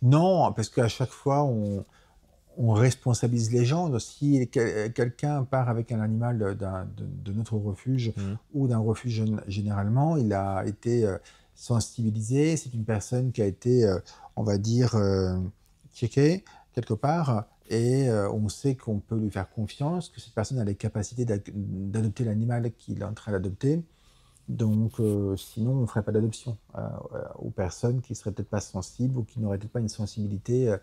B: Non, parce qu'à chaque fois, on, responsabilise les gens. si quelqu'un part avec un animal de, notre refuge mmh. ou d'un refuge généralement, il a été euh, sensibilisé. C'est une personne qui a été, on va dire, checkée quelque part et on sait qu'on peut lui faire confiance, que cette personne a les capacités d'adopter l'animal qu'il est en train d'adopter. Donc, euh, sinon, on ne ferait pas d'adoption euh, euh, aux personnes qui seraient peut-être pas sensibles ou qui n'auraient peut-être pas une sensibilité.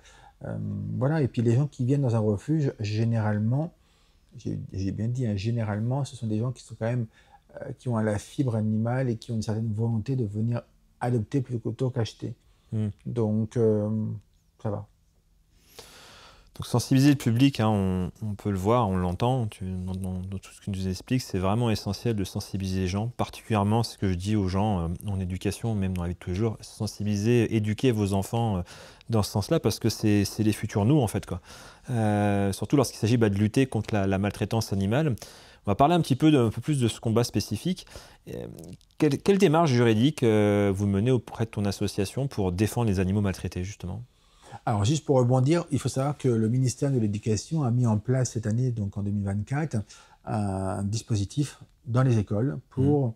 B: voilà. Et puis, les gens qui viennent dans un refuge, généralement, j'ai bien dit, hein, généralement, ce sont des gens qui sont quand même qui ont la fibre animale et qui ont une certaine volonté de venir adopter plutôt qu'acheter. Hmm. Donc, ça va
A: sensibiliser le public, hein, on, peut le voir, on l'entend, dans, tout ce que nous explique. c'est vraiment essentiel de sensibiliser les gens, particulièrement ce que je dis aux gens euh, en éducation, même dans la vie de tous les jours, sensibiliser, éduquer vos enfants euh, dans ce sens-là, parce que c'est les futurs nous, en fait. Quoi. Euh, surtout lorsqu'il s'agit bah, de lutter contre la, maltraitance animale. On va parler un petit peu, peu plus de ce combat spécifique. quelle, démarche juridique vous menez auprès de ton association pour défendre les animaux maltraités, justement
B: alors, juste pour rebondir, il faut savoir que le ministère de l'Éducation a mis en place cette année, donc en 2024, un dispositif dans les écoles pour mmh.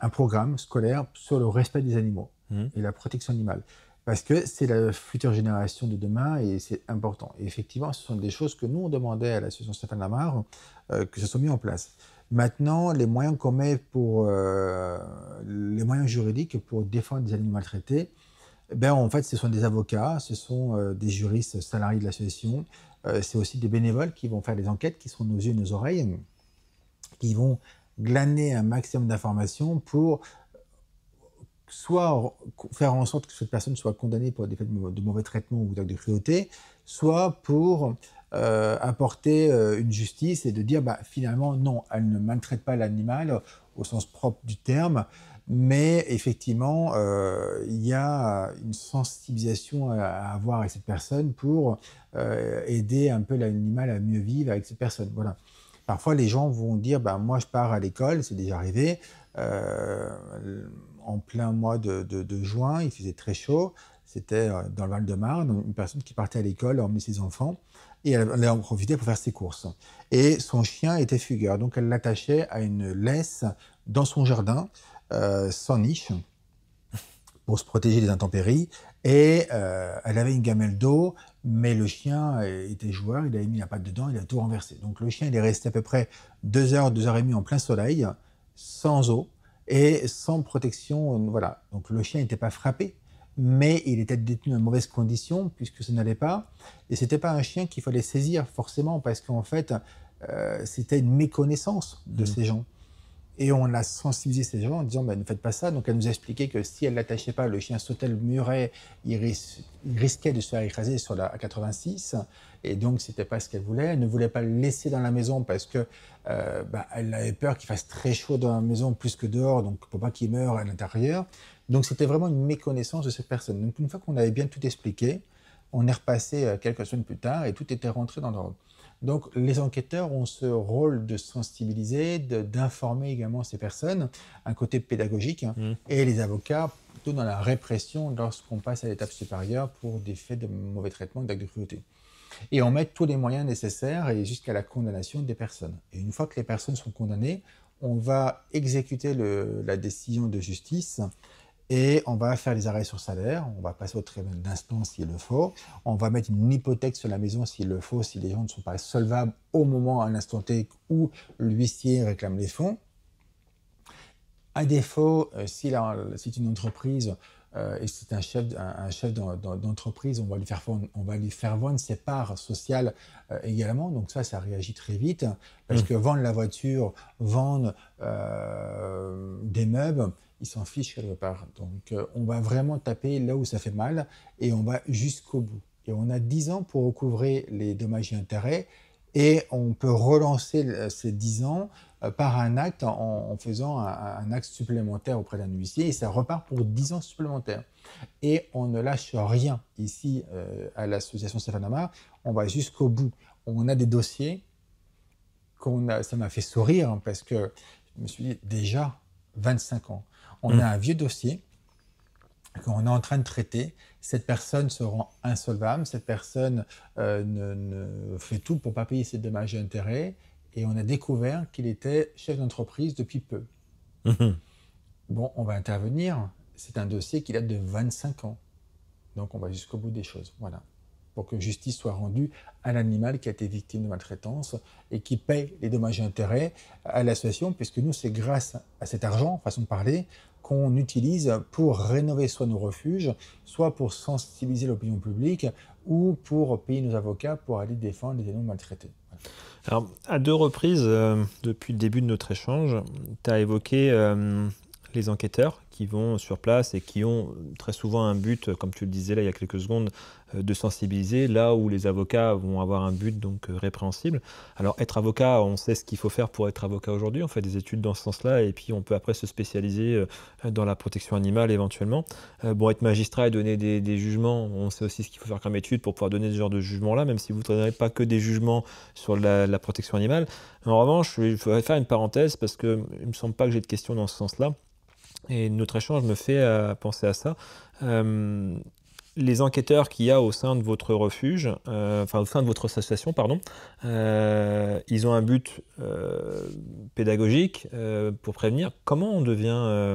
B: un programme scolaire sur le respect des animaux mmh. et la protection animale. Parce que c'est la future génération de demain et c'est important. Et effectivement, ce sont des choses que nous, on demandait à l'association Stéphane Lamar euh, que ce soit mis en place. Maintenant, les moyens qu'on met pour euh, les moyens juridiques pour défendre des animaux maltraités, ben, en fait, ce sont des avocats, ce sont euh, des juristes salariés de l'association, euh, c'est aussi des bénévoles qui vont faire des enquêtes, qui seront nos yeux et nos oreilles, qui vont glaner un maximum d'informations pour soit faire en sorte que cette personne soit condamnée pour des faits de mauvais traitement ou d'actes de cruauté, soit pour euh, apporter une justice et de dire bah, finalement non, elle ne maltraite pas l'animal au sens propre du terme, mais effectivement, euh, il y a euh, une sensibilisation à, avoir avec cette personne pour euh, aider un peu l'animal à mieux vivre avec cette personne. Voilà. Parfois, les gens vont dire bah, Moi, je pars à l'école, c'est déjà arrivé. en plein mois de, juin, il faisait très chaud. C'était dans le Val-de-Marne, une personne qui partait à l'école, emmenait ses enfants, et elle, elle en profitait pour faire ses courses. Et son chien était fugueur, donc elle l'attachait à une laisse dans son jardin. Euh, sans niche pour se protéger des intempéries. Et euh, elle avait une gamelle d'eau, mais le chien euh, était joueur, il avait mis la patte dedans, il a tout renversé. Donc le chien, il est resté à peu près 2 heures, 2 heures et demie en plein soleil, sans eau et sans protection. Voilà. Donc le chien n'était pas frappé, mais il était détenu dans mauvaise condition puisque ça n'allait pas. Et c'était pas un chien qu'il fallait saisir forcément parce qu'en fait, c'était une méconnaissance de mmh. ces gens. Et on a sensibilisé ces gens en disant bah, ne faites pas ça. Donc elle nous a expliqué que si elle l'attachait pas, le chien sautait le muret, il, risquait de se faire écraser sur la 86 Et donc c'était pas ce qu'elle voulait. Elle ne voulait pas le laisser dans la maison parce que euh, bah, elle avait peur qu'il fasse très chaud dans la maison plus que dehors, donc pour pas qu'il meure à l'intérieur. Donc c'était vraiment une méconnaissance de cette personne. Donc une fois qu'on avait bien tout expliqué, on est repassé euh, quelques semaines plus tard et tout était rentré dans l'ordre. Donc les enquêteurs ont ce rôle de sensibiliser, d'informer également ces personnes, un côté pédagogique, hein, mmh. et les avocats plutôt dans la répression lorsqu'on passe à l'étape supérieure pour des faits de mauvais traitement, d'actes de cruauté. Et on met tous les moyens nécessaires et jusqu'à la condamnation des personnes. Et une fois que les personnes sont condamnées, on va exécuter la décision de justice et on va faire les arrêts sur salaire, on va passer au tribunal d'instance s'il le faut, on va mettre une hypothèque sur la maison s'il le faut, si les gens ne sont pas solvables au moment, à l'instant T où l'huissier réclame les fonds. À défaut, euh, si c'est une entreprise et euh, et c'est un chef, un, d'entreprise, on va lui faire vendre, on va lui faire vendre ses parts sociales euh, également. Donc ça, ça réagit très vite parce mmh. que vendre la voiture, vendre des meubles, ils s'en fichent quelque part. Donc euh, on va vraiment taper là où ça fait mal et on va jusqu'au bout. Et on a 10 ans pour recouvrir les dommages et intérêts et on peut relancer euh, ces 10 ans euh, par un acte en, faisant un, acte supplémentaire auprès d'un huissier et ça repart pour 10 ans supplémentaires. Et on ne lâche rien ici à l'association Stéphane on va jusqu'au bout. On a des dossiers a, ça m'a fait sourire parce que je me suis dit déjà 25 ans, on mm. a un vieux dossier qu'on est en train de traiter. Cette personne se rend insolvable, cette personne euh, ne, fait tout pour ne pas payer ses dommages et intérêts, et on a découvert qu'il était chef d'entreprise depuis peu. Mm-hmm. Bon, on va intervenir. C'est un dossier qui date de 25 ans. Donc on va jusqu'au bout des choses. Voilà. Pour que justice soit rendue à l'animal qui a été victime de maltraitance et qui paye les dommages et intérêts à l'association, puisque nous, c'est grâce à cet argent, façon de parler, qu'on utilise pour rénover soit nos refuges, soit pour sensibiliser l'opinion publique ou pour payer nos avocats pour aller défendre les animaux maltraités.
A: Alors, à deux reprises, euh, depuis le début de notre échange, tu as évoqué euh, les enquêteurs qui vont sur place et qui ont très souvent un but, comme tu le disais là il y a quelques secondes, euh, de sensibiliser, là où les avocats vont avoir un but donc euh, répréhensible. Alors être avocat, on sait ce qu'il faut faire pour être avocat aujourd'hui, on fait des études dans ce sens-là et puis on peut après se spécialiser euh, dans la protection animale éventuellement. Bon, être magistrat et donner des, jugements, on sait aussi ce qu'il faut faire comme étude pour pouvoir donner ce genre de jugement-là, même si vous ne donnerez pas que des jugements sur la, la protection animale. En revanche, il faudrait faire une parenthèse parce qu'il ne me semble pas que j'ai de questions dans ce sens-là. Et notre échange me fait euh, penser à ça. Euh, les enquêteurs qu'il y a au sein de votre refuge, euh, enfin au sein de votre association, pardon, ils ont un but pédagogique pour prévenir. Comment on devient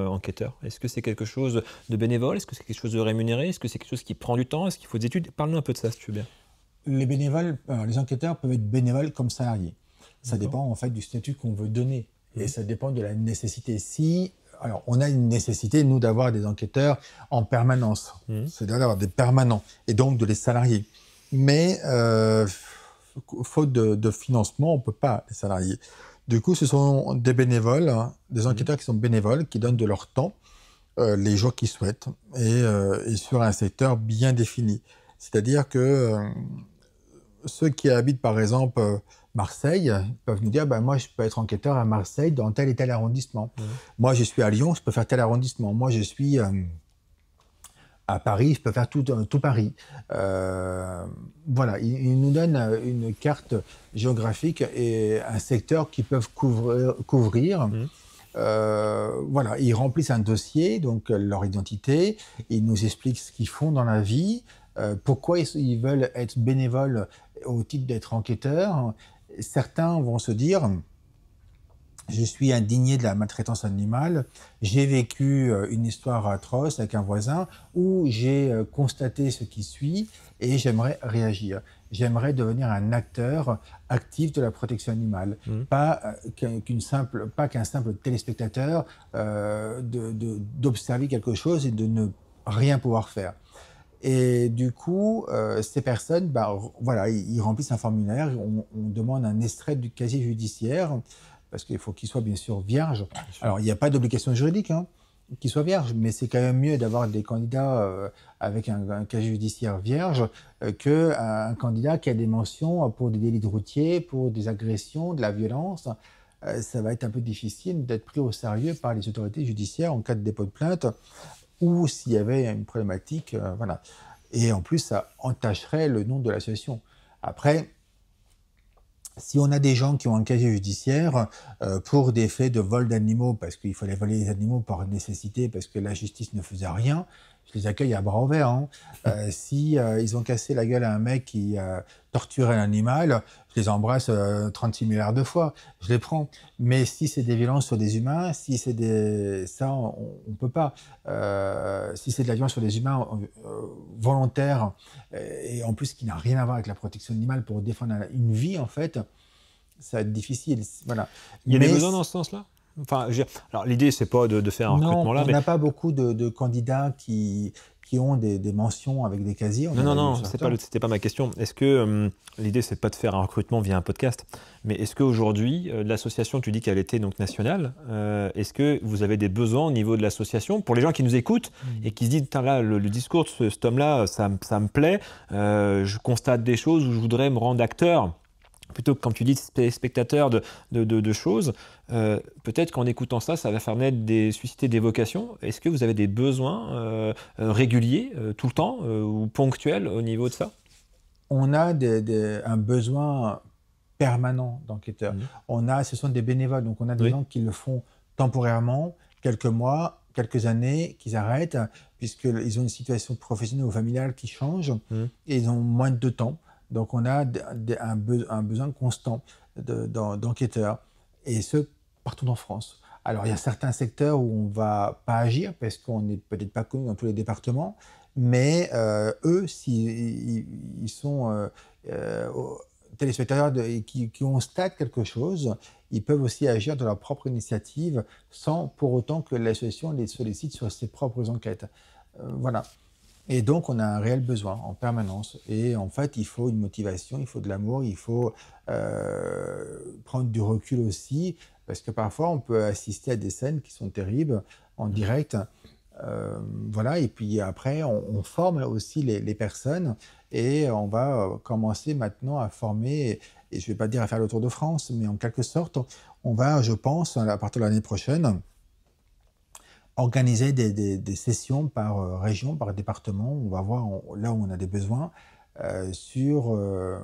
A: enquêteur Est-ce que c'est quelque chose de bénévole Est-ce que c'est quelque chose de rémunéré Est-ce que c'est quelque chose qui prend du temps Est-ce qu'il faut des études Parle-nous un peu de ça, si tu veux bien.
B: Les bénévoles, les enquêteurs peuvent être bénévoles comme salariés. Ça dépend en fait du statut qu'on veut donner. Et mmh. ça dépend de la nécessité. Si alors, on a une nécessité, nous, d'avoir des enquêteurs en permanence, mmh. c'est-à-dire d'avoir des permanents, et donc de les salarier. Mais, euh, faute de, financement, on ne peut pas les salarier. Du coup, ce sont des bénévoles, hein, des mmh. enquêteurs qui sont bénévoles, qui donnent de leur temps euh, les jours qu'ils souhaitent, euh, et, sur un secteur bien défini. C'est-à-dire que ceux qui habitent, par exemple, Marseille, ils peuvent nous dire bah, moi, je peux être enquêteur à Marseille dans tel et tel arrondissement. Mmh. Moi, je suis à Lyon, je peux faire tel arrondissement. Moi, je suis euh, à Paris, je peux faire tout, euh, tout Paris. Euh, voilà, ils, nous donnent une carte géographique et un secteur qu'ils peuvent couvrir. couvrir. Mmh. voilà, ils remplissent un dossier, donc leur identité, ils nous expliquent ce qu'ils font dans la vie, pourquoi ils, ils veulent être bénévoles au titre d'être enquêteurs, certains vont se dire, je suis indigné de la maltraitance animale, j'ai vécu euh, une histoire atroce avec un voisin, ou j'ai euh, constaté ce qui suit et j'aimerais réagir. J'aimerais devenir un acteur actif de la protection animale, mmh. euh, pas qu'un simple téléspectateur d'observer quelque chose et de ne rien pouvoir faire. Et du coup, euh, ces personnes, bah, voilà, ils, remplissent un formulaire, on, demande un extrait du casier judiciaire, parce qu'il faut qu'il soit bien sûr vierge. Alors, il n'y a pas d'obligation juridique hein, qu'il soit vierge, mais c'est quand même mieux d'avoir des candidats euh, avec un, casier judiciaire vierge euh, que qu'un candidat qui a des mentions pour des délits de routier, pour des agressions, de la violence ça va être un peu difficile d'être pris au sérieux par les autorités judiciaires en cas de dépôt de plainte ou s'il y avait une problématique. Euh, voilà. Et en plus, ça entacherait le nom de l'association. Après, si on a des gens qui ont un casier judiciaire euh, pour des faits de vol d'animaux, parce qu'il fallait voler les animaux par nécessité, parce que la justice ne faisait rien, je les accueille à bras ouverts. Hein. Euh, si euh, ils ont cassé la gueule à un mec qui euh, un animal, je les embrasse 36 euh, milliards de fois, je les prends. Mais si c'est des violences sur des humains, si c'est des ça, on, ne peut pas. si c'est de la violence sur des humains volontaire et en plus qui n'a rien à voir avec la protection animale pour défendre une vie en fait, ça va être difficile. Voilà. Il y a des besoins dans
A: ce sens-là. Enfin, ce n'est alors l'idée, c'est pas de, faire un recrutement là. On n'a
B: pas beaucoup de, candidats qui, qui ont des, mentions avec des casiers. Non, non, non, c'était pas, pas ma question. Est-ce que
A: euh, l'idée, c'est pas de faire un recrutement via un podcast, mais est-ce qu'aujourd'hui, euh, l'association, tu dis qu'elle était donc nationale, euh, est-ce que vous avez des besoins au niveau de l'association pour les gens qui nous écoutent mm. et qui se disent, le, discours de ce, cet homme-là, ça, ça, me plaît, je constate des choses où je voudrais me rendre acteur plutôt que quand tu dis spectateur de, choses, euh, peut-être qu'en écoutant ça, ça va faire naître des susciter des vocations. Est-ce que vous avez des besoins euh, euh, réguliers, tout le temps ou ponctuels au niveau de ça
B: On a un besoin permanent d'enquêteurs. Mmh. On a, ce sont des bénévoles, donc on a des gens qui le font temporairement, quelques mois, quelques années, qu'ils arrêtent puisqu'ils ont une situation professionnelle ou familiale qui change mmh. et ils ont moins de temps. Donc on a un, besoin constant d'enquêteurs, et ce, partout en France. Alors il y a certains secteurs où on ne va pas agir, parce qu'on n'est peut-être pas connu dans tous les départements, mais euh, eux, s'ils sont euh, euh, téléspectateurs et qui, constatent ont quelque chose, ils peuvent aussi agir de leur propre initiative sans pour autant que l'association les sollicite sur ses propres enquêtes. voilà. Et donc, on a un réel besoin en permanence. Et en fait, il faut une motivation, il faut de l'amour, il faut euh, prendre du recul aussi, parce que parfois, on peut assister à des scènes qui sont terribles en mmh. direct. Euh, voilà, et puis après, on, forme aussi les, les, personnes et on va euh, commencer maintenant à former, et je ne vais pas dire à faire le tour de France, mais en quelque sorte, on va, je pense, à partir de l'année prochaine, organiser des, sessions par euh, région, par département. On va voir là où on a des besoins. Euh, sur euh,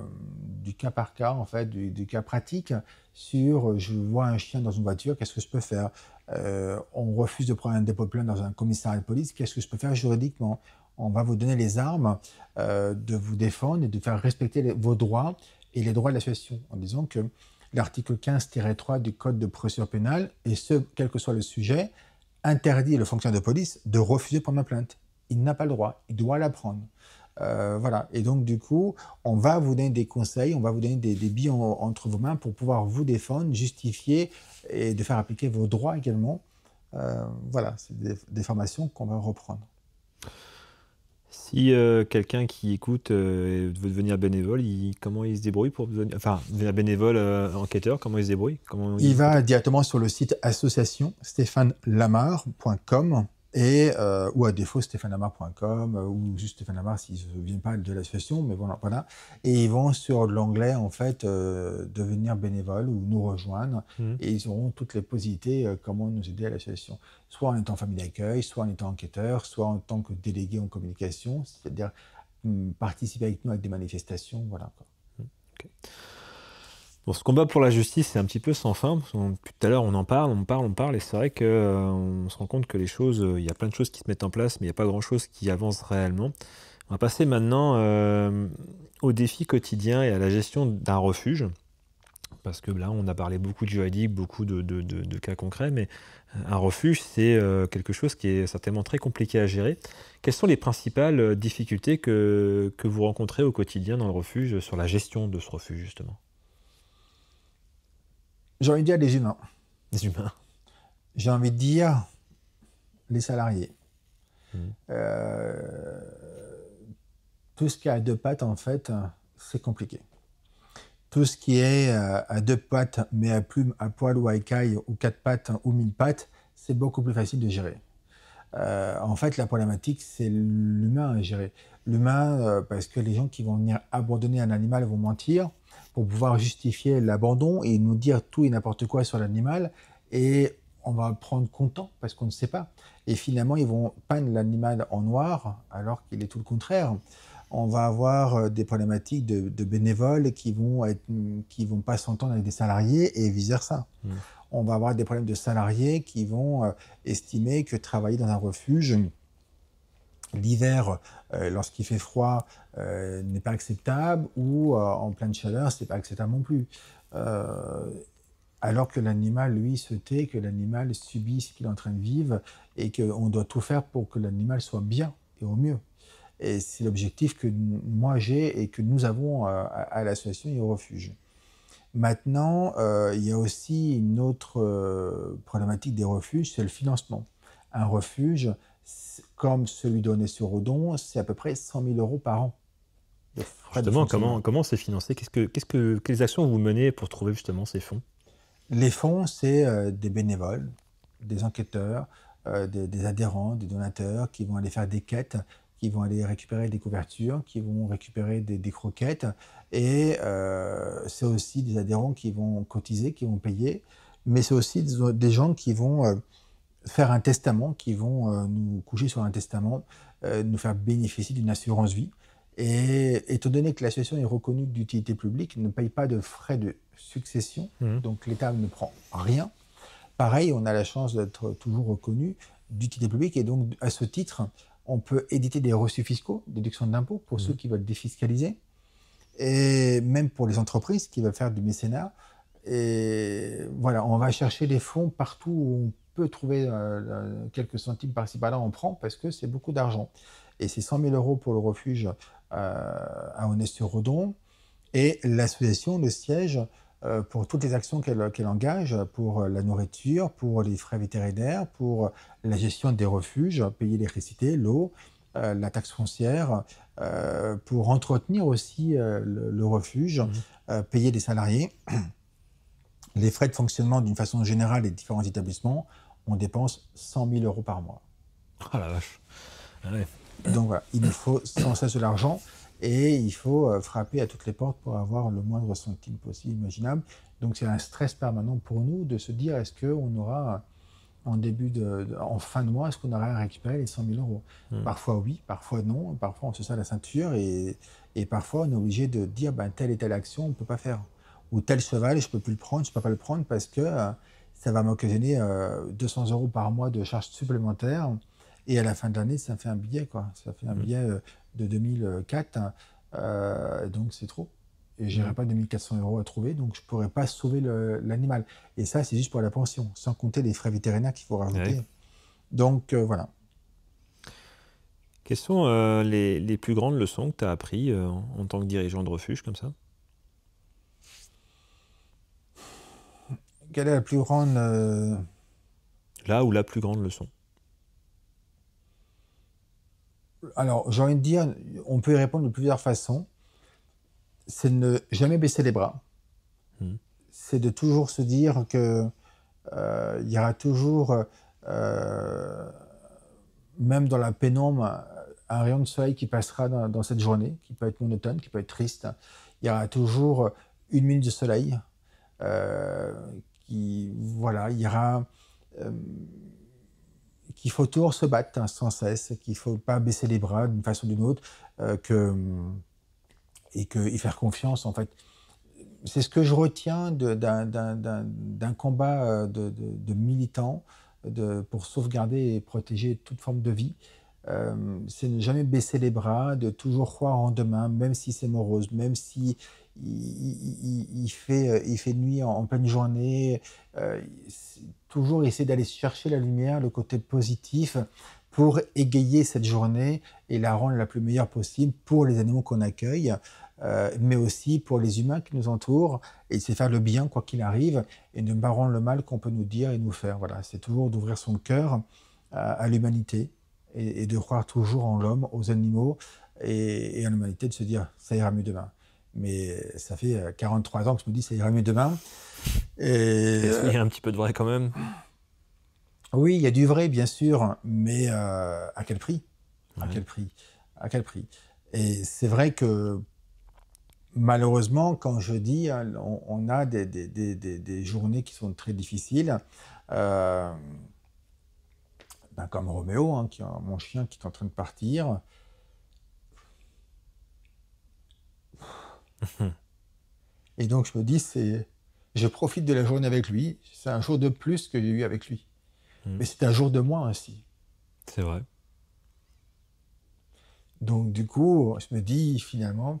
B: du cas par cas, en fait, du, cas pratique, sur je vois un chien dans une voiture, qu'est-ce que je peux faire On refuse de prendre un dépôt de plainte dans un commissariat de police, qu'est-ce que je peux faire juridiquement On va vous donner les armes de vous défendre et de faire respecter vos droits et les droits de la l'association, en disant que l'article 15-3 du Code de procédure pénale, et ce, quel que soit le sujet, interdit le fonctionnaire de police de refuser de prendre ma plainte. Il n'a pas le droit, il doit la prendre. Euh, voilà. Et donc, du coup, on va vous donner des conseils, on va vous donner des, des billes entre vos mains pour pouvoir vous défendre, justifier et de faire appliquer vos droits également. Euh, voilà, c'est des formations qu'on va reprendre.
A: Si euh, quelqu'un qui écoute euh, veut devenir bénévole, comment il se débrouille pour devenir, enfin, devenir bénévole euh, enquêteur Comment il se débrouille il, va
B: directement sur le site association et euh, ou à défaut stéphanamar.com euh, ou juste stéphanamar s'ils ne viennent pas de l'association, mais voilà, voilà. Et ils vont sur l'anglais en fait euh, devenir bénévole ou nous rejoindre mmh. et ils auront toutes les possibilités comment nous aider à l'association. Soit en étant famille d'accueil, soit en étant enquêteur, soit en tant que délégué en communication, c'est-à-dire mmh, participer avec nous à des manifestations, voilà. Quoi. Mmh,
A: Bon, ce combat pour la justice, c'est un petit peu sans fin. depuis tout à l'heure, on en parle, on parle, on parle, et c'est vrai qu'on euh, se rend compte que les choses, euh, il y a plein de choses qui se mettent en place, mais il n'y a pas grand-chose qui avance réellement. On va passer maintenant aux euh, au défi quotidien et à la gestion d'un refuge. Parce que là, on a parlé beaucoup de juridique, beaucoup de, cas concrets, mais un refuge, c'est quelque chose qui est certainement très compliqué à gérer. Quelles sont les principales difficultés que vous rencontrez au quotidien dans le refuge sur la
B: gestion de ce refuge, justement j'ai envie de dire les humains. Les humains. J'ai envie de dire les salariés. Hmm. Euh, tout ce qui est à deux pattes, en fait, c'est compliqué. Tout ce qui est euh, à deux pattes, mais à plume, à poil ou à écaille, ou quatre pattes, ou mille pattes, c'est beaucoup plus facile de gérer. Euh, en fait, la problématique, c'est l'humain à gérer. L'humain, parce que les gens qui vont venir abandonner un animal vont mentir pour pouvoir justifier l'abandon et nous dire tout et n'importe quoi sur l'animal. Et on va prendre content parce qu'on ne sait pas. Et finalement, ils vont peindre l'animal en noir alors qu'il est tout le contraire. On va avoir euh, des problématiques de, bénévoles qui vont être, qui vont pas s'entendre avec des salariés et vice versa. Hmm. On va avoir des problèmes de salariés qui vont euh, estimer que travailler dans un refuge l'hiver, euh, lorsqu'il fait froid, euh, n'est pas acceptable, ou euh, en pleine chaleur, ce n'est pas acceptable non plus. alors que l'animal, lui, se tait, que l'animal subit ce qu'il est en train de vivre, et qu'on doit tout faire pour que l'animal soit bien et au mieux. Et c'est l'objectif que moi j'ai et que nous avons à, à l'association et au refuge. Maintenant, il y a aussi une autre problématique des refuges, c'est le financement. Un refuge, comme celui donné sur Odon, c'est à peu près 100 000 euros par an.
A: comment, comment c'est
B: financé -ce que, Quelles actions vous menez pour trouver justement ces fonds Les fonds, c'est euh, des bénévoles, des enquêteurs, euh, des, adhérents, des donateurs qui vont aller faire des quêtes, qui vont aller récupérer des couvertures, qui vont récupérer des, croquettes. Et euh, c'est aussi des adhérents qui vont cotiser, qui vont payer, mais c'est aussi des, gens qui vont faire un testament, qui vont euh, nous coucher sur un testament, euh, nous faire bénéficier d'une assurance vie. Et étant donné que l'association est reconnue d'utilité publique, ne paye pas de frais de succession, mmh. donc l'État ne prend rien. Pareil, on a la chance d'être toujours reconnu d'utilité publique et donc à ce titre, on peut éditer des reçus fiscaux, déduction d'impôts pour mmh. ceux qui veulent défiscaliser, et même pour les entreprises qui veulent faire du mécénat. Et voilà, on va chercher des fonds partout où on trouver euh, euh, quelques centimes par-ci par-là, on prend parce que c'est beaucoup d'argent. Et c'est 100 000 euros pour le refuge euh, à honest sur redon Et l'association, le siège, pour toutes les actions qu'elle engage, pour la nourriture, pour les frais vétérinaires, pour la gestion des refuges, payer l'électricité, l'eau, la taxe foncière, pour entretenir aussi le, refuge, mmh. payer des salariés, les frais de fonctionnement d'une façon générale des différents établissements, on dépense 100 000 euros par mois. Ah la vache ah Donc voilà, il nous faut sans cesse de l'argent et il faut euh, frapper à toutes les portes pour avoir le moindre centime possible, imaginable. Donc c'est un stress permanent pour nous de se dire est-ce qu'on aura en début de, en fin de mois, est-ce qu'on aura récupéré les 100 000 euros hmm. Parfois oui, parfois non, parfois on se serre la ceinture et, et parfois on est obligé de dire ben, telle et telle action on ne peut pas faire ou tel cheval je ne peux plus le prendre, je ne peux pas le prendre parce que euh, ça va m'occasionner 200 euh, euros par mois de charges supplémentaires. Et à la fin de l'année, ça fait un billet, quoi. Ça fait un mmh. billet euh, de 2004. Hein. Euh, donc, c'est trop. Et je n'aurai mmh. pas 2400 euros à trouver, donc je ne pourrais pas sauver l'animal. Et ça, c'est juste pour la pension, sans compter les frais vétérinaires qu'il faut rajouter. Donc, voilà.
A: Quelles sont les, plus grandes leçons que tu as apprises en tant que dirigeant de refuge, comme ça
B: quelle est la plus grande. Euh,
A: Là où la plus grande leçon
B: Alors, j'ai envie de dire, on peut y répondre de plusieurs façons. C'est de ne jamais baisser les bras. Hmm. C'est de toujours se dire que euh, il y aura toujours, euh, même dans la pénombre, un rayon de soleil qui passera dans, cette journée, qui peut être monotone, qui peut être triste. Il y aura toujours une minute de soleil qui voilà, euh, qu'il faut toujours se battre hein, sans cesse, qu'il ne faut pas baisser les bras d'une façon ou d'une autre, euh, que, et, que, y faire confiance en fait. C'est ce que je retiens d'un combat euh, de, militants de, pour sauvegarder et protéger toute forme de vie. c'est ne jamais baisser les bras, de toujours croire en demain, même si c'est morose, même si euh, il, fait, nuit en, pleine journée. Euh, toujours essayer d'aller chercher la lumière, le côté positif, pour égayer cette journée et la rendre la plus meilleure possible pour les animaux qu'on accueille, euh, mais aussi pour les humains qui nous entourent, et c'est faire le bien quoi qu'il arrive, et ne pas rendre le mal qu'on peut nous dire et nous faire. Voilà, c'est toujours d'ouvrir son cœur à, l'humanité et, de croire toujours en l'homme, aux animaux et, et à l'humanité, de se dire ça ira mieux demain mais ça fait 43 euh, ans que je me dis ça ira mieux demain. et y a euh,
A: un petit peu de vrai quand même
B: Oui, il y a du vrai, bien sûr, mais euh, à quel prix À quel prix À quel prix Et c'est vrai que malheureusement, quand je dis, hein, on, a des, journées qui sont très difficiles. Ben, comme Roméo, hein, mon chien qui est en train de partir. Et donc je me dis, c'est, je profite de la journée avec lui. C'est un jour de plus que j'ai eu avec lui. Hmm. Mais c'est un jour de moins aussi. C'est vrai. Donc du coup, je me dis finalement,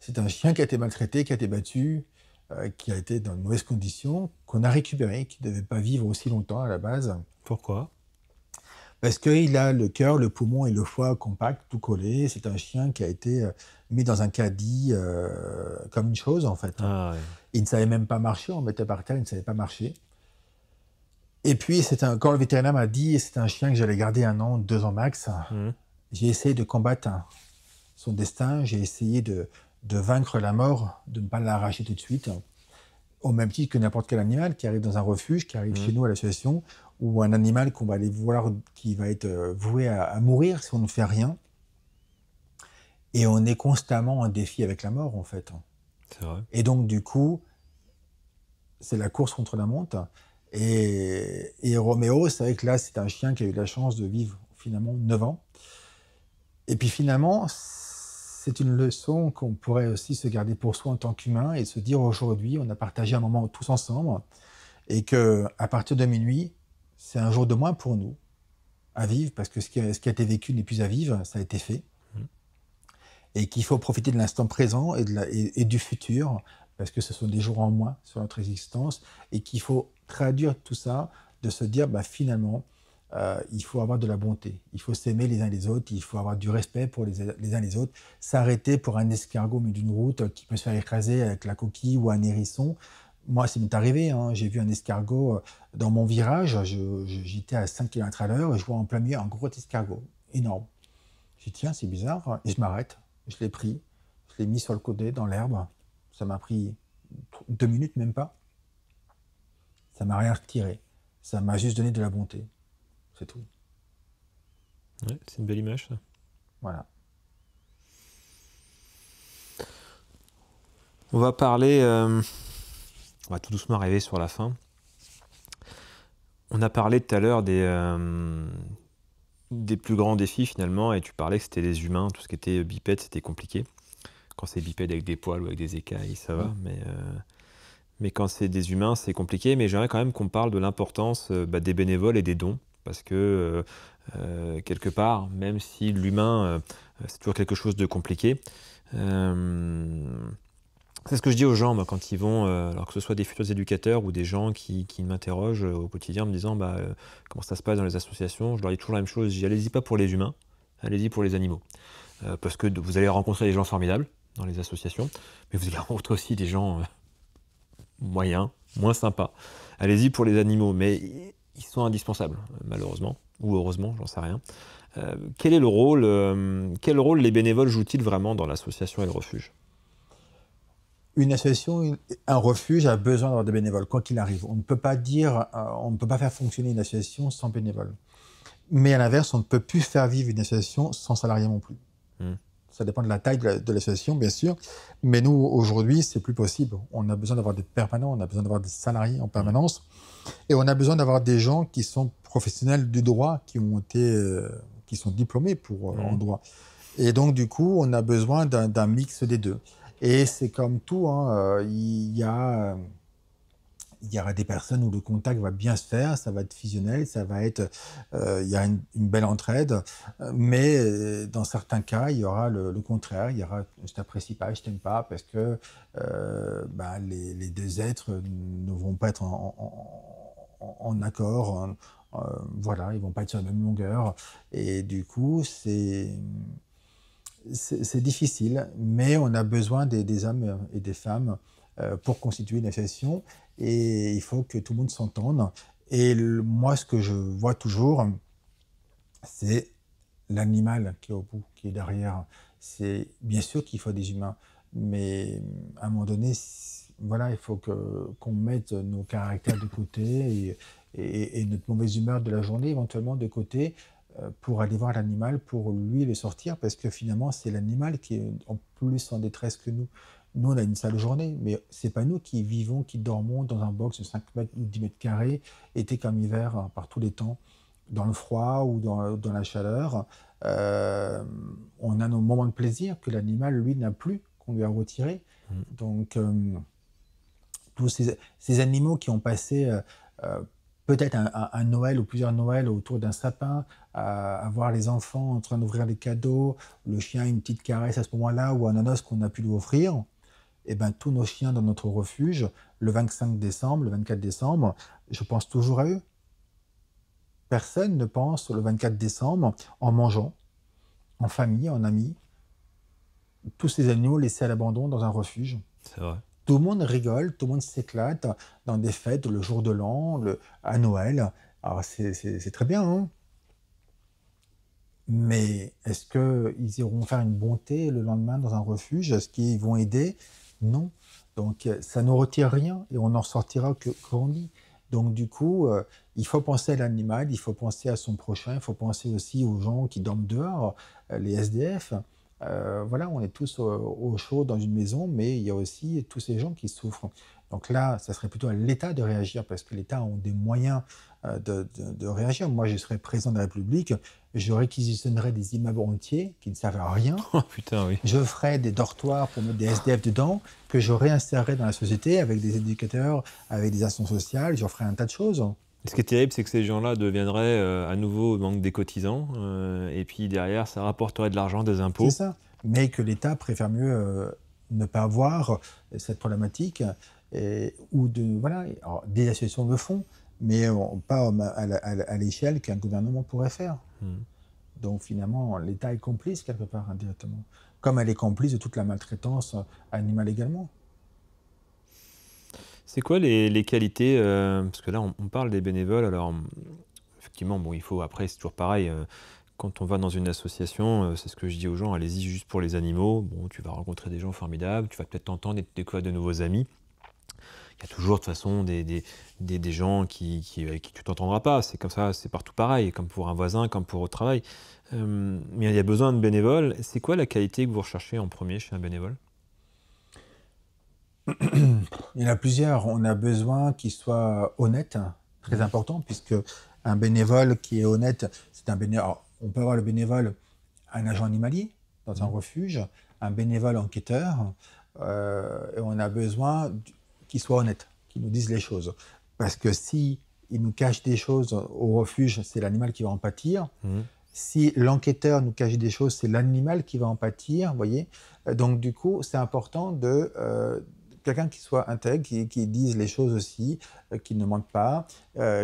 B: c'est un chien qui a été maltraité, qui a été battu, euh, qui a été dans de mauvaises conditions, qu'on a récupéré, qui ne devait pas vivre aussi longtemps à la base. Pourquoi parce qu'il a le cœur, le poumon et le foie compacts, tout collé. C'est un chien qui a été euh, mis dans un caddie euh, comme une chose, en fait. Ah, il ne savait même pas marcher, on le mettait par terre, il ne savait pas marcher. Et puis, un, quand le vétérinaire m'a dit c'est un chien que j'allais garder un an, deux ans max, hum. j'ai essayé de combattre hein, son destin, j'ai essayé de, vaincre la mort, de ne pas l'arracher tout de suite au même titre que n'importe quel animal qui arrive dans un refuge, qui arrive mmh. chez nous à l'association, ou un animal qu'on va aller voir qui va être euh, voué à, mourir si on ne fait rien. Et on est constamment en défi avec la mort, en fait. Vrai. Et donc, du coup, c'est la course contre la montre. Et, et Roméo, c'est vrai que là, c'est un chien qui a eu la chance de vivre finalement 9 ans. Et puis finalement, c'est une leçon qu'on pourrait aussi se garder pour soi en tant qu'humain et se dire aujourd'hui, on a partagé un moment tous ensemble et que à partir de minuit, c'est un jour de moins pour nous à vivre parce que ce qui a, été vécu n'est plus à vivre, ça a été fait. Mmh. Et qu'il faut profiter de l'instant présent et, du futur parce que ce sont des jours en moins sur notre existence et qu'il faut traduire tout ça de se dire bah, finalement, euh, il faut avoir de la bonté, il faut s'aimer les uns les autres, il faut avoir du respect pour les, uns les autres, s'arrêter pour un escargot mais d'une route qui peut se faire écraser avec la coquille ou un hérisson. Moi, ça m'est arrivé, hein. j'ai vu un escargot euh, dans mon virage, j'étais à 5 km à l'heure, et je vois en plein milieu un gros escargot, énorme. Je dis tiens, c'est bizarre, et je m'arrête, je l'ai pris, je l'ai mis sur le côté dans l'herbe, ça m'a pris deux minutes même pas, ça m'a rien retiré, ça m'a juste donné de la bonté c'est tout.
A: c'est une belle image, ça. Voilà. On va parler. Euh, on va tout doucement arriver sur la fin. On a parlé tout à l'heure des, euh, des plus grands défis finalement, et tu parlais que c'était les humains, tout ce qui était bipède, c'était compliqué. Quand c'est bipède avec des poils ou avec des écailles, ça va, mais, euh, mais quand c'est des humains, c'est compliqué. Mais j'aimerais quand même qu'on parle de l'importance bah, des bénévoles et des dons parce que euh, euh, quelque part, même si l'humain, euh, c'est toujours quelque chose de compliqué, c'est ce que je dis aux gens quand ils vont, alors que ce soit des futurs éducateurs ou des gens qui, m'interrogent au quotidien en me disant bah, comment ça se passe dans les associations, je leur dis toujours la même chose, dis allez-y pas pour les humains, allez-y pour les animaux. parce que vous allez rencontrer des gens formidables dans les associations, mais vous allez rencontrer aussi des gens moyens, moins sympas. Allez-y pour les animaux, mais ils sont indispensables, malheureusement, ou heureusement, j'en sais rien. Euh, quel est le rôle, euh, quel rôle les bénévoles jouent-ils vraiment dans l'association et le refuge
B: Une association, un refuge a besoin d'avoir des bénévoles, quoi qu'il arrive. On ne peut pas dire, euh, on ne peut pas faire fonctionner une association sans bénévoles. Mais à l'inverse, on ne peut plus faire vivre une association sans salariés non plus. Hmm. Ça dépend de la taille de l'association, bien sûr. Mais nous, aujourd'hui, c'est plus possible. On a besoin d'avoir des permanents, on a besoin d'avoir des salariés en permanence. Et on a besoin d'avoir des gens qui sont professionnels du droit, qui, ont été, euh, qui sont diplômés pour, euh, mmh. en droit. Et donc, du coup, on a besoin d'un mix des deux. Et c'est comme tout, hein, euh, il y a il y aura des personnes où le contact va bien se faire, ça va être fusionnel, ça va être, euh, il y a une, belle entraide, euh, mais euh, dans certains cas, il y aura le, contraire, il y aura je t'apprécie pas, je t'aime pas, parce que bah, les, deux êtres ne vont pas être en, accord, ils euh, voilà, ils vont pas être sur la même longueur, et du coup, c'est difficile, mais on a besoin des, des, hommes et des femmes pour constituer une association et il faut que tout le monde s'entende. Et moi, ce que je vois toujours, c'est l'animal qui est au bout, qui est derrière. C'est bien sûr qu'il faut des humains, mais à un moment donné, voilà, il faut qu'on mette nos caractères de côté et, et, notre mauvaise humeur de la journée éventuellement de côté euh, pour aller voir l'animal, pour lui le sortir, parce que finalement c'est l'animal qui est en plus en détresse que nous. Nous, on a une sale journée, mais c'est pas nous qui vivons, qui dormons dans un box de 5 mètres ou 10 mètres carrés, été comme hiver, hein, par tous les temps, dans le froid ou dans, la chaleur. Euh, on a nos moments de plaisir que l'animal, lui, n'a plus, qu'on lui a retiré. Mm. Donc, euh, tous ces, animaux qui ont passé euh, peut-être un, Noël ou plusieurs Noëls autour d'un sapin, à, voir les enfants en train d'ouvrir les cadeaux, le chien une petite caresse à ce moment-là ou un ananas qu'on a pu lui offrir, eh ben, tous nos chiens dans notre refuge, le 25 décembre, le 24 décembre, je pense toujours à eux. Personne ne pense le 24 décembre en mangeant, en famille, en amis, tous ces animaux laissés à l'abandon dans un refuge. Tout le monde rigole, tout le monde s'éclate dans des fêtes, le jour de l'an, à Noël. Alors c'est très bien. Hein Mais est-ce qu'ils iront faire une bonté le lendemain dans un refuge Est-ce qu'ils vont aider non. Donc euh, ça ne retire rien et on n'en sortira que grandi. Donc du coup, euh, il faut penser à l'animal, il faut penser à son prochain, il faut penser aussi aux gens qui dorment dehors, euh, les SDF. voilà, on est tous au, chaud dans une maison, mais il y a aussi tous ces gens qui souffrent. Donc là, ça serait plutôt à l'État de réagir parce que l'État a des moyens euh, de, réagir. Moi, je serais président de la République, je réquisitionnerais des immeubles entiers qui ne servent à rien. Oh, putain, oui. Je ferais des dortoirs pour mettre des SDF dedans, que je réinsérerais dans la société avec des éducateurs, avec des actions sociales, je ferais un tas de choses.
A: Ce qui est terrible, c'est que ces gens-là deviendraient euh, à nouveau manque des cotisants, euh, et puis derrière, ça rapporterait de l'argent des impôts. C'est ça.
B: Mais que l'État préfère mieux ne pas avoir cette problématique euh, ou de, voilà, des associations le font, mais euh, pas à, l'échelle qu'un gouvernement pourrait faire. Hmm. Donc finalement, l'État est complice quelque part indirectement, comme elle est complice de toute la maltraitance euh, animale également.
A: C'est quoi les, qualités Parce que là, on, parle des bénévoles. Alors, hum, effectivement, bon, il faut après, c'est toujours pareil. quand on va dans une association, c'est ce que je dis aux gens, allez-y juste pour les animaux. Bon, tu vas rencontrer des gens formidables, tu vas peut-être t'entendre et te découvrir de nouveaux amis il y a toujours de toute façon des, des, gens qui, qui, tu euh, t'entendras pas. C'est comme ça, c'est partout pareil, comme pour un voisin, comme pour au travail. Euh, mais il y a besoin de bénévoles. C'est quoi la qualité que vous recherchez en premier chez un bénévole
B: Il y en a plusieurs. On a besoin qu'il soit honnête, très mmh. important, puisque un bénévole qui est honnête, c'est un bénévole. on peut avoir le bénévole, un agent animalier dans un mmh. refuge, un bénévole enquêteur. Euh, et on a besoin qui soit honnête, qui nous dise les choses. Parce que si il nous cache des choses au refuge, c'est l'animal qui va en pâtir. Mhm. Si l'enquêteur nous cache des choses, c'est l'animal qui va en pâtir, voyez. Euh, donc du coup, c'est important de euh, quelqu'un qui soit intègre, qui, qui, dise les choses aussi, euh, qui ne manque pas,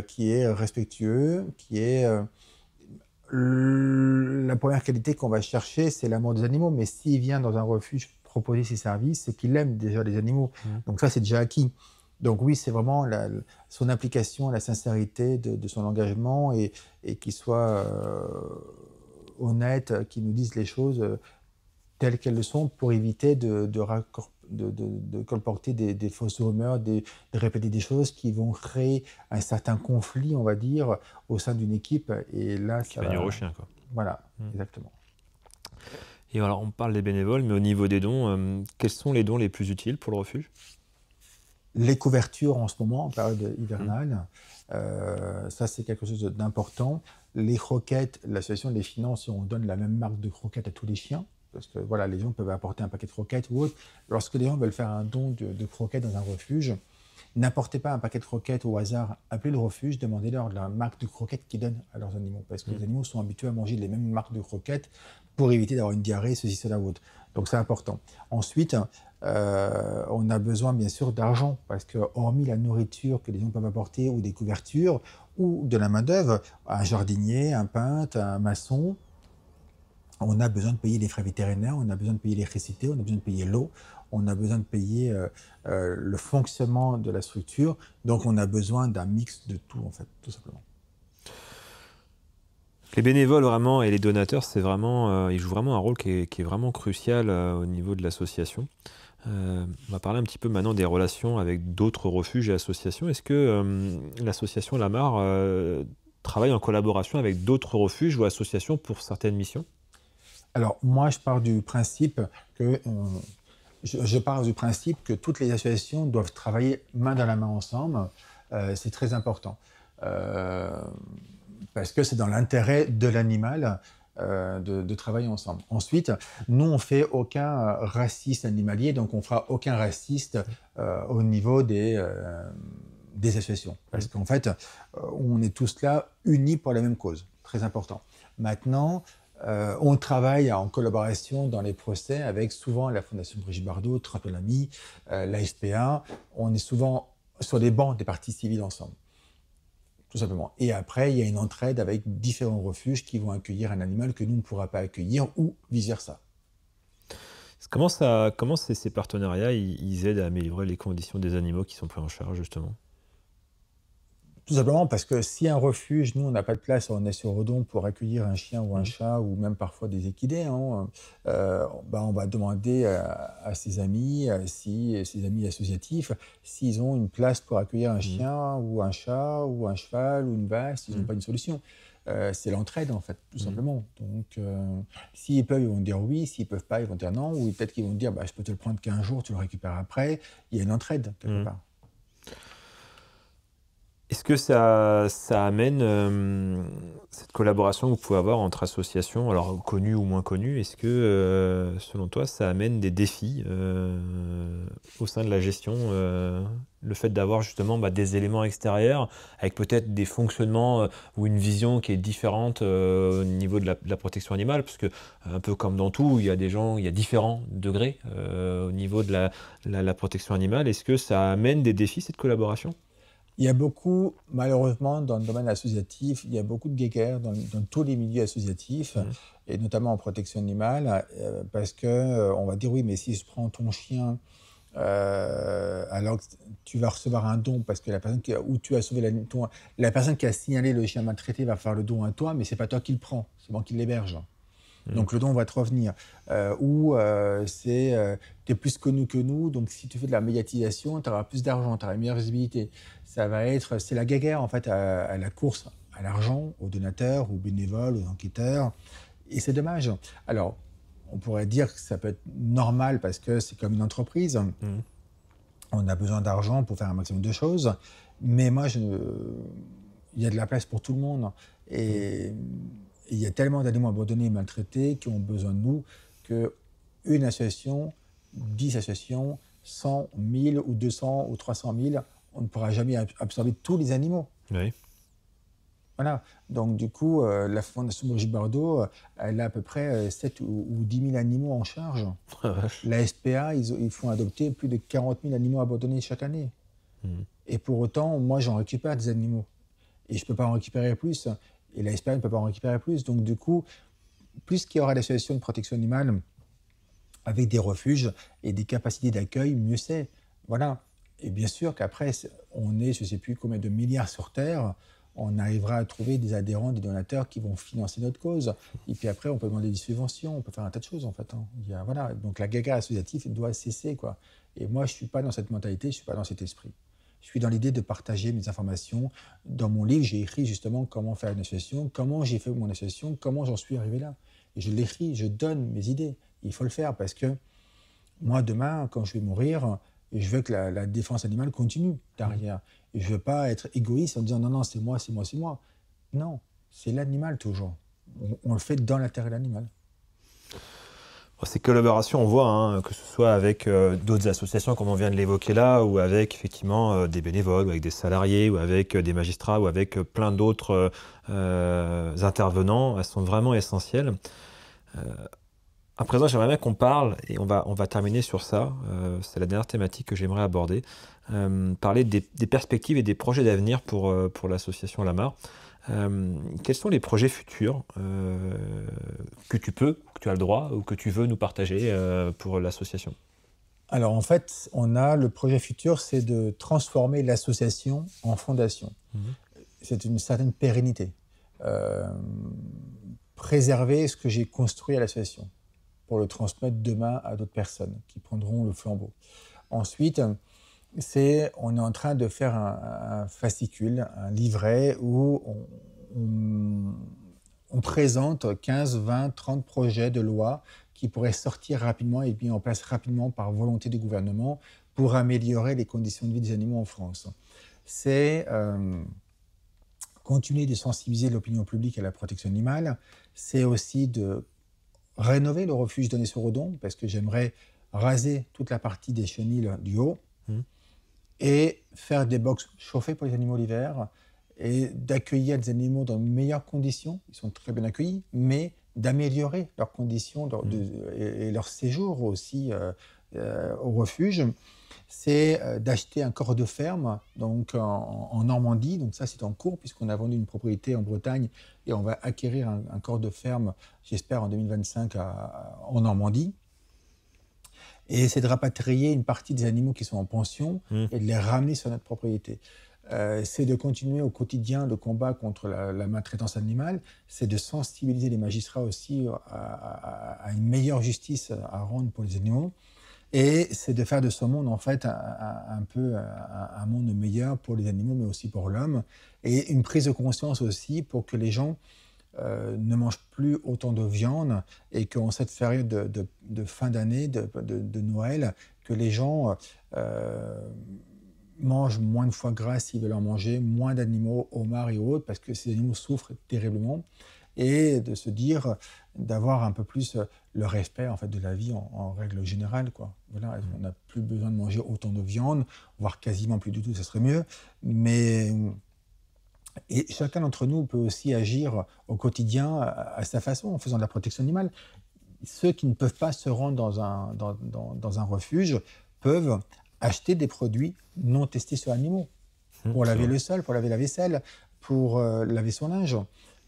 B: qui est respectueux, qui est la première qualité qu'on va chercher, c'est l'amour des animaux. Mais s'il vient dans un refuge proposer ses services, c'est qu'il aime déjà les animaux. Mmh. Donc ça, c'est déjà acquis. Donc oui, c'est vraiment son implication, la sincérité de, son engagement et, qu'il soit euh, honnête, qu'il nous dise les choses euh, telles qu'elles le sont pour éviter de, de, colporter des, fausses rumeurs, de, répéter des choses qui vont créer un certain conflit, on va dire, au sein d'une équipe. Et là, qui chien, quoi. Voilà, mmh. exactement.
A: Et alors, on parle des bénévoles, mais au niveau des dons, euh, quels sont les dons les plus utiles
B: pour le refuge Les couvertures en ce moment, en période hivernale, mmh. euh, ça c'est quelque chose d'important. Les croquettes, l'association des finances, on donne la même marque de croquettes à tous les chiens. Parce que voilà, les gens peuvent apporter un paquet de croquettes ou autre. Lorsque les gens veulent faire un don de croquettes dans un refuge, N'apportez pas un paquet de croquettes au hasard, appelez le refuge, demandez-leur la marque de croquettes qu'ils donnent à leurs animaux, parce que les mm. animaux sont habitués à manger les mêmes marques de croquettes pour éviter d'avoir une diarrhée, ceci, cela ou autre. Donc c'est important. Ensuite, euh, on a besoin bien sûr d'argent, parce que hormis la nourriture que les gens peuvent apporter, ou des couvertures, ou de la main-d'œuvre, un jardinier, un peintre, un maçon, on a besoin de payer les frais vétérinaires, on a besoin de payer l'électricité, on a besoin de payer l'eau, on a besoin de payer euh, euh, le fonctionnement de la structure. Donc on a besoin d'un mix de tout, en fait, tout simplement.
A: Les bénévoles vraiment et les donateurs, c'est vraiment, euh, ils jouent vraiment un rôle qui est, vraiment crucial au niveau de l'association. on va parler un petit peu maintenant des relations avec d'autres refuges et associations. Est-ce que l'association Lamar travaille en collaboration avec d'autres refuges ou associations pour certaines missions
B: Alors moi, je pars du principe que je, pars du principe que toutes les associations doivent travailler main dans la main ensemble. Euh, c'est très important. Euh, parce que c'est dans l'intérêt de l'animal euh, de, travailler ensemble. Ensuite, nous, on fait aucun raciste animalier, donc on fera aucun raciste au niveau des, des associations. Mmh. Parce qu'en fait, on est tous là unis pour la même cause. Très important. Maintenant, euh, on travaille en collaboration dans les procès avec souvent la Fondation Brigitte Bardot, Trapelami, euh, On est souvent sur les bancs des parties civiles ensemble, tout simplement. Et après, il y a une entraide avec différents refuges qui vont accueillir un animal que nous ne pourrons pas accueillir ou vice-versa.
A: Comment, ça, comment ces, partenariats ils aident à améliorer les conditions des animaux qui sont pris en charge, justement
B: tout simplement parce que si un refuge, nous, on n'a pas de place, on est sur Redon pour accueillir un chien ou un mmh. chat ou même parfois des équidés, hein, euh, bah on va demander à, ses amis, à ses amis associatifs, s'ils ont une place pour accueillir un mmh. chien ou un chat ou un cheval ou une vache, s'ils n'ont mmh. pas une solution. Euh, c'est l'entraide en fait, tout simplement. Donc, euh, s'ils peuvent, ils vont dire oui, s'ils peuvent pas, ils vont dire non, ou peut-être qu'ils vont dire bah, je peux te le prendre qu'un jour, tu le récupères après. Il y a une entraide quelque part.
A: Est-ce que ça, amène euh, cette collaboration que vous pouvez avoir entre associations, alors connues ou moins connues, est-ce que, euh, selon toi, ça amène des défis euh, au sein de la gestion Le fait d'avoir justement bah, des éléments extérieurs, avec peut-être des fonctionnements ou une vision qui est différente au niveau de la, protection animale, parce que, un peu comme dans tout, il y a des gens, il y a différents degrés au niveau de la protection animale. Est-ce que ça amène des défis, cette collaboration
B: il y a beaucoup, malheureusement, dans le domaine associatif, il y a beaucoup de guéguerres dans, tous les milieux associatifs, mmh. et notamment en protection animale, euh, parce que euh, on va dire oui, mais si je prends ton chien, euh, alors tu vas recevoir un don parce que la personne qui, où tu as sauvé la, la personne qui a signalé le chien maltraité va faire le don à toi, mais c'est pas toi qui le prends, c'est moi qui l'héberge. Mm. Donc le don va te revenir. Euh, ou euh, c'est euh, tu es plus connu que nous, donc si tu fais de la médiatisation, tu auras plus d'argent, tu auras une meilleure visibilité. Ça va être, c'est la guerre en fait à, la course à l'argent, aux donateurs, aux bénévoles, aux enquêteurs, et c'est dommage. Alors on pourrait dire que ça peut être normal parce que c'est comme une entreprise. Mm. On a besoin d'argent pour faire un maximum de choses, mais moi, il y a de la place pour tout le monde. Et mm il y a tellement d'animaux abandonnés et maltraités qui ont besoin de nous que une association, 10 associations, 100, mille ou 200 ou 300 000, on ne pourra jamais absorber tous les animaux. Oui. Voilà. Donc, du coup, euh, la Fondation Brigitte Bardot, euh, elle a à peu près euh, sept 7 ou, dix 10 000 animaux en charge. Ah la SPA, ils, font adopter plus de 40 000 animaux abandonnés chaque année. Hmm. Et pour autant, moi, j'en récupère des animaux. Et je ne peux pas en récupérer plus et la ne peut pas en récupérer plus. Donc, du coup, plus qu'il y aura d'associations de protection animale avec des refuges et des capacités d'accueil, mieux c'est. Voilà. Et bien sûr qu'après, on est, je ne sais plus combien de milliards sur Terre, on arrivera à trouver des adhérents, des donateurs qui vont financer notre cause. Et puis après, on peut demander des subventions, on peut faire un tas de choses en fait. Hein. voilà. Donc la gaga associative doit cesser. quoi. Et moi, je ne suis pas dans cette mentalité, je ne suis pas dans cet esprit. Je suis dans l'idée de partager mes informations. Dans mon livre, j'ai écrit justement comment faire une association, comment j'ai fait mon association, comment j'en suis arrivé là. Et je l'écris, je donne mes idées. Il faut le faire parce que moi, demain, quand je vais mourir, je veux que la, défense animale continue derrière. Mmh. je ne veux pas être égoïste en disant non, non, c'est moi, c'est moi, c'est moi. Non, c'est l'animal toujours. On, on le fait dans l'intérêt de l'animal.
A: Oh, ces collaborations, on voit, hein, que ce soit avec euh, d'autres associations, comme on vient de l'évoquer là, ou avec effectivement euh, des bénévoles, ou avec des salariés, ou avec euh, des magistrats, ou avec plein d'autres intervenants, elles sont vraiment essentielles. à présent, j'aimerais bien qu'on parle, et on va, terminer sur ça, c'est la dernière thématique que j'aimerais aborder, parler des, perspectives et des projets d'avenir pour, pour l'association Lamar. Euh, quels sont les projets futurs euh, que tu peux, que tu as le droit ou que tu veux nous partager euh, pour l'association
B: Alors en fait, on a le projet futur, c'est de transformer l'association en fondation. Mhm. C'est une certaine pérennité. préserver ce que j'ai construit à l'association pour le transmettre demain à d'autres personnes qui prendront le flambeau. Ensuite, c'est on est en train de faire un, fascicule, un livret où on, présente 15, 20, 30 projets de loi qui pourraient sortir rapidement et être mis en place rapidement par volonté du gouvernement pour améliorer les conditions de vie des animaux en France. C'est euh, continuer de sensibiliser l'opinion publique à la protection animale, c'est aussi de rénover le refuge donné sur parce que j'aimerais raser toute la partie des chenilles du haut, mmh et faire des box chauffées pour les animaux l'hiver et d'accueillir des animaux dans de meilleures conditions. Ils sont très bien accueillis, mais d'améliorer leurs conditions mm. et, leur séjour aussi euh, euh, au refuge. C'est euh, d'acheter un corps de ferme donc en, Normandie. Donc ça, c'est en cours puisqu'on a vendu une propriété en Bretagne et on va acquérir un, corps de ferme, j'espère, en 2025 en Normandie et c'est de rapatrier une partie des animaux qui sont en pension mmh. et de les ramener sur notre propriété. Euh, c'est de continuer au quotidien le combat contre la, maltraitance animale, c'est de sensibiliser les magistrats aussi à, une meilleure justice à rendre pour les animaux, et c'est de faire de ce monde en fait un, peu un, monde meilleur pour les animaux, mais aussi pour l'homme, et une prise de conscience aussi pour que les gens euh, ne mangent plus autant de viande et qu'en cette période de, fin d'année, de, Noël, que les gens euh, mangent moins de foie gras s'ils veulent en manger, moins d'animaux, homards et autres, parce que ces animaux souffrent terriblement, et de se dire d'avoir un peu plus le respect en fait de la vie en, règle générale quoi. Voilà, mmh. on n'a plus besoin de manger autant de viande, voire quasiment plus du tout, ça serait mieux, mais et chacun d'entre nous peut aussi agir au quotidien euh, à sa façon, en faisant de la protection animale. Ceux qui ne peuvent pas se rendre dans un, refuge peuvent acheter des produits non testés sur animaux. Hum, pour laver le sol, pour laver la vaisselle, pour euh, laver son linge.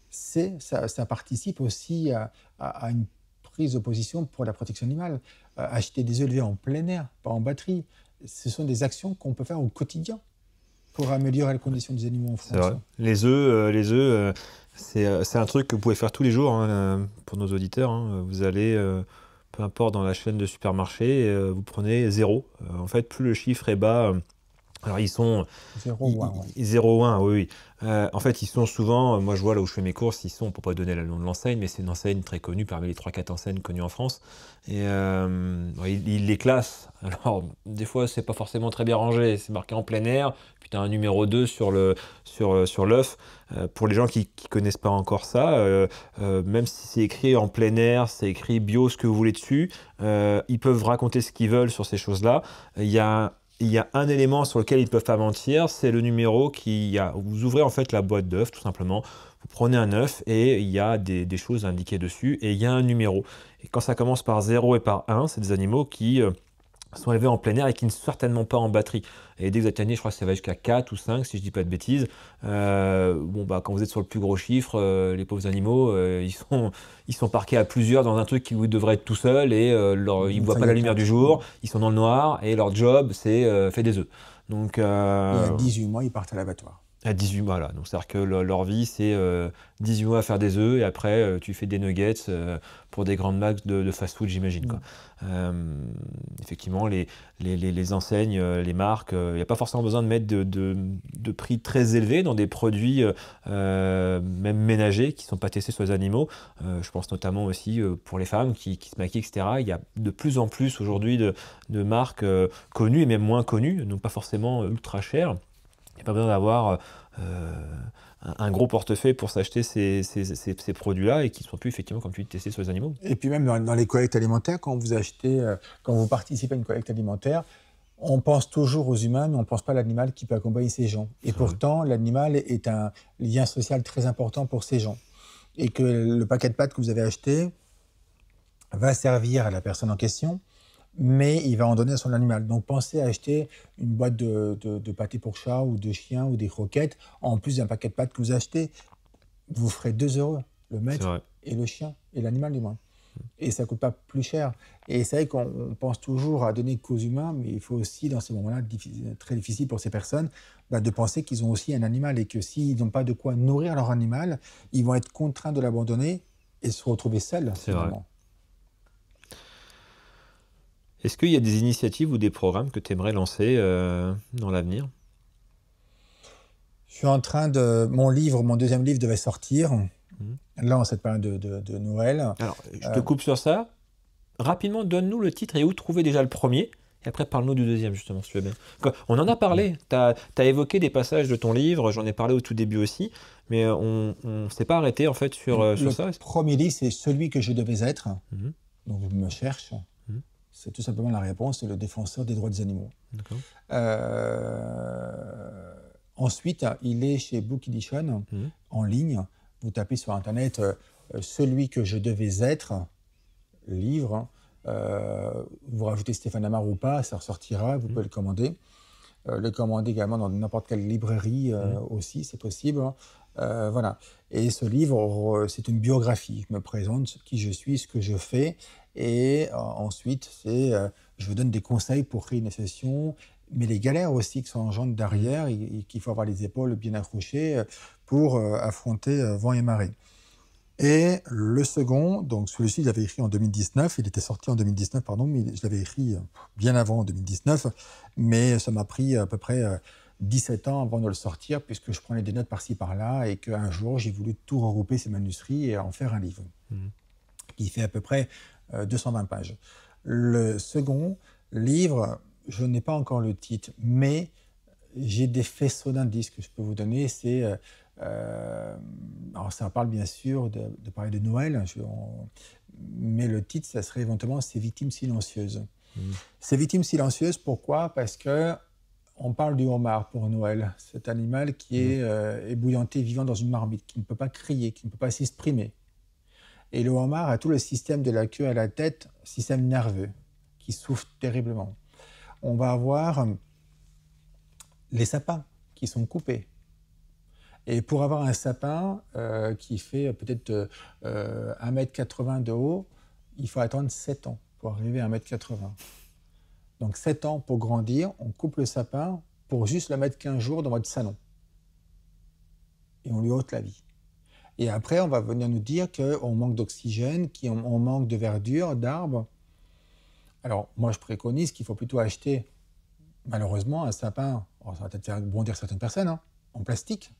B: Ça, participe aussi à, une prise de position pour la protection animale. Euh, acheter des élevés en plein air, pas en batterie. Ce sont des actions qu'on peut faire au quotidien pour améliorer la conditions des animaux en France.
A: Les œufs, euh, les œufs euh, euh, c'est un truc que vous pouvez faire tous les jours hein, pour nos auditeurs. Hein. Vous allez, peu importe, dans la chaîne de supermarché, vous prenez zéro. En fait, plus le chiffre est bas, alors ils sont 0,1, ou oui. oui. en fait, ils sont souvent, moi je vois là où je fais mes courses, ils sont, pour pas donner le nom de l'enseigne, mais c'est une enseigne très connue parmi les 3-4 enseignes connues en France. Et ils, les classent. Alors, des fois, c'est pas forcément très bien rangé, c'est marqué en plein air, un numéro 2 sur le sur, euh, sur l'œuf. Euh, pour les gens qui ne connaissent pas encore ça, euh, même si c'est écrit en plein air, c'est écrit bio, ce que vous voulez dessus, ils peuvent raconter ce qu'ils veulent sur ces choses-là. Il y a il y un élément sur lequel ils peuvent pas mentir, c'est le numéro qui a. Vous ouvrez en fait la boîte d'œufs, tout simplement. Vous prenez un œuf et il y a des, des, choses indiquées dessus et il y a un numéro. Et quand ça commence par 0 et par 1, c'est des animaux qui sont élevés en plein air et qui ne sont certainement pas en batterie. Et dès que vous atteignez, je crois que ça va jusqu'à 4 ou 5, si je ne dis pas de bêtises, euh, bon, bah, quand vous êtes sur le plus gros chiffre, euh, les pauvres animaux, euh, ils, sont, ils sont parqués à plusieurs dans un truc qui devrait être tout seul et ils ne voient pas la lumière du jour, ils sont dans le noir et leur job, c'est faire des œufs. Donc, Il 18
B: mois, ils partent à l'abattoir.
A: À 18 mois, là. Donc, c'est-à-dire que leur vie, c'est 18 euh, mois à faire des œufs et après, euh, tu fais des nuggets euh, pour des grandes marques de, fast-food, j'imagine. Mm. effectivement, les, les, enseignes, les marques, il n'y a pas forcément besoin de mettre de, prix très élevés dans des produits, même ménagers, qui ne sont pas testés sur les animaux. je pense notamment aussi pour les femmes qui, qui, se maquillent, etc. Il y a de plus en plus aujourd'hui de, marques connues et même moins connues, donc pas forcément ultra chères il n'y a pas besoin d'avoir euh, un, gros portefeuille pour s'acheter ces, produits-là et qui ne sont plus effectivement, comme tu dis, testés sur les animaux.
B: Et puis même dans, les collectes alimentaires, quand vous achetez, euh, quand vous participez à une collecte alimentaire, on pense toujours aux humains, mais on ne pense pas à l'animal qui peut accompagner ces gens. Et pourtant, l'animal est un lien social très important pour ces gens. Et que le paquet de pâtes que vous avez acheté va servir à la personne en question, mais il va en donner à son animal. Donc pensez à acheter une boîte de, de, pâté pour chat ou de chien ou des croquettes, en plus d'un paquet de pâtes que vous achetez. Vous ferez 2 euros, le maître et le chien, et l'animal du moins. Et ça ne coûte pas plus cher. Et c'est vrai qu'on pense toujours à donner qu'aux humains, mais il faut aussi, dans ces moments-là très difficile pour ces personnes, bah, de penser qu'ils ont aussi un animal et que s'ils n'ont pas de quoi nourrir leur animal, ils vont être contraints de l'abandonner et se retrouver seuls. C'est
A: est-ce qu'il y a des initiatives ou des programmes que tu aimerais lancer euh, dans l'avenir
B: Je suis en train de... Mon livre, mon deuxième livre devait sortir, mhm. là, en cette période de, Noël. Alors, je te euh,
A: coupe sur ça. Rapidement, donne-nous le titre et où trouver déjà le premier. Et après, parle-nous du deuxième, justement, si tu veux bien. On en a parlé. Tu as, évoqué des passages de ton livre. J'en ai parlé au tout début aussi. Mais on ne s'est pas arrêté, en fait, sur, euh, sur ça. Le
B: premier livre, c'est Celui que je devais être. Mhm. Donc, je me cherche. C'est tout simplement la réponse, c'est le défenseur des droits des animaux. Euh, ensuite, il est chez Book Edition, mhm. en ligne. Vous tapez sur Internet euh, celui que je devais être, livre. Hein. Euh, vous rajoutez Stéphane Amar ou pas, ça ressortira, vous mhm. pouvez le commander. Euh, le commander également dans n'importe quelle librairie euh, mm-hmm. aussi, c'est possible. Hein. Euh, voilà. Et ce livre, c'est une biographie. qui me présente qui je suis, ce que je fais. Et ensuite, c'est, je vous donne des conseils pour créer une session, mais les galères aussi qui sont derrière mm-hmm. et qu'il faut avoir les épaules bien accrochées pour affronter vent et marée. Et le second, donc celui-ci, je l'avais écrit en 2019, il était sorti en 2019, pardon, mais je l'avais écrit euh, bien avant en 2019, mais ça m'a pris euh, à peu près 17 euh, ans avant de le sortir, puisque je prenais des notes par-ci par-là, et qu'un jour, j'ai voulu tout regrouper ces manuscrits et en faire un livre, mmh. qui fait à peu près 220 pages. Le second livre, je n'ai pas encore le titre, mais j'ai des faisceaux d'indices que je peux vous donner, c'est euh, alors ça parle bien sûr de, parler de Noël, hein, je, mais le titre, ça serait éventuellement Ces victimes silencieuses. Mmh. Ces victimes silencieuses, pourquoi Parce que on parle du homard pour Noël, cet animal qui mmh. euh, est bouillanté ébouillanté, vivant dans une marmite, qui ne peut pas crier, qui ne peut pas s'exprimer. Et le homard a tout le système de la queue à la tête, système nerveux, qui souffre terriblement. On va avoir les sapins qui sont coupés et pour avoir un sapin euh, qui fait euh, peut-être euh, 1m80 euh, de haut, il faut attendre 7 ans pour arriver à 1m80. Donc 7 ans pour grandir, on coupe le sapin pour juste le mettre 15 jours dans votre salon. Et on lui ôte la vie. Et après, on va venir nous dire qu'on manque d'oxygène, qu'on manque de verdure, d'arbres. Alors, moi, je préconise qu'il faut plutôt acheter, malheureusement, un sapin, ça va peut-être faire bondir certaines personnes, hein, en plastique,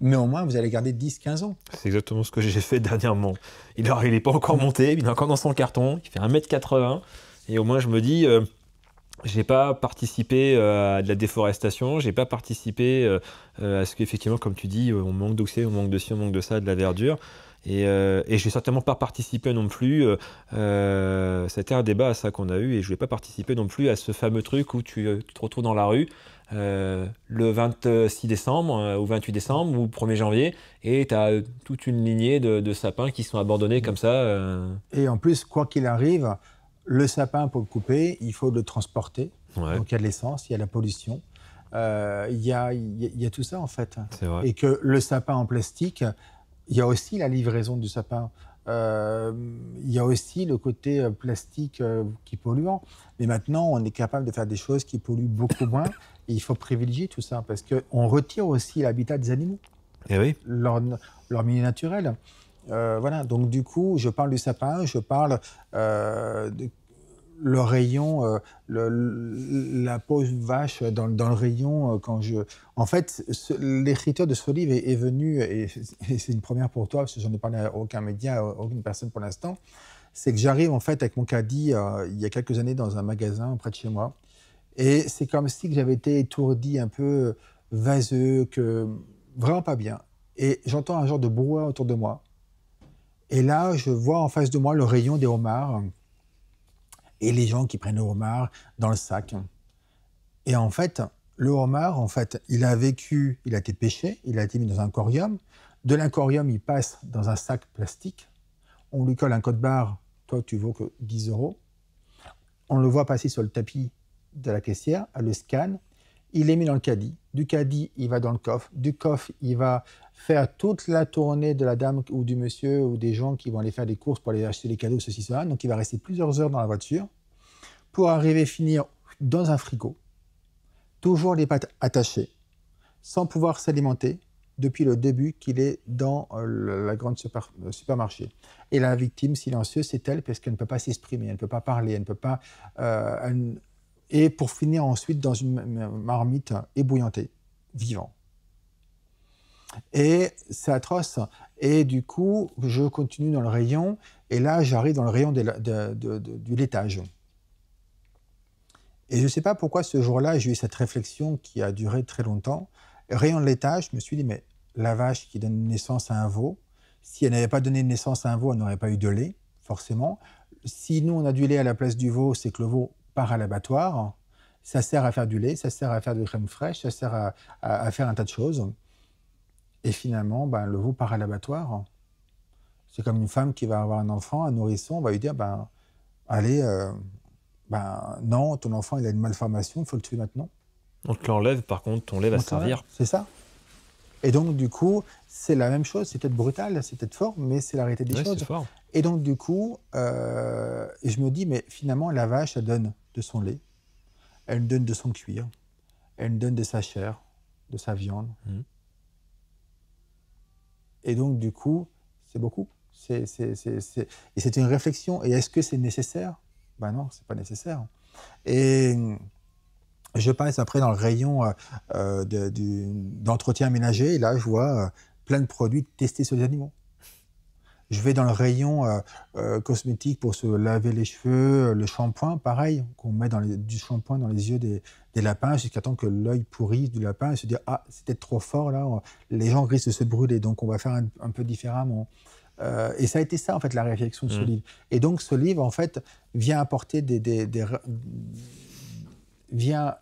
B: mais au moins, vous allez garder 10-15 ans.
A: C'est exactement ce que j'ai fait dernièrement. Il n'est pas encore monté, il est encore dans son carton, il fait 1m80. Et au moins, je me dis, euh, je n'ai pas participé euh, à de la déforestation, je n'ai pas participé euh, à ce qu'effectivement, comme tu dis, on manque d'oxygène, on manque de ci, on manque de ça, de la verdure. Et, je n'ai certainement pas participé non plus. C'était un débat à ça qu'on a eu et je ne vais pas participer non plus à ce fameux truc où tu, tu te retrouves dans la rue euh, le 26 euh, décembre ou 28 décembre ou 1er janvier, et tu as euh, toute une lignée de, sapins qui sont abandonnés comme ça.
B: Et en plus, quoi qu'il arrive, le sapin, pour le couper, il faut le transporter. Donc il y a de l'essence, il y a la pollution. Il y a, tout ça en fait. Et que le sapin en plastique, il y a aussi la livraison du sapin. Il y a aussi le côté plastique qui est polluant. Mais maintenant, on est capable de faire des choses qui polluent beaucoup moins il faut privilégier tout ça parce qu'on retire aussi l'habitat des animaux. Eh leur, milieu naturel. Euh, voilà, donc du coup, je parle du sapin, je parle euh, de le rayon, euh, la pose vache dans, le rayon quand je. En fait, l'écriture de ce livre est, venue et, c'est une première pour toi parce que j'en ai parlé à aucun média, à aucune personne pour l'instant. C'est que j'arrive en fait avec mon caddie il y a quelques années dans un magasin près de chez moi et c'est comme si j'avais été étourdi, un peu euh, vaseux, que vraiment pas bien. Et j'entends un genre de brouhaha autour de moi. Et là, je vois en face de moi le rayon des homards et les gens qui prennent le homard dans le sac. Et en fait, le homard, en fait, il a vécu, il a été pêché, il a été mis dans un corium. De l'incorium, il passe dans un sac plastique. On lui colle un code barre, toi tu vaux que 10 euros. On le voit passer sur le tapis de la caissière, le scan, il est mis dans le caddie. Du caddie, il va dans le coffre. Du coffre, il va faire toute la tournée de la dame ou du monsieur ou des gens qui vont aller faire des courses pour aller acheter des cadeaux, ceci, cela. Donc, il va rester plusieurs heures dans la voiture pour arriver finir dans un frigo, toujours les pattes attachées, sans pouvoir s'alimenter depuis le début qu'il est dans euh, la grande euh, supermarché. Et la victime silencieuse, c'est elle parce qu'elle ne peut pas s'exprimer, elle ne peut pas parler, elle ne peut pas, euh, et pour finir ensuite dans une marmite ébouillantée, vivant. Et c'est atroce. Et du coup, je continue dans le rayon, et là, j'arrive dans le rayon du laitage. Et je ne sais pas pourquoi ce jour-là, j'ai eu cette réflexion qui a duré très longtemps. Rayon de laitage, je me suis dit, mais la vache qui donne naissance à un veau, si elle n'avait pas donné naissance à un veau, elle n'aurait pas eu de lait, forcément. Si nous, on a du lait à la place du veau, c'est que le veau part à l'abattoir. Ça sert à faire du lait, ça sert à faire de la crème fraîche, ça sert à, faire un tas de choses. Et finalement, ben, le veau part à l'abattoir. C'est comme une femme qui va avoir un enfant, un nourrisson, on va lui dire ben, Allez, euh, ben, non, ton enfant il a une malformation, il faut le tuer maintenant.
A: On te l'enlève, par contre, ton lait va servir.
B: C'est ça. Et donc, du coup, c'est la même chose. C'est peut-être brutal, c'est peut-être fort, mais c'est la réalité des choses. Et donc, du coup, euh, je me dis, mais finalement, la vache, elle donne de son lait, elle donne de son cuir, elle donne de sa chair, de sa viande. Mm. Et donc, du coup, c'est beaucoup. C'est, c'est, Et c'est une réflexion. Et est-ce que c'est nécessaire Ben non, c'est pas nécessaire. Et je passe après dans le rayon euh, euh, d'entretien ménager, et là, je vois euh, plein de produits testés sur les animaux. Je vais dans le rayon euh, euh, cosmétique pour se laver les cheveux, euh, le shampoing, pareil, qu'on met dans du shampoing dans les yeux des, lapins jusqu'à temps que l'œil pourrisse du lapin et se dire Ah, c'est peut-être trop fort là, les gens risquent de se brûler, donc on va faire un, peu différemment. et ça a été ça, en fait, la réflexion de ce mmh. livre. Et donc, ce livre, en fait, vient apporter des vient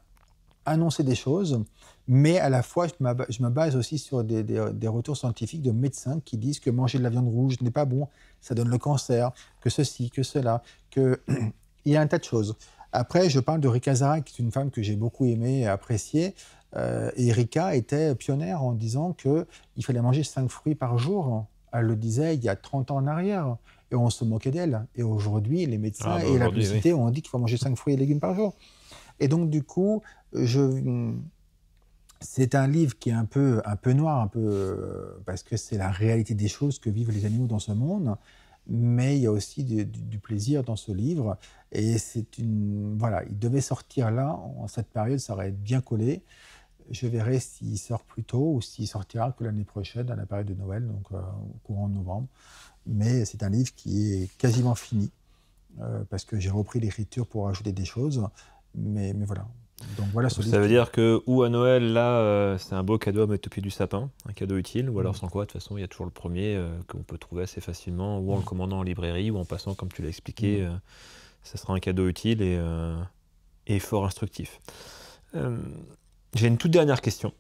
B: annoncer des choses mais à la fois, je me base aussi sur des, euh, des, retours scientifiques de médecins qui disent que manger de la viande rouge n'est pas bon, ça donne le cancer, que ceci, que cela, que il y a un tas de choses. Après, je parle de Rika Zara, qui est une femme que j'ai beaucoup aimée et appréciée. Euh, et Rika était pionnière en disant qu'il fallait manger cinq fruits par jour. Elle le disait il y a 30 ans en arrière. Et on se moquait d'elle. Et aujourd'hui, les médecins ah bah et la publicité ont dit qu'il faut manger cinq fruits et légumes par jour. Et donc, du coup, je, c'est un livre qui est un peu, un peu noir, un peu, euh, parce que c'est la réalité des choses que vivent les animaux dans ce monde mais il y a aussi du, plaisir dans ce livre. Et c'est une. Voilà, il devait sortir là, en cette période, ça aurait été bien collé. Je verrai s'il sort plus tôt ou s'il sortira que l'année prochaine, à la période de Noël, donc euh, au courant de novembre. Mais c'est un livre qui est quasiment fini, euh, parce que j'ai repris l'écriture pour ajouter des choses. Mais, mais voilà, voilà. ça veut
A: dire que ou à Noël là, euh, c'est un beau cadeau à mettre au pied du sapin, un cadeau utile, ou alors mm. sans quoi, de toute façon, il y a toujours le premier euh, qu'on peut trouver assez facilement, ou en le mm. commandant en librairie, ou en passant, comme tu l'as expliqué, mm. euh, ça sera un cadeau utile et, fort instructif. J'ai une toute dernière question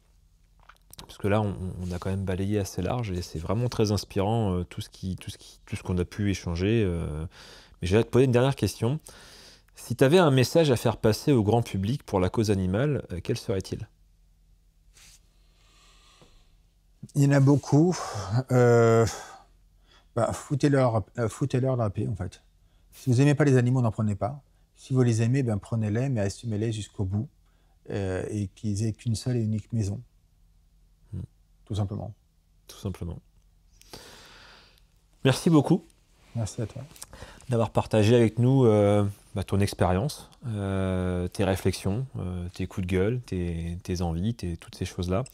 A: parce que là, on, a quand même balayé assez large et c'est vraiment très inspirant tout ce qu'on a pu échanger. mais je vais te poser une dernière question. Si tu avais un message à faire passer au grand public pour la cause animale,
B: euh, quel serait-il Il y en a beaucoup. Euh, bah, foutez-leur, euh, foutez la paix, en fait. Si vous n'aimez pas les animaux, n'en prenez pas. Si vous les aimez, ben, prenez-les, mais assumez-les jusqu'au bout. et qu'ils aient qu'une seule et unique maison. Hmm. Tout simplement. Tout simplement.
A: Merci beaucoup. Merci à toi.
B: D'avoir partagé
A: avec nous. Bah, ton expérience, euh, tes réflexions, euh, tes coups de gueule, tes, envies, tes, toutes ces choses-là.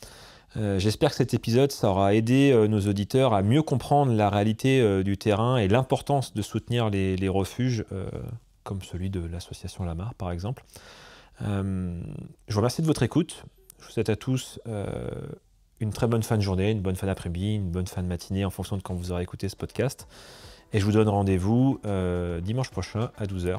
A: Euh, j'espère que cet épisode, ça aura aidé nos auditeurs à mieux comprendre la réalité du terrain et l'importance de soutenir les, refuges, comme celui de l'association Lamar, par exemple. je vous remercie de votre écoute. Je vous souhaite à tous une très bonne fin de journée, une bonne fin d'après-midi, une bonne fin de matinée en fonction de quand vous aurez écouté ce podcast. Et je vous donne rendez-vous dimanche prochain à 12h